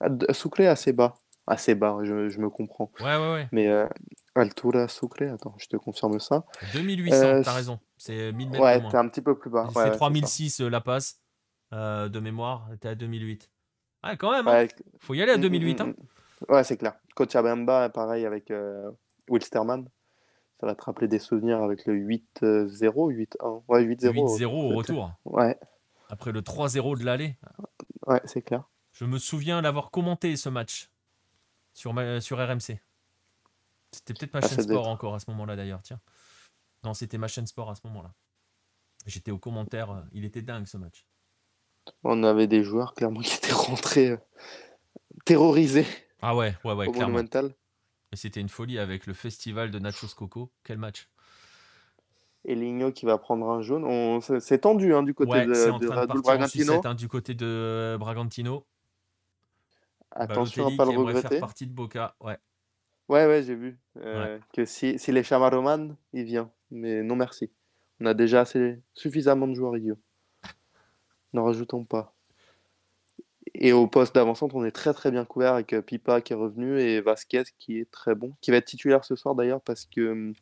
ah, Soucré assez bas, assez bas, je, je me comprends. Ouais, ouais, ouais. Mais euh, Altura Soucré, attends, je te confirme ça. 2800, euh, t'as raison, c'est 1000 mètres. Ouais, t'es un petit peu plus bas. C'est 3006 La Passe, de mémoire, t'es à 2008. Ah, quand même, hein. faut y aller à 2008. Mm, mm, mm, hein. Ouais, c'est clair. Cochabamba, pareil avec euh, Wilstermann. Ça va te rappeler des souvenirs avec le 8-0, 8-1. Ouais, 8-0. 8-0 au retour. Ouais. Après le 3-0 de l'aller. Ouais, c'est clair. Je me souviens l'avoir commenté ce match sur, sur RMC. C'était peut-être ma ah, chaîne sport encore à ce moment-là d'ailleurs, tiens. Non, c'était ma chaîne sport à ce moment-là. J'étais au commentaire, euh, il était dingue ce match. On avait des joueurs clairement [laughs] qui étaient rentrés euh, terrorisés ah ouais, ouais, ouais, clairement. Et c'était une folie avec le festival de Nachos Coco. Quel match et Ligno qui va prendre un jaune. C'est tendu du côté de, Bragantino. du côté de Bragantino. Attention à à pas le regretter. partie de Boca, ouais. Ouais, j'ai vu euh, que si, si les Chamaroman, il vient, mais non merci. On a déjà assez, suffisamment de joueurs idiots. N'en rajoutons pas. Et au poste d'avant-centre, on est très très bien couvert avec euh, Pipa qui est revenu et Vasquez qui est très bon, qui va être titulaire ce soir d'ailleurs parce que euh,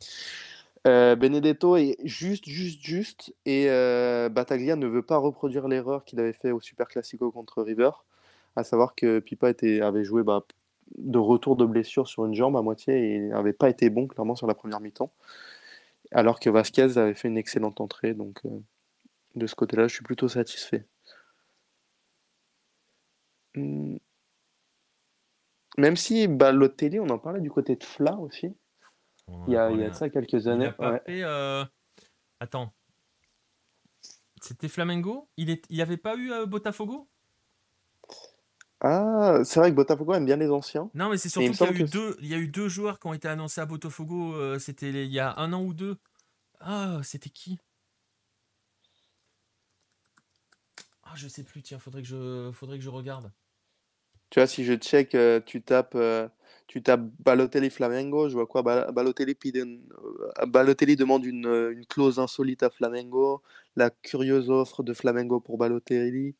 euh, Benedetto est juste, juste, juste et Bataglia ne veut pas reproduire l'erreur qu'il avait fait au Super Classico contre River, à savoir que Pipa avait joué bah, de retour de blessure sur une jambe à moitié et n'avait pas été bon clairement sur la première mi-temps, alors que Vasquez avait fait une excellente entrée, donc de ce côté-là, je suis plutôt satisfait. Mmh. Même si bah, télé on en parlait du côté de Fla aussi. il y a, hein. il y a ça quelques années. Euh, attends. C'était Flamengo Il est... il avait pas eu euh, Botafogo Ah, c'est vrai que Botafogo aime bien les anciens. Non, mais c'est surtout qu'il y, a eu deux... eu deux joueurs qui ont été annoncés à Botafogo. Euh, c'était il y a un an ou deux. Ah, c'était qui Ah, je sais plus. Tiens, faudrait que je, faudrait que je regarde. Tu vois, si je check, euh, tu tapes euh, tu tapes Balotelli Flamengo, je vois quoi euh, Balotelli, demande une, clause insolite à Flamengo, la curieuse offre de Flamengo pour Balotelli.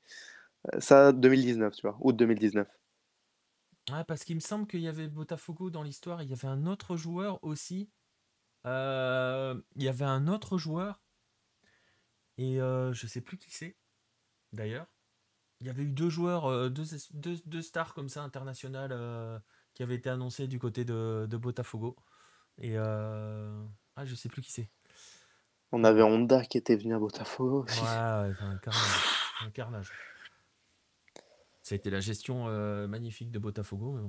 Ça, 2019, tu vois, août 2019. Ouais, parce qu'il me semble qu'il y avait Botafogo dans l'histoire, il y avait un autre joueur aussi. il y avait un autre joueur, et je sais plus qui c'est, d'ailleurs il y avait eu deux joueurs, euh, deux, stars comme ça internationales euh, qui avaient été annoncées du côté de, Botafogo. Et euh... ah, je sais plus qui c'est. On avait Honda qui était venu à Botafogo aussi. Ouais, un carnage. un carnage. Ça a été la gestion euh, magnifique de Botafogo.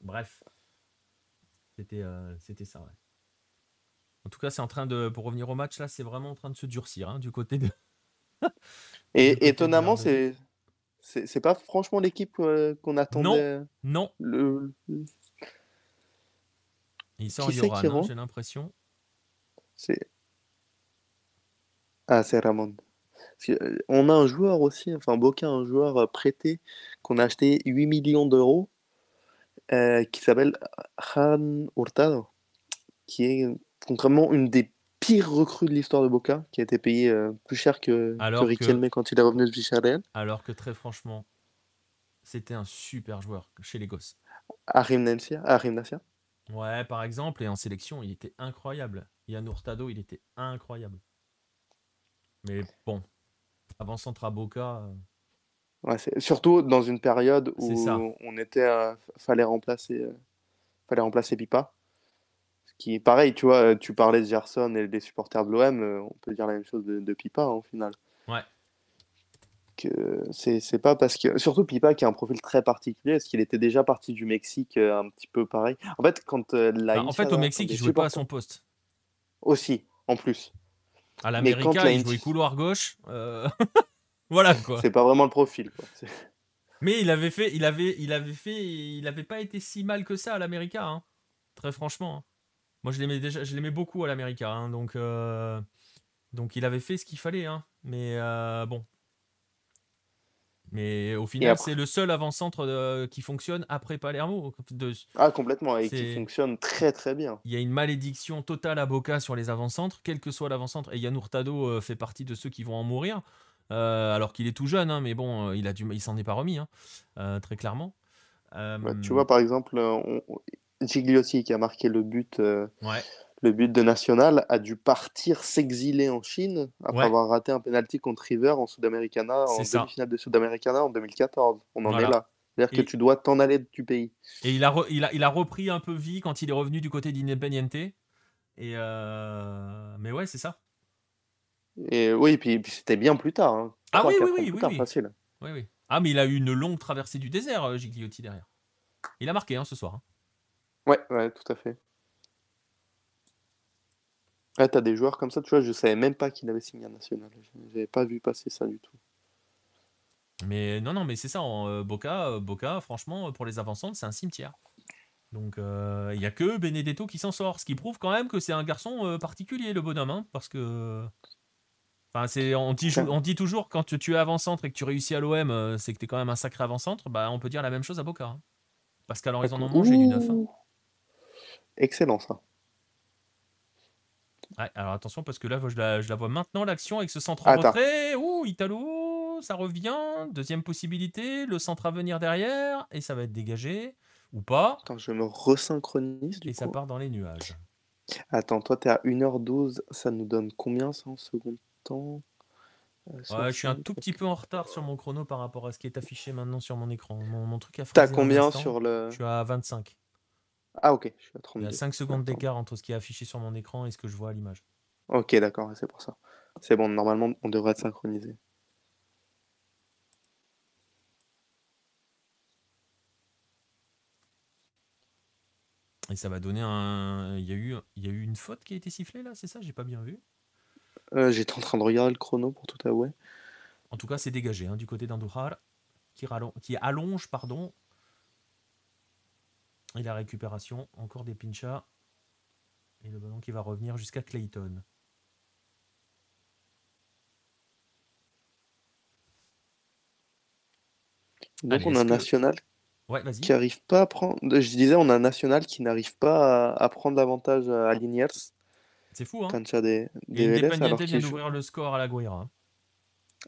Bref, c'était c'était ça. En tout cas, c'est en train de, pour revenir au match là, c'est vraiment en train de se durcir hein, du côté de. [laughs] Et étonnamment, c'est c'est pas franchement l'équipe euh, qu'on attendait. Euh, non, non. Il sort Yoran, hein, j'ai l'impression. C'est. Ah, c'est Ramon. Euh, on a un joueur aussi, enfin Boca, un joueur prêté qu'on a acheté 8 millions d'euros qui s'appelle Han Hurtado, qui est concrètement une des pire recrue de l'histoire de Boca, qui a été payé euh, plus cher que, alors que quand il est revenu de Villarreal. Alors que très franchement, c'était un super joueur chez les gosses. Arim Ouais, par exemple, et en sélection, il était incroyable. Yann Hurtado, il était incroyable. Mais bon, avant Centra Boca. Euh, ouais, surtout dans une période où on était, fallait remplacer, euh, fallait remplacer Pipa pareil, tu vois, euh, tu parlais de Gerson et des supporters de l'OM, euh, on peut dire la même chose de, Pipa hein, au final. Ouais. Que c'est pas parce que. Surtout Pipa qui a un profil très particulier, Est-ce qu'il était déjà parti du Mexique euh, un petit peu pareil. En fait, quand la. Bah, en fait, au Mexique, il jouait pas à son poste. Aussi, en plus. À l'América, il jouait couloir gauche. [laughs] voilà quoi. C'est pas vraiment le profil. Mais il avait fait, il avait, il avait fait, il avait pas été si mal que ça à l'américain. Hein. Très franchement. Hein. Moi, je l'aimais déjà, je l'aimais beaucoup à l'América, hein, donc euh, donc il avait fait ce qu'il fallait, hein. mais euh, bon. Mais au final, c'est le seul avant-centre euh, qui fonctionne après Palermo. Ah, complètement, et qui fonctionne très très bien. Il y a une malédiction totale à Boca sur les avant-centres, quel que soit l'avant-centre. Et Yann Hurtado fait partie de ceux qui vont en mourir, alors qu'il est tout jeune, hein, mais bon, il, a du... il s'en est pas remis, très clairement. tu vois, par exemple, on, Gigliotti, qui a marqué le but, euh, le but de National, a dû partir s'exiler en Chine après avoir raté un penalty contre River en sud en demi-finale de Sudamericana en 2014. On en est là. C'est-à-dire que tu dois t'en aller du pays. Et il a, il, a, repris un peu vie quand il est revenu du côté d'Independiente. Et euh, Mais ouais, c'est ça. Et oui, puis, puis c'était bien plus tard. Hein. Ah oui, oui, oui, oui, Facile. Ah, mais il a eu une longue traversée du désert, euh, Gigliotti, derrière. Il a marqué hein, ce soir. Hein. Ouais, ouais, tout à fait. Ouais, ah, t'as des joueurs comme ça, tu vois, je savais même pas qu'il avait signé un national. J'avais pas vu passer ça du tout. Mais non, non, mais c'est ça, euh, Boca, euh, Boca, franchement, pour les avants-centres, c'est un cimetière. Donc euh, il n'y a que Benedetto qui s'en sort, ce qui prouve quand même que c'est un garçon particulier, le bonhomme, hein, parce que... c'est, on, dit, on dit toujours quand tu, es avant-centre et que tu réussis à l'OM, c'est que tu es quand même un sacré avant-centre, bah, on peut dire la même chose à Boca. Hein. Parce qu'alors ils en ont mangé du neuf. Hein. Excellent ça. alors attention parce que là, je la, vois maintenant l'action avec ce centre en retrait. Ouh, Italo, ça revient. Deuxième possibilité, le centre à venir derrière et ça va être dégagé ou pas. Attends, je me resynchronise Et ça part dans les nuages. Attends, toi, t'es à 1h12, ça nous donne combien ça en second temps euh, je suis un tout petit peu en retard sur mon chrono par rapport à ce qui est affiché maintenant sur mon écran. Mon, mon truc T'as combien sur le Je suis à 25. Ah ok, je suis à Il y a 5 secondes d'écart entre ce qui est affiché sur mon écran et ce que je vois à l'image. Ok, d'accord, c'est pour ça. C'est bon, normalement, on devrait être synchronisé. Et ça va donner un. Il y a eu, il eu une faute qui a été sifflée là, c'est ça J'ai pas bien vu. Euh, j'étais en train de regarder le chrono pour tout avouer. En tout cas, c'est dégagé hein, du côté d'Andujar qui, rallonge, qui allonge pardon, et la récupération, encore des pinchas. Et le ballon qui va revenir jusqu'à Clayton. Donc on a un national qui n'arrive pas à prendre. Je disais, on a un national qui n'arrive pas à, prendre davantage à Liniers. C'est fou, hein des, des Et vient d'ouvrir le score à la hein.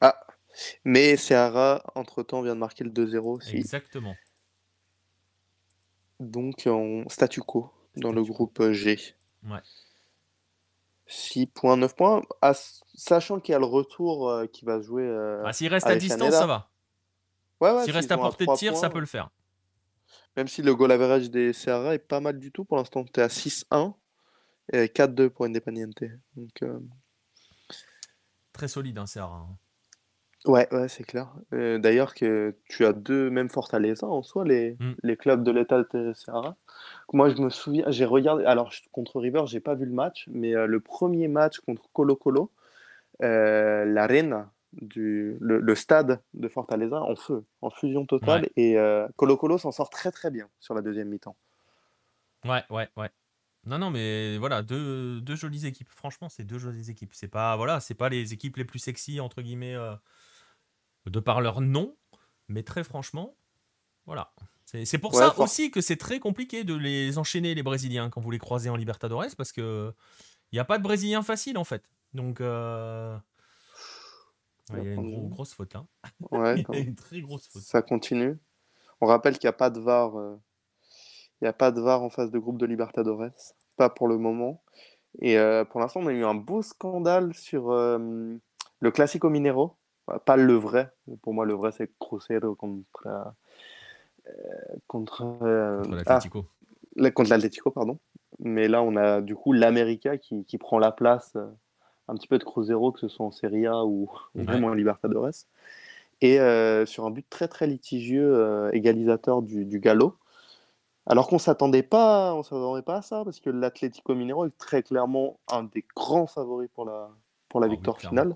Ah, mais Seara, entre-temps, vient de marquer le 2-0 Exactement. Donc, en statu quo dans le groupe euh, G. Ouais. 6 points, 9 points. sachant qu'il y a le retour euh, qui va jouer. Euh, ah, s'il reste à distance, ça va. s'il reste à portée de tir, ça peut le faire. Même si le goal average des CRA est pas mal du tout pour l'instant. Tu es à 6-1 et 4-2 pour Independiente. Donc, Très solide, hein, CRA. Ouais, ouais, c'est clair. Euh, d'ailleurs que tu as deux, même Fortaleza en soi, les, mmh. les clubs de l'État Terceira. Moi, je me souviens, j'ai regardé, alors contre River, j'ai pas vu le match, mais euh, le premier match contre Colo-Colo, euh, l'arène du le, stade de Fortaleza en feu, en fusion totale, et Colo-Colo euh, s'en sort très très bien sur la deuxième mi-temps. ouais, ouais, ouais. Non, non, mais voilà, deux, deux jolies équipes. Franchement, c'est deux jolies équipes. C'est pas, voilà, c'est pas les équipes les plus sexy, entre guillemets, de par leur nom, mais très franchement, voilà. C'est pour ça aussi que c'est très compliqué de les enchaîner, les Brésiliens, quand vous les croisez en Libertadores, parce que n'y a pas de Brésiliens facile, en fait. Donc, euh, il y a une grosse faute. Hein. là. [laughs] une très grosse faute. Ça continue. On rappelle qu'il n'y a pas de VAR. Euh, il n'y a pas de VAR en face de groupe de Libertadores. Pas pour le moment. Et euh, pour l'instant, on a eu un beau scandale sur le Classico Minero pas le vrai. Pour moi, le vrai, c'est Cruzeiro euh, contre. Euh, ah, contre, l'Atlético. pardon. Mais là, on a du coup l'América qui, prend la place euh, un petit peu de Cruzeiro, que ce soit en Serie A ou, ou en Libertadores. Et sur un but très très litigieux, égalisateur du, du galop. Alors qu'on s'attendait pas, on s'attendait pas à ça parce que l'Atlético Mineiro est très clairement un des grands favoris pour la pour la ah victoire finale.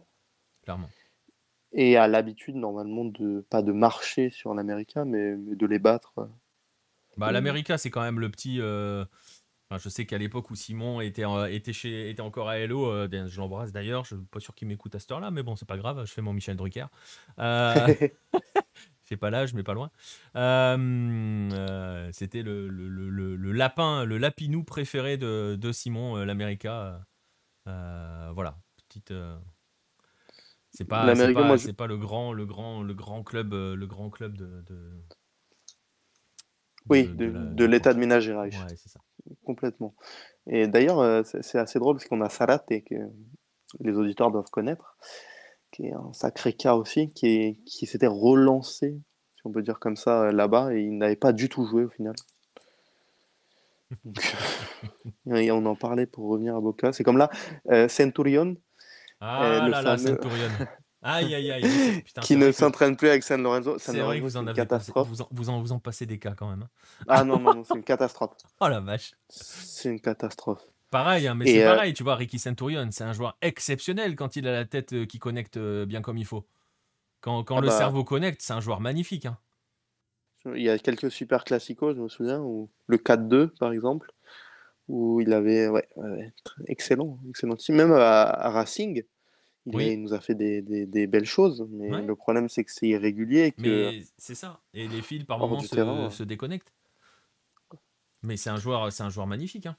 Clairement et à l'habitude normalement de pas de marcher sur l'américain, mais, de les battre. Euh. Bah, l'américain, c'est quand même le petit. Euh, enfin, je sais qu'à l'époque où Simon était, était, chez, était encore à Hello, euh, bien je l'embrasse d'ailleurs, je suis pas sûr qu'il m'écoute à cette heure-là, mais bon, c'est pas grave, je fais mon Michel Drucker. Euh... [laughs] [laughs] c'est pas l'âge, mais pas loin. C'était le, le, le, le, lapin, le lapinou préféré de, de Simon, l'América. voilà, petite. C'est pas, c'est pas, le grand, le grand, le grand club, euh, le grand club de. Oui, de, l'état de, ménage Complètement. Et d'ailleurs, euh, c'est assez drôle parce qu'on a Sarat et que les auditeurs doivent connaître, qui est un sacré cas aussi, qui, qui s'était relancé, si on peut dire comme ça, euh, là-bas, et il n'avait pas du tout joué au final. [laughs] et on en parlait pour revenir à Boca. C'est comme là, Centurion, ah là là, Centurion. Aïe, aïe, aïe. [laughs] qui ne s'entraîne plus avec San Lorenzo. San vrai vous en catastrophe. vous, en, vous, passez des cas quand même. Hein. Ah non, non, c'est une catastrophe. [laughs] oh la vache. C'est une catastrophe. Pareil, hein, mais c'est euh, pareil, tu vois, Ricky Centurion, c'est un joueur exceptionnel quand il a la tête euh, qui connecte euh, bien comme il faut. Quand, ah le bah. cerveau connecte, c'est un joueur magnifique. Hein. Il y a quelques super classicos, je me souviens, ou le 4-2 par exemple où il avait ouais, excellent, excellent Même à, Racing, il, nous a fait des, des, belles choses, mais le problème c'est que c'est irrégulier. Et que... Mais c'est ça, et les fils par moments se, déconnectent. Mais c'est un joueur, c'est un joueur magnifique. Hein.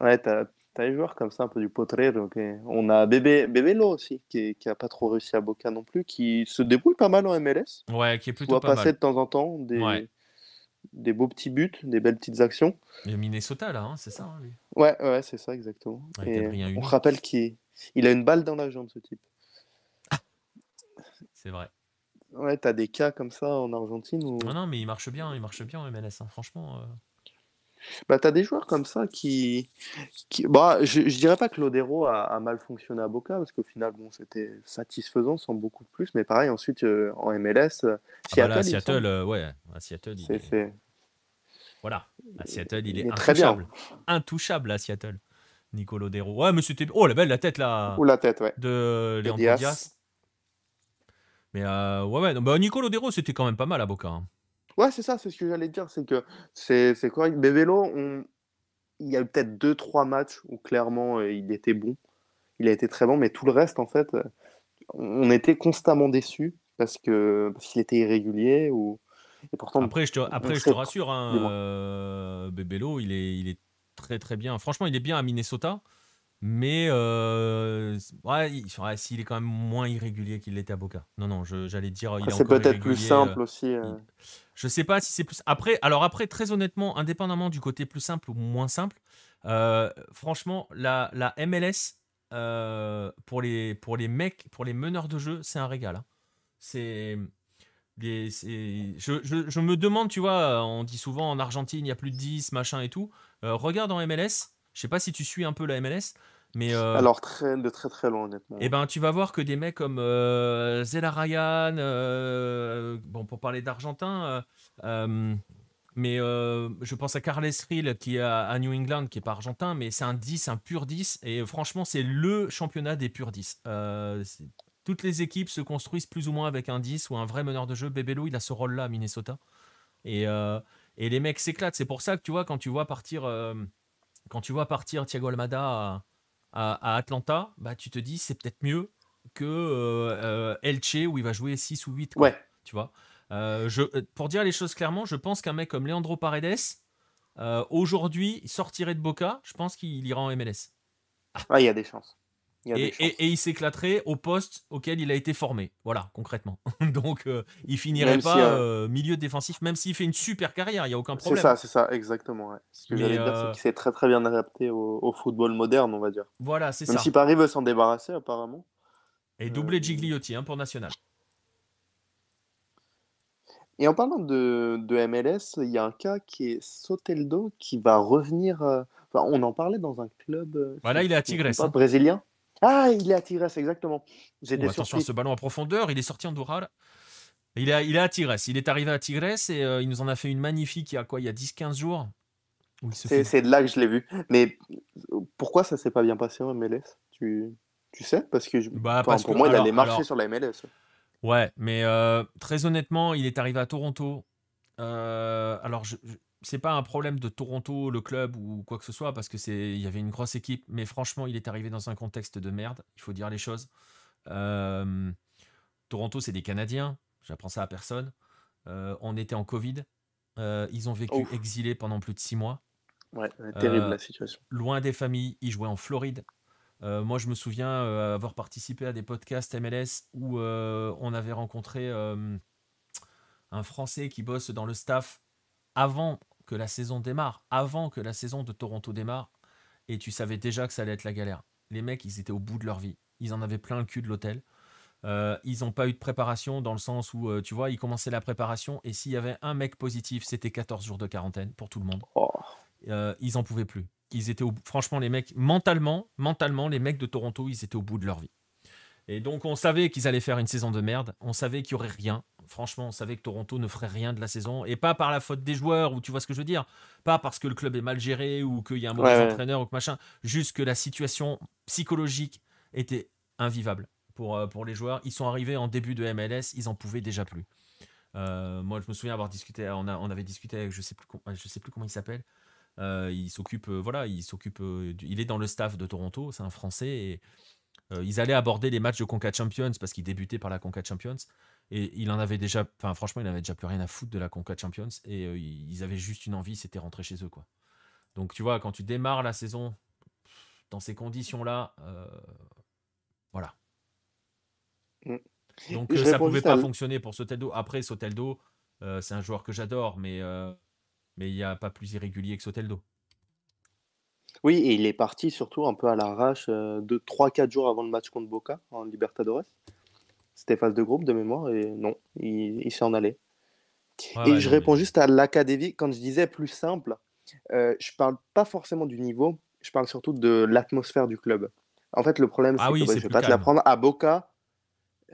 Ouais, t'as as des joueurs comme ça, un peu du potrer eh, On a Bébé, Bébé Lo aussi, qui, n'a qui, a pas trop réussi à Boca non plus, qui se débrouille pas mal en MLS. Ouais, qui est plutôt pas passer de temps en temps des, des beaux petits buts, des belles petites actions. Le Minnesota, là, hein, c'est ça hein, Ouais, ouais c'est ça, exactement. on rappelle qu'il a une balle dans la jambe, ce type. Ah, c'est vrai. Ouais, t'as des cas comme ça en Argentine ou. Non, ah non, mais il marche bien, il marche bien en hein, MLS, franchement. Euh. Bah, tu as des joueurs comme ça qui. bah, je ne dirais pas que Lodero a, mal fonctionné à Boca, parce qu'au final, bon, c'était satisfaisant sans beaucoup de plus. Mais pareil, ensuite, euh, en MLS, euh, ah, Seattle. Euh, ouais, Seattle, il Voilà, Seattle, il, est, intouchable. Intouchable à Seattle, Nicolo Lodero. Ouais, mais c'était. Oh, la belle, la tête là. Ou la tête, ouais. De Léon Mais ouais, ouais. Bah, Nicolo c'était quand même pas mal à Boca. Hein. Ouais, c'est ça, c'est ce que j'allais dire, c'est que c'est correct. Bebelo, on... il y a peut-être deux, trois matchs où clairement euh, il était bon, il a été très bon, mais tout le reste, en fait, euh, on était constamment déçus parce que parce qu'il était irrégulier ou. Et pourtant, après, je te, rassure, un hein, euh, il est, il est très très bien. Franchement, il est bien à Minnesota, mais ouais, il, ouais, s'il est quand même moins irrégulier qu'il l'était à Boca. Non, non, j'allais dire. C'est peut-être plus simple aussi. Je sais pas si c'est plus. Après, alors après, très honnêtement, indépendamment du côté plus simple ou moins simple, euh, franchement, la, MLS euh, pour les pour les mecs, pour les meneurs de jeu, c'est un régal. Hein. C'est je, me demande, tu vois, on dit souvent en Argentine, il y a plus de 10, machin et tout. Euh, regarde en MLS, je sais pas si tu suis un peu la MLS, alors, euh, très, de très très loin, honnêtement. Eh ben, tu vas voir que des mecs comme euh, Ryan, euh, bon, pour parler d'Argentin, euh, mais je pense à Carles Rill qui est à, New England, qui n'est pas argentin, mais c'est un 10, un pur 10. Et franchement, c'est le championnat des purs 10. toutes les équipes se construisent plus ou moins avec un 10 ou un vrai meneur de jeu. Bebelo, il a ce rôle-là à Minnesota. Et, et les mecs s'éclatent. C'est pour ça que tu vois, quand tu vois partir, quand tu vois partir Thiago Almada à, Atlanta, bah, tu te dis c'est peut-être mieux que euh, euh, Elche où il va jouer 6 ou 8. ouais. Tu vois euh, je, pour dire les choses clairement, je pense qu'un mec comme Leandro Paredes, aujourd'hui, sortirait de Boca, je pense qu'il ira en MLS. Ah, il y a des chances. Et, il s'éclaterait au poste auquel il a été formé. Voilà, concrètement. [laughs] Donc, euh, il finirait pas euh, euh, milieu défensif, même s'il fait une super carrière, il n'y a aucun problème. C'est ça, c'est ça, exactement. Ouais. Ce que j'allais c'est s'est très très bien adapté au, football moderne, on va dire. Voilà, c'est ça. Même si Paris veut s'en débarrasser, apparemment. Et doublé Gigliotti hein, pour National. Et en parlant de, MLS, il y a un cas qui est Soteldo qui va revenir. Enfin, on en parlait dans un club. Voilà, il est à Tigres. Hein. brésilien. Ah, il est à Tigres, exactement. attention à ce ballon à profondeur, il est sorti en Doral. Il est, il à Tigres, il est arrivé à Tigres et euh, il nous en a fait une magnifique il y a quoi Il y a 10-15 jours. C'est de là que je l'ai vu. Mais euh, pourquoi ça s'est pas bien passé en MLS tu, tu sais Parce que je, bah, pour moi, il allait marcher sur la MLS. Ouais, mais euh, très honnêtement, il est arrivé à Toronto. alors, je, c'est pas un problème de Toronto, le club ou quoi que ce soit, parce que c'est il y avait une grosse équipe, mais franchement, il est arrivé dans un contexte de merde. Il faut dire les choses. Euh, Toronto, c'est des Canadiens. J'apprends ça à personne. Euh, on était en Covid. Euh, ils ont vécu exilés pendant plus de six mois. Ouais, terrible la situation. Loin des familles, ils jouaient en Floride. moi, je me souviens avoir participé à des podcasts MLS où on avait rencontré un Français qui bosse dans le staff avant que la saison démarre, avant que la saison de Toronto démarre, et tu savais déjà que ça allait être la galère. Les mecs, ils étaient au bout de leur vie. Ils en avaient plein le cul de l'hôtel. Euh, ils n'ont pas eu de préparation dans le sens où, euh, tu vois, ils commençaient la préparation et s'il y avait un mec positif, c'était 14 jours de quarantaine pour tout le monde. Oh. Euh, ils n'en pouvaient plus. Ils étaient Franchement, les mecs, mentalement, mentalement, les mecs de Toronto, ils étaient au bout de leur vie. Et donc on savait qu'ils allaient faire une saison de merde, on savait qu'il n'y aurait rien. Franchement, on savait que Toronto ne ferait rien de la saison. Et pas par la faute des joueurs, ou tu vois ce que je veux dire. Pas parce que le club est mal géré, ou qu'il y a un mauvais entraîneur, ou que machin. Juste que la situation psychologique était invivable pour, euh, pour les joueurs. Ils sont arrivés en début de MLS, ils en pouvaient déjà plus. Euh, moi, je me souviens avoir discuté, on, a, on avait discuté avec, je sais plus, euh, je sais plus comment il s'appelle. il s'occupe, voilà, il s'occupe, il est dans le staff de Toronto, c'est un Français et euh, ils allaient aborder les matchs de Conca Champions parce qu'ils débutaient par la Conca Champions. Et il en avait déjà, enfin franchement, il n'avait déjà plus rien à foutre de la Conca Champions. Et euh, ils avaient juste une envie, c'était rentrer chez eux. quoi. Donc tu vois, quand tu démarres la saison dans ces conditions-là, euh, voilà. Mm. Donc ça ne pouvait pas fonctionner pour Soteldo. Après, Soteldo, c'est un joueur que j'adore, mais mais il n'y a pas plus irrégulier que Soteldo. Oui, et il est parti surtout un peu à l'arrache euh, de 3-4 jours avant le match contre Boca en Libertadores. C'était phase de groupe de mémoire et non, il, s'est en allait. et je réponds juste à l'académie. Quand je disais plus simple, je euh, je parle pas forcément du niveau, je parle surtout de l'atmosphère du club. En fait, le problème, ah c'est que bah, je vais pas te l'apprendre. À Boca,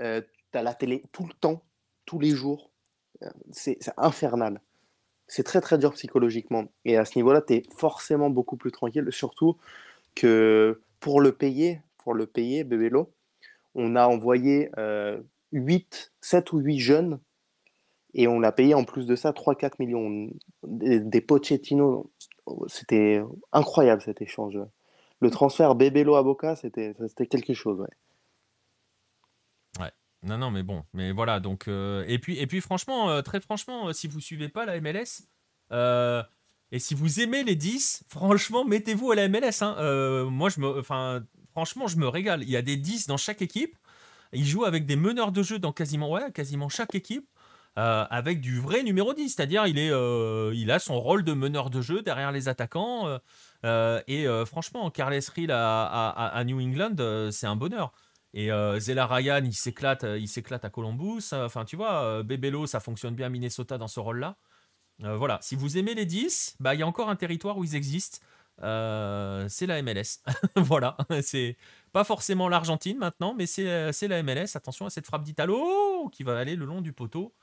euh, tu as la télé tout le temps, tous les jours. Euh, c'est infernal c'est très très dur psychologiquement. Et à ce niveau-là, tu es forcément beaucoup plus tranquille, surtout que pour le payer, pour le payer, Bébélo, on a envoyé 8, euh, 7 ou 8 jeunes et on a payé en plus de ça 3-4 millions. Des, Pochettino, c'était incroyable cet échange. Le transfert Bébélo à Boca, c'était quelque chose. Ouais. Non, non, mais bon, mais voilà. Donc, euh, et puis, et puis, franchement, euh, très franchement, euh, si vous suivez pas la MLS et si vous aimez les 10, franchement, mettez-vous à la MLS. Hein. moi, je me, enfin, franchement, je me régale. Il y a des 10 dans chaque équipe. Ils jouent avec des meneurs de jeu dans quasiment, ouais, quasiment chaque équipe. avec du vrai numéro 10, c'est-à-dire il, est, il a son rôle de meneur de jeu derrière les attaquants. et franchement, Carles Rill à New England, c'est un bonheur. Et euh, Zéla Ryan, il s'éclate, euh, il s'éclate à Columbus. Euh, enfin, tu vois, Bebelo, ça fonctionne bien à Minnesota dans ce rôle-là. voilà, si vous aimez les 10, bah il y a encore un territoire où ils existent. c'est la MLS. [laughs] voilà, c'est pas forcément l'Argentine maintenant, mais c'est la MLS. Attention à cette frappe d'Italo qui va aller le long du poteau.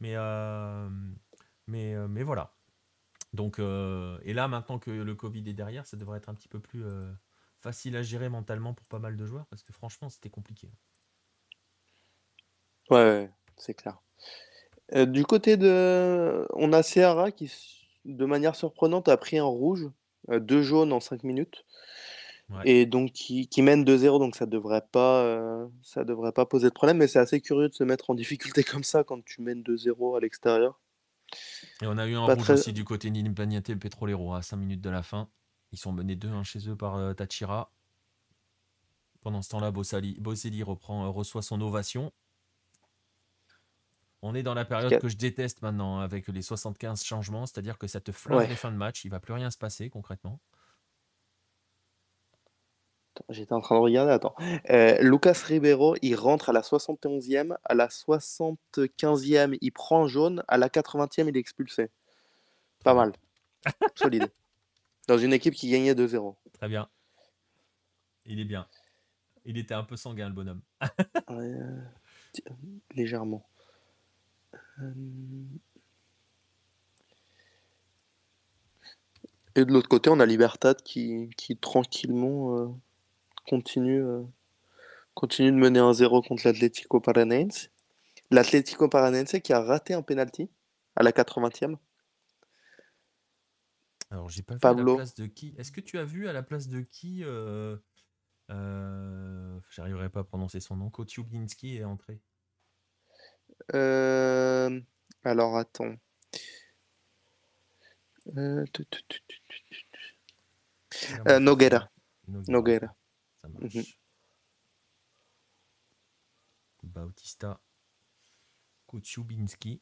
Mais, mais, mais voilà. Donc, et là, maintenant que le Covid est derrière, ça devrait être un petit peu plus, facile à gérer mentalement pour pas mal de joueurs parce que franchement, c'était compliqué. Ouais, c'est clair. Euh, du côté de. On a Serra qui, de manière surprenante, a pris un rouge, euh, deux jaunes en cinq minutes. Et donc qui, mène 2-0, donc ça devrait pas euh, ça devrait pas poser de problème, mais c'est assez curieux de se mettre en difficulté [laughs] comme ça quand tu mènes 2-0 à l'extérieur. Et on a eu un rouge aussi du côté Nilim Pagnaté et Petrolero à 5 minutes de la fin. Ils sont menés 2-1 chez eux par euh, Tachira. Pendant ce temps-là, bosselli reprend, euh, reçoit son ovation. On est dans la période que je déteste maintenant hein, avec les 75 changements, c'est-à-dire que ça te flotte les fins de match, il va plus rien se passer concrètement. J'étais en train de regarder, attends. Euh, Lucas Ribeiro, il rentre à la 71e, à la 75e, il prend jaune, à la 80e, il est expulsé. Pas mal. Solide. [laughs] Dans une équipe qui gagnait 2-0. Très bien. Il est bien. Il était un peu sanguin, le bonhomme. [laughs] Euh, euh, légèrement. Euh. Et de l'autre côté, on a Libertad qui, qui tranquillement continue, continue de mener un 0 contre l'Atlético Paranaense. L'Atlético Paranaense qui a raté un penalty à la 80e. Alors, j'ai pas vu à la place de qui. Est-ce que tu as vu à la place de qui euh, euh J'arriverai pas à prononcer son nom. Kotiubinski est entré. Euh, alors, attends. Noguera. Noguera. Mhm. Bautista Kotiubinski.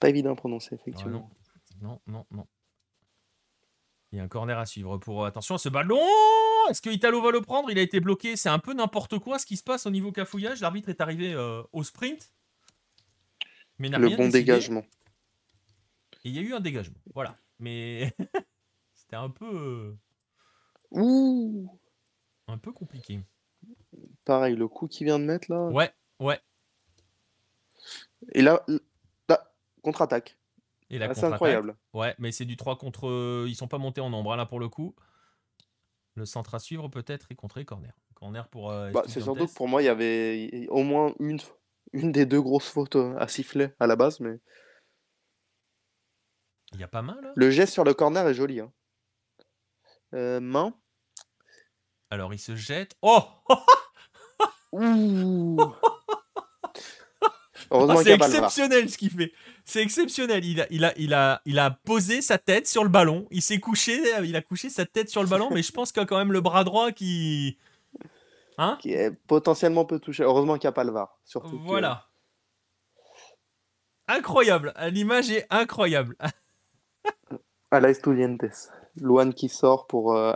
Pas évident à prononcer, ah effectivement. Non, non, non. Il y a un corner à suivre pour... Euh, attention à ce ballon Est-ce que Italo va le prendre Il a été bloqué. C'est un peu n'importe quoi ce qui se passe au niveau cafouillage. L'arbitre est arrivé euh, au sprint. Mais le bon dégagement. il y a eu un dégagement. Voilà. Mais [laughs] c'était un peu... Euh, Ouh Un peu compliqué. Pareil, le coup qu'il vient de mettre là. Ouais, ouais. Et là, là contre-attaque. Ah, c'est incroyable. Ouais, mais c'est du 3 contre. Euh, ils sont pas montés en nombre hein, là pour le coup. Le centre à suivre peut-être et contre corner. Corner pour. Euh, bah, c'est sans doute pour moi, il y avait au moins une, une des deux grosses fautes euh, à siffler à la base, mais. Il y a pas mal. Là. Le geste sur le corner est joli. Hein. main. Alors il se jette. Oh [laughs] Ouh ah, c'est exceptionnel ce qu'il fait. C'est exceptionnel. Il a, il, a, il, a, il a posé sa tête sur le ballon. Il s'est couché. Il a couché sa tête sur le ballon. mais je pense qu'il a quand même le bras droit qui. Hein? qui est potentiellement peu touché. Heureusement qu'il n'y a pas le VAR. Surtout voilà. Incroyable. L'image est incroyable. la [laughs] Estudiantes. Luan qui sort pour euh,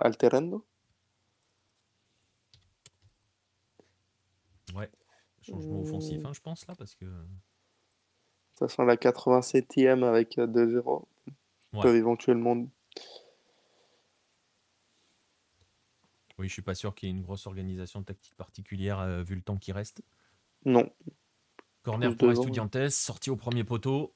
Changement offensif, hein, je pense, là, parce que. Euh, Ça sent la 87e avec 2-0. Euh, peut éventuellement. Oui, je suis pas sûr qu'il y ait une grosse organisation tactique particulière euh, vu le temps qui reste. Non. Corner pour Estudiantes, sorti au premier poteau.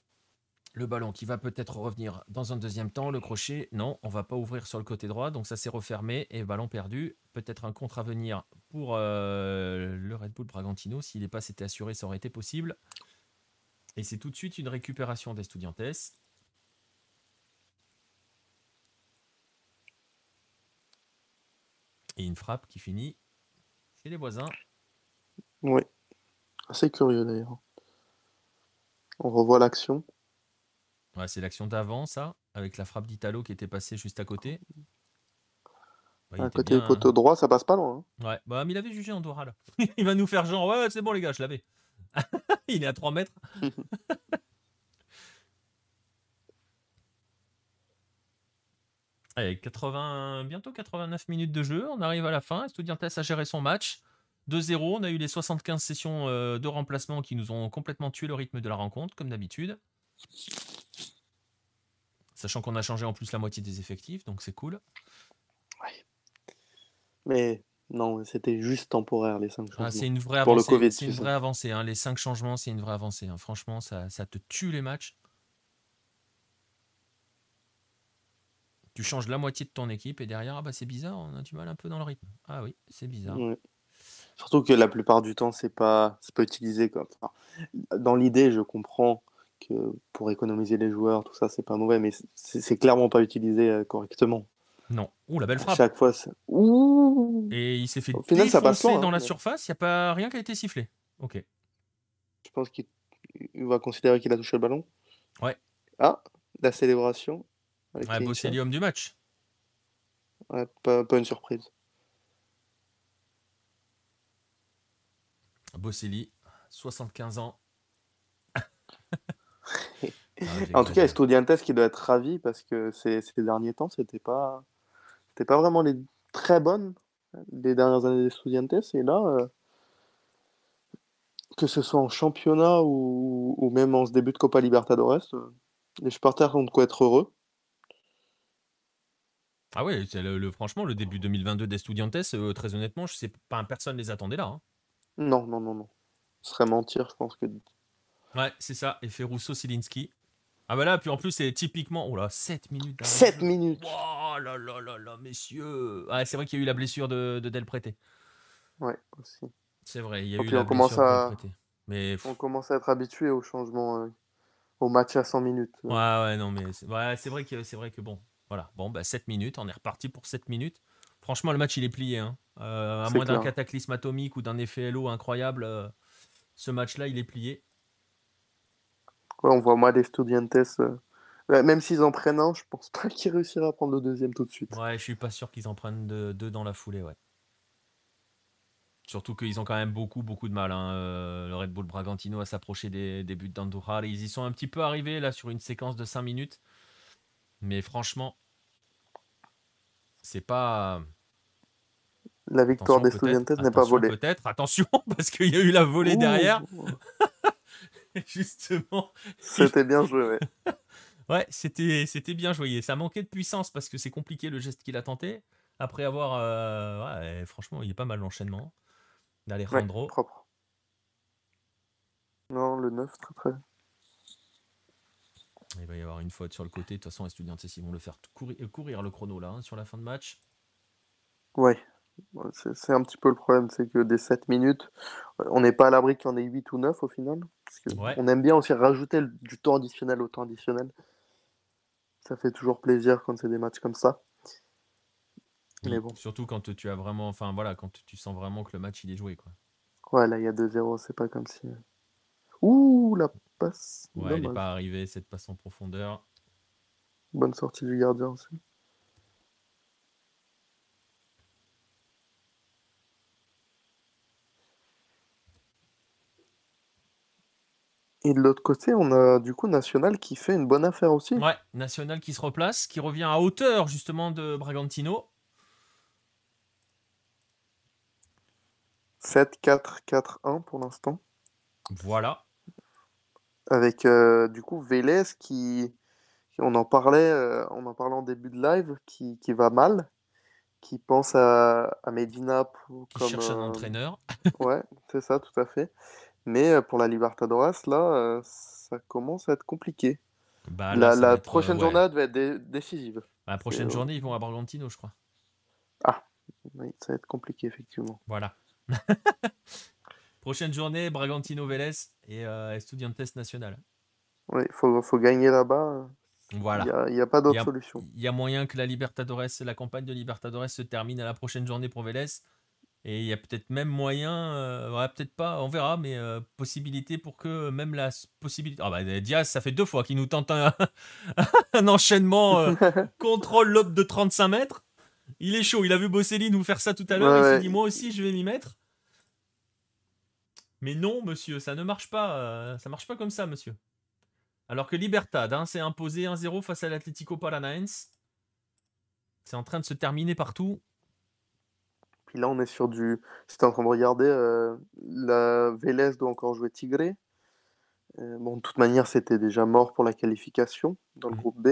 Le ballon qui va peut-être revenir dans un deuxième temps. Le crochet, non, on va pas ouvrir sur le côté droit. Donc ça s'est refermé et ballon perdu. Peut-être un contre à venir pour euh, le Red Bull Bragantino. S'il n'est pas c'était assuré, ça aurait été possible. Et c'est tout de suite une récupération d'Estudiantes. Et une frappe qui finit chez les voisins. Oui. Assez curieux d'ailleurs. On revoit l'action c'est l'action d'avant, ça, avec la frappe d'Italo qui était passée juste à côté. Bah, à côté hein. droit, ça passe pas loin. Hein. Ouais, bah, mais il avait jugé Andorra là. [laughs] il va nous faire genre, ouais, c'est bon les gars, je l'avais. [laughs] il est à 3 mètres. [laughs] Allez, 80, bientôt 89 minutes de jeu, on arrive à la fin. Estudiantes a géré son match. 2-0, on a eu les 75 sessions euh, de remplacement qui nous ont complètement tué le rythme de la rencontre, comme d'habitude. Sachant qu'on a changé en plus la moitié des effectifs, donc c'est cool. Mais non, c'était juste temporaire les cinq ah, changements. c'est une vraie avancée. C'est une vraie avancée. Hein. Les cinq changements, c'est une vraie avancée. Hein. Franchement, ça, te tue les matchs. tu changes la moitié de ton équipe et derrière, ah bah c'est bizarre, on a du mal un peu dans le rythme. Ah oui, c'est bizarre. Surtout que la plupart du temps, c'est pas, pas utilisé. comme dans l'idée, je comprends pour économiser les joueurs, tout ça, c'est pas mauvais, mais c'est clairement pas utilisé euh, correctement. Non. Ouh, la belle frappe. Chaque fois. Ouh. Et il s'est fait ça passe hein, dans la surface. Il n'y a pas rien qui a été sifflé. Ok. Je pense qu'il va considérer qu'il a touché le ballon. Ouais. Ah, la célébration. ouais, Bosséli du match. Ouais, pas, une surprise. Bosselli, 75 ans. Ah en tout cas, Estudiantes qui doit être ravi parce que ces, ces derniers temps, c'était pas, c'était pas vraiment les très bonnes des dernières années d'Estudiantes. Et là, euh, que ce soit en championnat ou, même en ce début de Copa Libertadores, euh, les supporters ont de quoi être heureux. Ah ouais, le, franchement, le début 2022 d'Estudiantes, euh, très honnêtement, je sais pas, personne les attendait là. Hein. Non, non, non, non. Ce serait mentir, je pense que. Ouais, c'est ça. Effet Rousseau-Silinski. Ah bah là, puis en plus, c'est typiquement. Oh là, 7 minutes. 7 minutes. Oh là là là là, messieurs. Ah, c'est vrai qu'il y a eu la blessure de, de Del Ouais, aussi. C'est vrai, il y a eu la blessure commence à... de Del Mais... On commence à être habitué au changement, euh, au match à 100 minutes. Ouais, ouais, non, mais c'est vrai, que, vrai que bon. Voilà, bon, bah 7 minutes, on est reparti pour 7 minutes. Franchement, le match, il est plié. Hein. Euh, à moins d'un cataclysme atomique ou d'un effet LO incroyable, euh, ce match-là, il est plié. Ouais, on voit mal les Estudiantes. Euh, bah, même s'ils en prennent un, je pense pas [laughs] qu'ils réussiront à prendre le deuxième tout de suite. Ouais, je suis pas sûr qu'ils en prennent deux, dans la foulée, ouais. Surtout qu'ils ont quand même beaucoup, beaucoup de mal. Hein, euh, le Red Bull Bragantino à s'approcher des, buts d'Andujar. Ils y sont un petit peu arrivés là sur une séquence de 5 minutes. Mais franchement, c'est pas. La victoire des n'est pas volée. Peut-être. Attention, [laughs] parce qu'il y a eu la volée derrière. [laughs] [laughs] justement. C'était bien joué, [laughs] ouais. c'était, c'était bien joué. ça manquait de puissance parce que c'est compliqué le geste qu'il a tenté. Après avoir. Euh, ouais, franchement, il a pas mal l'enchaînement. D'Alejandro. Ouais, propre. Non, le 9, très près Il va y avoir une faute sur le côté. De toute façon, les studiantes ils vont le faire courir, courir le chrono là, hein, sur la fin de match. Ouais. C'est un petit peu le problème, c'est que des 7 minutes, on n'est pas à l'abri qu'il y en ait 8 ou 9 au final. On aime bien aussi rajouter du temps additionnel au temps additionnel. Ça fait toujours plaisir quand c'est des matchs comme ça. bon. Surtout quand tu as vraiment, enfin voilà, quand tu sens vraiment que le match il est joué quoi. Ouais, là il y a 2-0, c'est pas comme si. Euh, Ouh, la passe. Ouais, elle n'est pas arrivée, cette passe en profondeur. Bonne sortie du gardien aussi. Et de l'autre côté, on a du coup National qui fait une bonne affaire aussi. Ouais, National qui se replace, qui revient à hauteur justement de Bragantino. 7-4-4-1 pour l'instant. Voilà. Avec euh, du coup Vélez qui, on en parlait, euh, on en parlait en début de live, qui, qui va mal, qui pense à, à Medina pour, qui cherche un euh, entraîneur. ouais, c'est ça, tout à fait. Mais euh, pour la Libertadores, là, euh, ça commence à être compliqué. Bah, la, prochaine journée va être euh, décisive. la prochaine journée, ils vont à Bragantino, je crois. Ah, oui, ça va être compliqué, effectivement. Voilà. [laughs] prochaine journée, Bragantino-Vélez et Estudiantes National. Oui, il faut, gagner là-bas. Voilà. Il n'y a, a, pas d'autre solution. Il y a moyen que la Libertadores, la campagne de Libertadores se termine à la prochaine journée pour Vélez. Et il y a peut-être même moyen, euh, peut-être pas, on verra, mais euh, possibilité pour que même la possibilité. Ah bah Diaz, ça fait deux fois qu'il nous tente un, [laughs] enchaînement euh, [laughs] contrôle l'op de 35 mètres. Il est chaud, il a vu Bosselli nous faire ça tout à l'heure, il s'est dit moi aussi je vais m'y mettre. Mais non, monsieur, ça ne marche pas, ça marche pas comme ça, monsieur. Alors que Libertad hein, s'est imposé 1-0 face à l'Atlético Paranaense. C'est en train de se terminer partout là, on est sur du. c'était en train de regarder. Euh, la Vélez doit encore jouer Tigré. Euh, bon, de toute manière, c'était déjà mort pour la qualification dans le mmh. groupe B.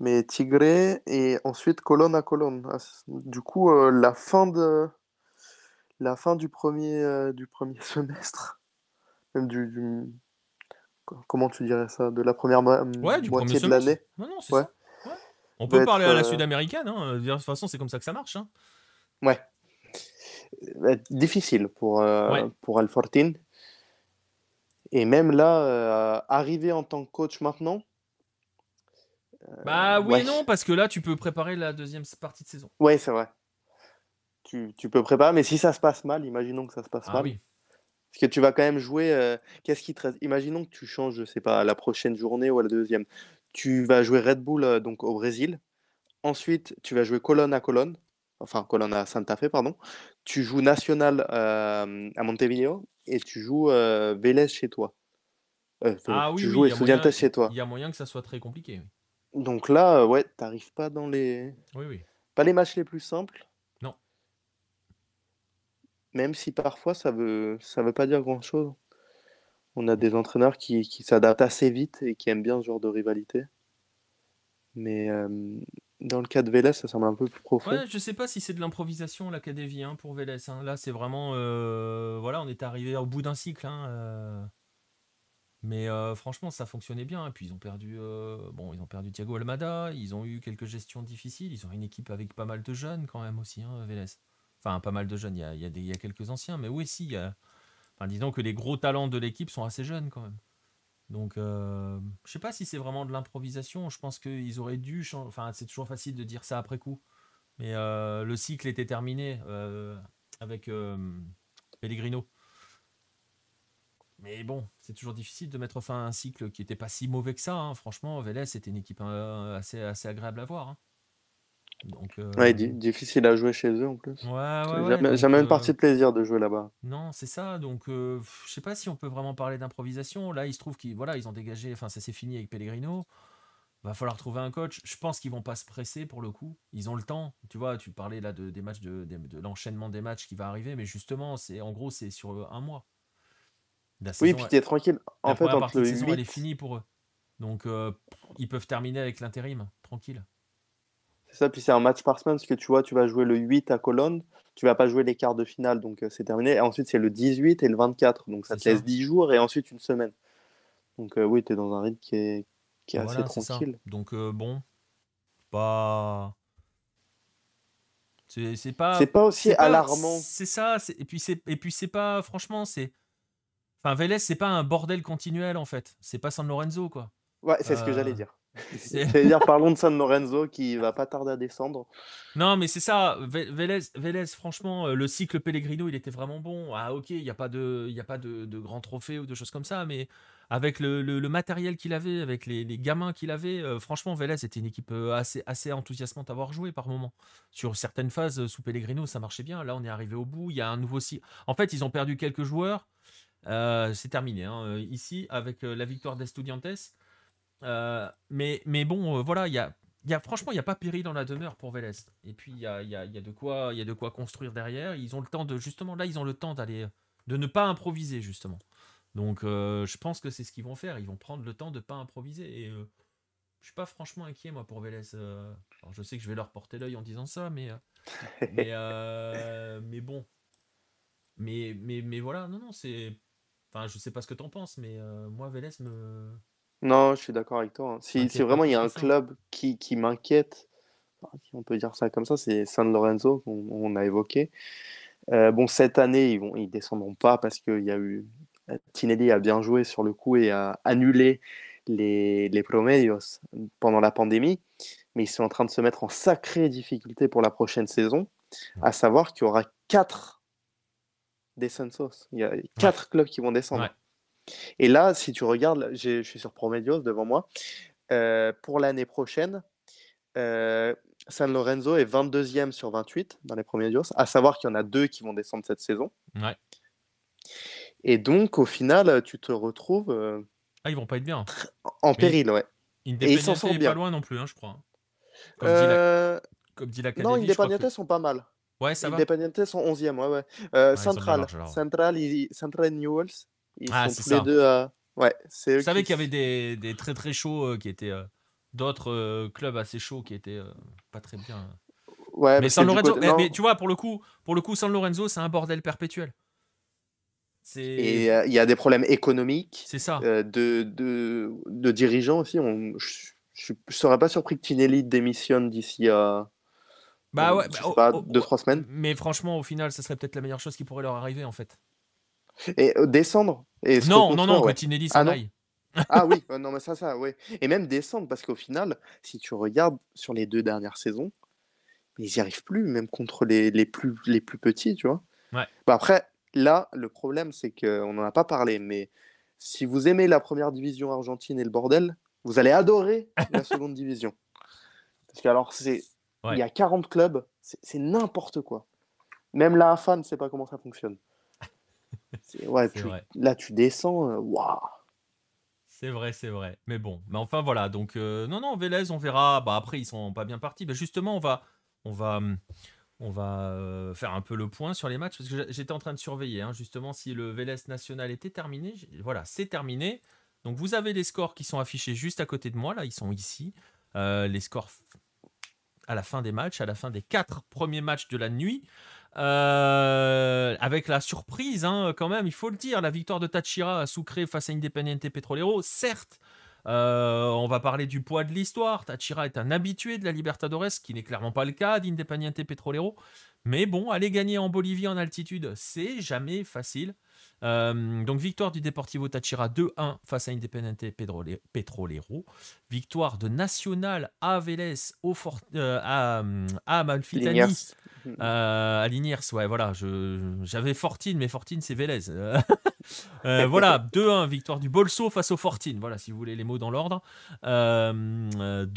Mais Tigré et ensuite colonne à colonne. Ah, du coup, euh, la fin de la fin du premier du premier [laughs] semestre, même du, comment tu dirais ça, de la première moitié de l'année. On peut parler à la sud-américaine. Hein. De toute façon, c'est comme ça que ça marche. Hein. Ouais. Euh, difficile pour, euh, pour Et même là, euh, arriver en tant que coach maintenant. Euh, bah oui, non, parce que là, tu peux préparer la deuxième partie de saison. Oui, c'est vrai. Tu, peux préparer, mais si ça se passe mal, imaginons que ça se passe ah mal. Oui. Parce que tu vas quand même jouer. Qu'est-ce qui te Imaginons que tu changes, je sais pas, la prochaine journée ou la deuxième. Tu vas jouer Red Bull donc au Brésil. Ensuite, tu vas jouer Colonne à Colonne enfin Colonna Santa Fe, pardon. Tu joues National à Montevideo et tu joues Vélez chez toi. Euh, ah tu oui, chez toi. Il y a moyen que ça soit très compliqué. Donc là, ouais, t'arrives pas dans les. Oui, oui. Pas les matchs les plus simples. Non. Même si parfois ça veut, ça veut pas dire grand chose. On a des entraîneurs qui, qui s'adaptent assez vite et qui aiment bien ce genre de rivalité. Mais, dans le cas de Vélez, ça semble un peu plus profond. Ouais, je sais pas si c'est de l'improvisation la hein, pour Vélez. Hein. Là, c'est vraiment. Euh, voilà, on est arrivé au bout d'un cycle. Hein, euh. Mais euh, franchement, ça fonctionnait bien. Et Puis ils ont perdu. Bon, ils ont perdu Thiago Almada. Ils ont eu quelques gestions difficiles. Ils ont une équipe avec pas mal de jeunes quand même aussi, Vélez. Enfin, pas mal de jeunes. Il y a, quelques anciens. Mais oui, si. Enfin, disons que les gros talents de l'équipe sont assez jeunes quand même. Donc, euh, je sais pas si c'est vraiment de l'improvisation. Je pense qu'ils auraient dû. Enfin, c'est toujours facile de dire ça après coup. Mais euh, le cycle était terminé euh, avec euh, Pellegrino. Mais bon, c'est toujours difficile de mettre fin à un cycle qui n'était pas si mauvais que ça. Hein. Franchement, Vélez, c'était une équipe assez, assez agréable à voir. Hein. Euh, difficile à jouer chez eux en plus. j'ai même une euh, partie de plaisir de jouer là-bas. Non, c'est ça. Donc, euh, je sais pas si on peut vraiment parler d'improvisation. Là, il se trouve qu'ils voilà, ils ont dégagé. Enfin, ça s'est fini avec Pellegrino. Va falloir trouver un coach. Je pense qu'ils vont pas se presser pour le coup. Ils ont le temps. Tu vois, tu parlais là de, des matchs, de, l'enchaînement des matchs qui va arriver, mais justement, c'est en gros, c'est sur un mois. oui, puis t'es tranquille. la saison, est finie pour eux. Donc, ils peuvent terminer avec l'intérim, tranquille. C'est ça, puis c'est un match par semaine, parce que tu vois, tu vas jouer le 8 à Cologne, tu vas pas jouer les quarts de finale, donc euh, c'est terminé. Et ensuite, c'est le 18 et le 24, donc ça te laisse 10 jours et ensuite une semaine. Donc euh, oui, tu es dans un rythme qui est, qui est assez tranquille. donc euh, bon, pas. C'est pas. C'est pas aussi alarmant. C'est ça, et puis c'est pas, franchement, c'est. Enfin, Vélez, c'est pas un bordel continuel en fait. C'est pas San Lorenzo, quoi. Ouais, c'est ce que j'allais dire. C'est-à-dire, parlons de San Lorenzo qui va pas tarder à descendre. Non, mais c'est ça. Vélez, Vélez, franchement, euh, le cycle Pellegrino, il était vraiment bon. Ah, ok, il n'y a pas, de, y a pas de, grands trophées ou de choses comme ça, mais avec le, matériel qu'il avait, avec les, gamins qu'il avait, euh, franchement, Vélez était une équipe euh, assez, assez enthousiasmante à avoir joué par moment. Sur certaines phases, sous Pellegrino, ça marchait bien. Là, on est arrivé au bout. Il y a un nouveau cycle. En fait, ils ont perdu quelques joueurs. c'est terminé. Hein, ici, avec la victoire d'Estudiantes euh, mais, mais bon, euh, voilà, il y a, y a, franchement, il n'y a pas péril dans la demeure pour Vélez. Et puis, il y a, y, a, y a, de quoi, y a de quoi construire derrière. Ils ont le temps de, justement, là, ils ont le temps d'aller, de ne pas improviser, justement. Donc, euh, je pense que c'est ce qu'ils vont faire. Ils vont prendre le temps de ne pas improviser. Et je suis pas franchement inquiet, moi, pour Vélez. alors, je sais que je vais leur porter l'œil en disant ça, mais, mais, [laughs] mais, bon. Mais, mais, mais voilà, non, non, c'est. Enfin, je sais pas ce que t'en penses, mais moi, Vélez me. Non, je suis d'accord avec toi. Hein. Si, vraiment il y a un club qui, qui m'inquiète, bah, on peut dire ça comme ça, c'est San Lorenzo qu'on a évoqué. Euh, bon, cette année, ils ne ils descendront pas parce qu'il y a eu. Euh, Tinelli a bien joué sur le coup et a annulé les, les promedios pendant la pandémie. Mais ils sont en train de se mettre en sacrée difficulté pour la prochaine saison, à savoir qu'il y aura quatre descensos. Il y a quatre clubs qui vont descendre. Et là, si tu regardes, je suis sur Promedios devant moi, euh, pour l'année prochaine, euh, San Lorenzo est 22e sur 28 dans les Promedios, à savoir qu'il y en a deux qui vont descendre cette saison. Ouais. Et donc, au final, euh, tu te retrouves. ah, ils vont pas être bien. En péril, ouais. Et ils s'en sont bien. pas loin non plus, hein, je crois. Hein. Comme dit la... non, Independiente sont pas mal. Ouais, ça Independiente va. sont 11e, ouais, ouais. Central, Central, Newells, ils ah, deux Ouais, c'est Je savais qu'il y avait des, des, très très chauds euh, qui étaient. Euh, d'autres euh, clubs assez chauds qui étaient pas très bien. Ouais, mais sans Lorenzo, mais, tu vois, pour le coup, pour le coup, San Lorenzo, c'est un bordel perpétuel. Et il y a des problèmes économiques. C'est ça. de, de, de, dirigeants aussi. je ne serais pas surpris que Tinelli démissionne d'ici à. Bah ouais, bah pas, trois semaines. Mais franchement, au final, ça serait peut-être la meilleure chose qui pourrait leur arriver, en fait. Et euh, descendre Non, non, ah non, Tinelli [laughs] ah, oui, euh, non, mais ça, ça, ouais. Et même descendre, parce qu'au final, si tu regardes sur les deux dernières saisons, ils n'y arrivent plus, même contre les, plus, les plus petits, tu vois. Bah après, là, le problème, c'est qu'on n'en a pas parlé, mais si vous aimez la première division argentine et le bordel, vous allez adorer la [laughs] seconde division. Parce que alors, c'est il y a 40 clubs, c'est n'importe quoi. Même la AFA ne sait pas comment ça fonctionne là, tu descends, euh, waouh! C'est vrai, c'est vrai. Mais bon, mais enfin voilà. Donc euh, non, non, Vélez, on verra. Bah après, ils sont pas bien partis. Bah, justement, on va, on va, hum, on va euh, faire un peu le point sur les matchs parce que j'étais en train de surveiller hein, justement si le Vélez national était terminé. Voilà, c'est terminé. Donc vous avez les scores qui sont affichés juste à côté de moi. Là, ils sont ici. les scores à la fin des matchs, à la fin des quatre premiers matchs de la nuit. Euh, avec la surprise, hein, quand même, il faut le dire, la victoire de Tachira à Sucre face à Independiente Petrolero, certes, euh, on va parler du poids de l'histoire. Tachira est un habitué de la Libertadores, ce qui n'est clairement pas le cas d'Independiente Petrolero. Mais bon, aller gagner en Bolivie en altitude, c'est jamais facile. Euh, donc victoire du Deportivo Tachira 2-1 face à Independiente Petrolero. Victoire de Nacional à Vélez au euh, à, à à Liniers, euh, ouais, voilà. J'avais Fortine, mais Fortine, c'est Vélez. [laughs] voilà, 2-1, victoire du Bolso face au Fortine. Voilà, si vous voulez les mots dans l'ordre. 2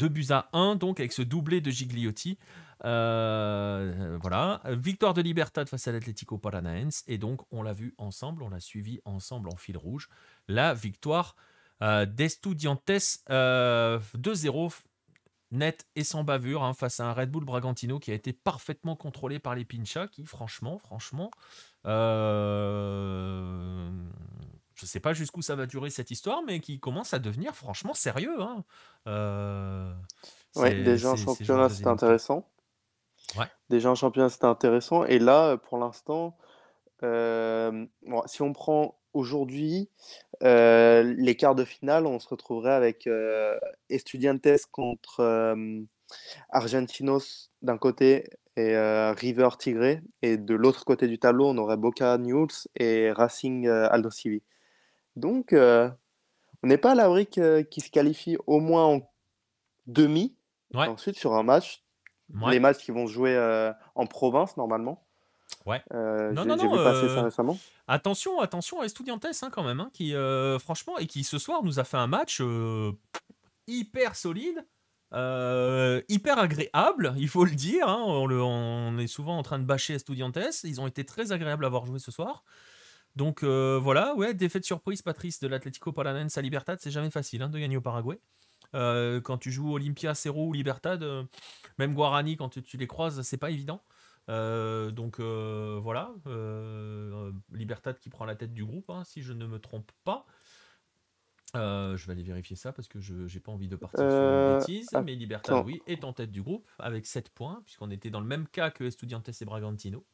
buts à 1, donc, avec ce doublé de Gigliotti. Euh, voilà. Victoire de Libertad face à l'Atlético Paranaense. Et donc, on l'a vu ensemble, on l'a suivi ensemble en fil rouge. La victoire euh, d'Estudiantes euh, 2-0 net et sans bavure hein, face à un Red Bull Bragantino qui a été parfaitement contrôlé par les Pinchas qui franchement, franchement, euh, je ne sais pas jusqu'où ça va durer cette histoire, mais qui commence à devenir franchement sérieux. Hein. Euh, oui, déjà en championnat c'est intéressant. Déjà en championnat, c'était intéressant. Et là, euh, pour l'instant, euh, si on prend aujourd'hui euh, les quarts de finale, on se retrouverait avec Estudiantes contre Argentinos d'un côté et River Tigré. Et de l'autre côté du tableau, on aurait Boca News et Racing Aldo Civi. Donc, on n'est pas à l'abri qui se qualifie au moins en demi. Ensuite, sur un match, les matchs qui vont se jouer euh, en province normalement. Ouais. Euh, non, non, non. Vu passer euh, ça récemment. Attention, attention à Estudiantes hein, quand même, hein, qui euh, franchement et qui ce soir nous a fait un match hyper solide. hyper agréable, il faut le dire. Hein. On, est souvent en train de bâcher Estudiantes. Ils ont été très agréables à avoir joué ce soir. Donc voilà, ouais, défaite surprise, Patrice, de l'Atlético Paranense à Libertad. C'est jamais facile de gagner au Paraguay. Euh, quand tu joues Olympia, Cerro ou Libertad, euh, même Guarani, quand tu, les croises, c'est pas évident. Euh, donc voilà, Libertad qui prend la tête du groupe, hein, si je ne me trompe pas. je vais aller vérifier ça parce que je n'ai pas envie de partir sur une bêtise. mais Libertad, oui, est en tête du groupe avec 7 points, puisqu'on était dans le même cas que Estudiantes et Bragantino.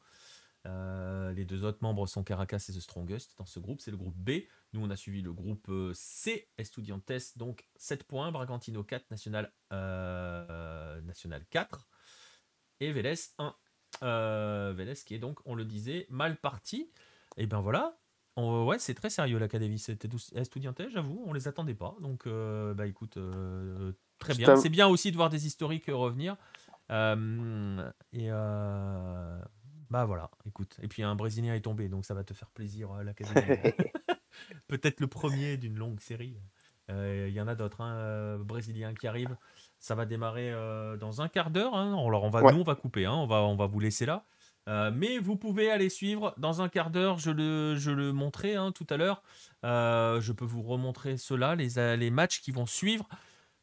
Euh, les deux autres membres sont Caracas et The Strongest dans ce groupe. C'est le groupe B. Nous, on a suivi le groupe euh, C, Estudiantes, donc 7 points, Bragantino 4, National, euh, National 4 et Vélez 1. Vélez qui est donc, on le disait, mal parti. Et ben voilà. ouais, c'est très sérieux l'Académie. C'était Estudiantes, j'avoue, on les attendait pas. Donc, bah écoute, très bien. C'est bien aussi de voir des historiques revenir. et bah voilà, écoute. Et puis un Brésilien est tombé, donc ça va te faire plaisir la euh, l'Académie. [laughs] [laughs] Peut-être le premier d'une longue série. Euh, il y en a d'autres, hein, un euh, Brésilien qui arrive Ça va démarrer dans un quart d'heure. Hein. Alors on va, nous on va couper, hein. on, va, on va vous laisser là. mais vous pouvez aller suivre dans un quart d'heure, je le, je le montrais tout à l'heure. je peux vous remontrer cela, les, les matchs qui vont suivre.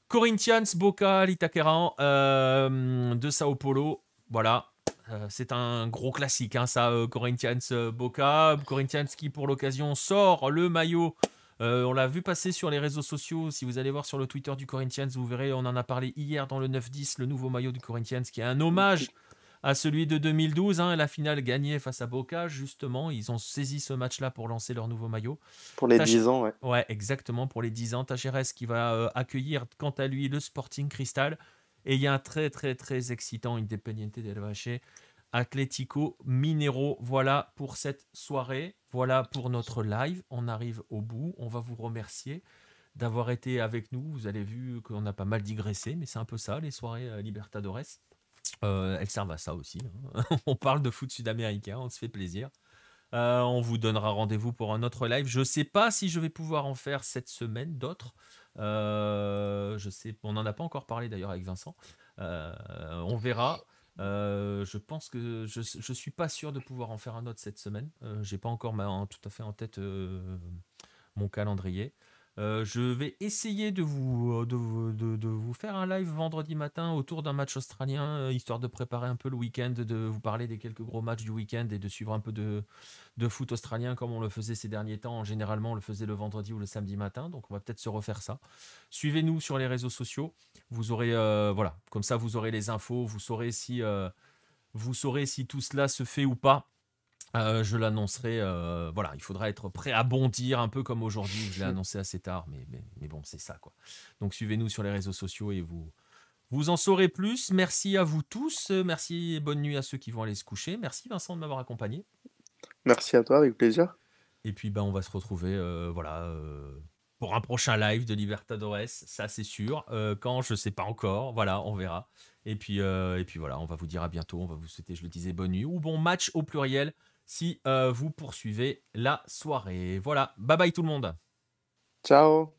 Corinthians, Boca, l'Itaquera de Sao Paulo. Voilà, euh, c'est un gros classique, hein, ça, euh, Corinthians euh, Boca. Corinthians qui, pour l'occasion, sort le maillot. on l'a vu passer sur les réseaux sociaux. Si vous allez voir sur le Twitter du Corinthians, vous verrez, on en a parlé hier dans le 9-10, le nouveau maillot du Corinthians, qui est un hommage à celui de 2012. Hein. la finale gagnée face à Boca, justement. Ils ont saisi ce match-là pour lancer leur nouveau maillot. Pour les 10 ans, ouais. Ouais, exactement, pour les 10 ans. Tacheres qui va accueillir, quant à lui, le Sporting Cristal. Et il y a un très, très, très excitant Independiente del Vache Atlético Minero. Voilà pour cette soirée. Voilà pour notre live. On arrive au bout. On va vous remercier d'avoir été avec nous. Vous avez vu qu'on a pas mal digressé, mais c'est un peu ça, les soirées euh, Libertadores. Euh, elles servent à ça aussi. Hein. [laughs] on parle de foot sud-américain, on se fait plaisir. Euh, on vous donnera rendez-vous pour un autre live. Je ne sais pas si je vais pouvoir en faire cette semaine d'autres. Euh, je sais, on n'en a pas encore parlé d'ailleurs avec Vincent. Euh, on verra. je pense que je ne suis pas sûr de pouvoir en faire un autre cette semaine. J'ai pas encore tout à fait en tête mon calendrier. Euh, je vais essayer de vous, euh, de, vous faire un live vendredi matin autour d'un match australien, euh, histoire de préparer un peu le week-end, de vous parler des quelques gros matchs du week-end et de suivre un peu de, de foot australien comme on le faisait ces derniers temps. Généralement, on le faisait le vendredi ou le samedi matin, donc on va peut-être se refaire ça. Suivez-nous sur les réseaux sociaux. Vous aurez, voilà, comme ça, vous aurez les infos, vous saurez si, vous saurez si tout cela se fait ou pas. Euh, je l'annoncerai. Euh, voilà, il faudra être prêt à bondir un peu comme aujourd'hui. Je l'ai [laughs] annoncé assez tard, mais, mais, bon, c'est ça quoi. Donc suivez-nous sur les réseaux sociaux et vous, vous en saurez plus. Merci à vous tous. Merci et bonne nuit à ceux qui vont aller se coucher. Merci Vincent de m'avoir accompagné. Merci à toi, avec plaisir. Et puis ben, on va se retrouver euh, voilà, pour un prochain live de Libertadores, ça c'est sûr. quand, je ne sais pas encore. Voilà, on verra. Et puis, et puis voilà, on va vous dire à bientôt. On va vous souhaiter, je le disais, bonne nuit ou bon match au pluriel si euh, vous poursuivez la soirée. Voilà, bye bye tout le monde. Ciao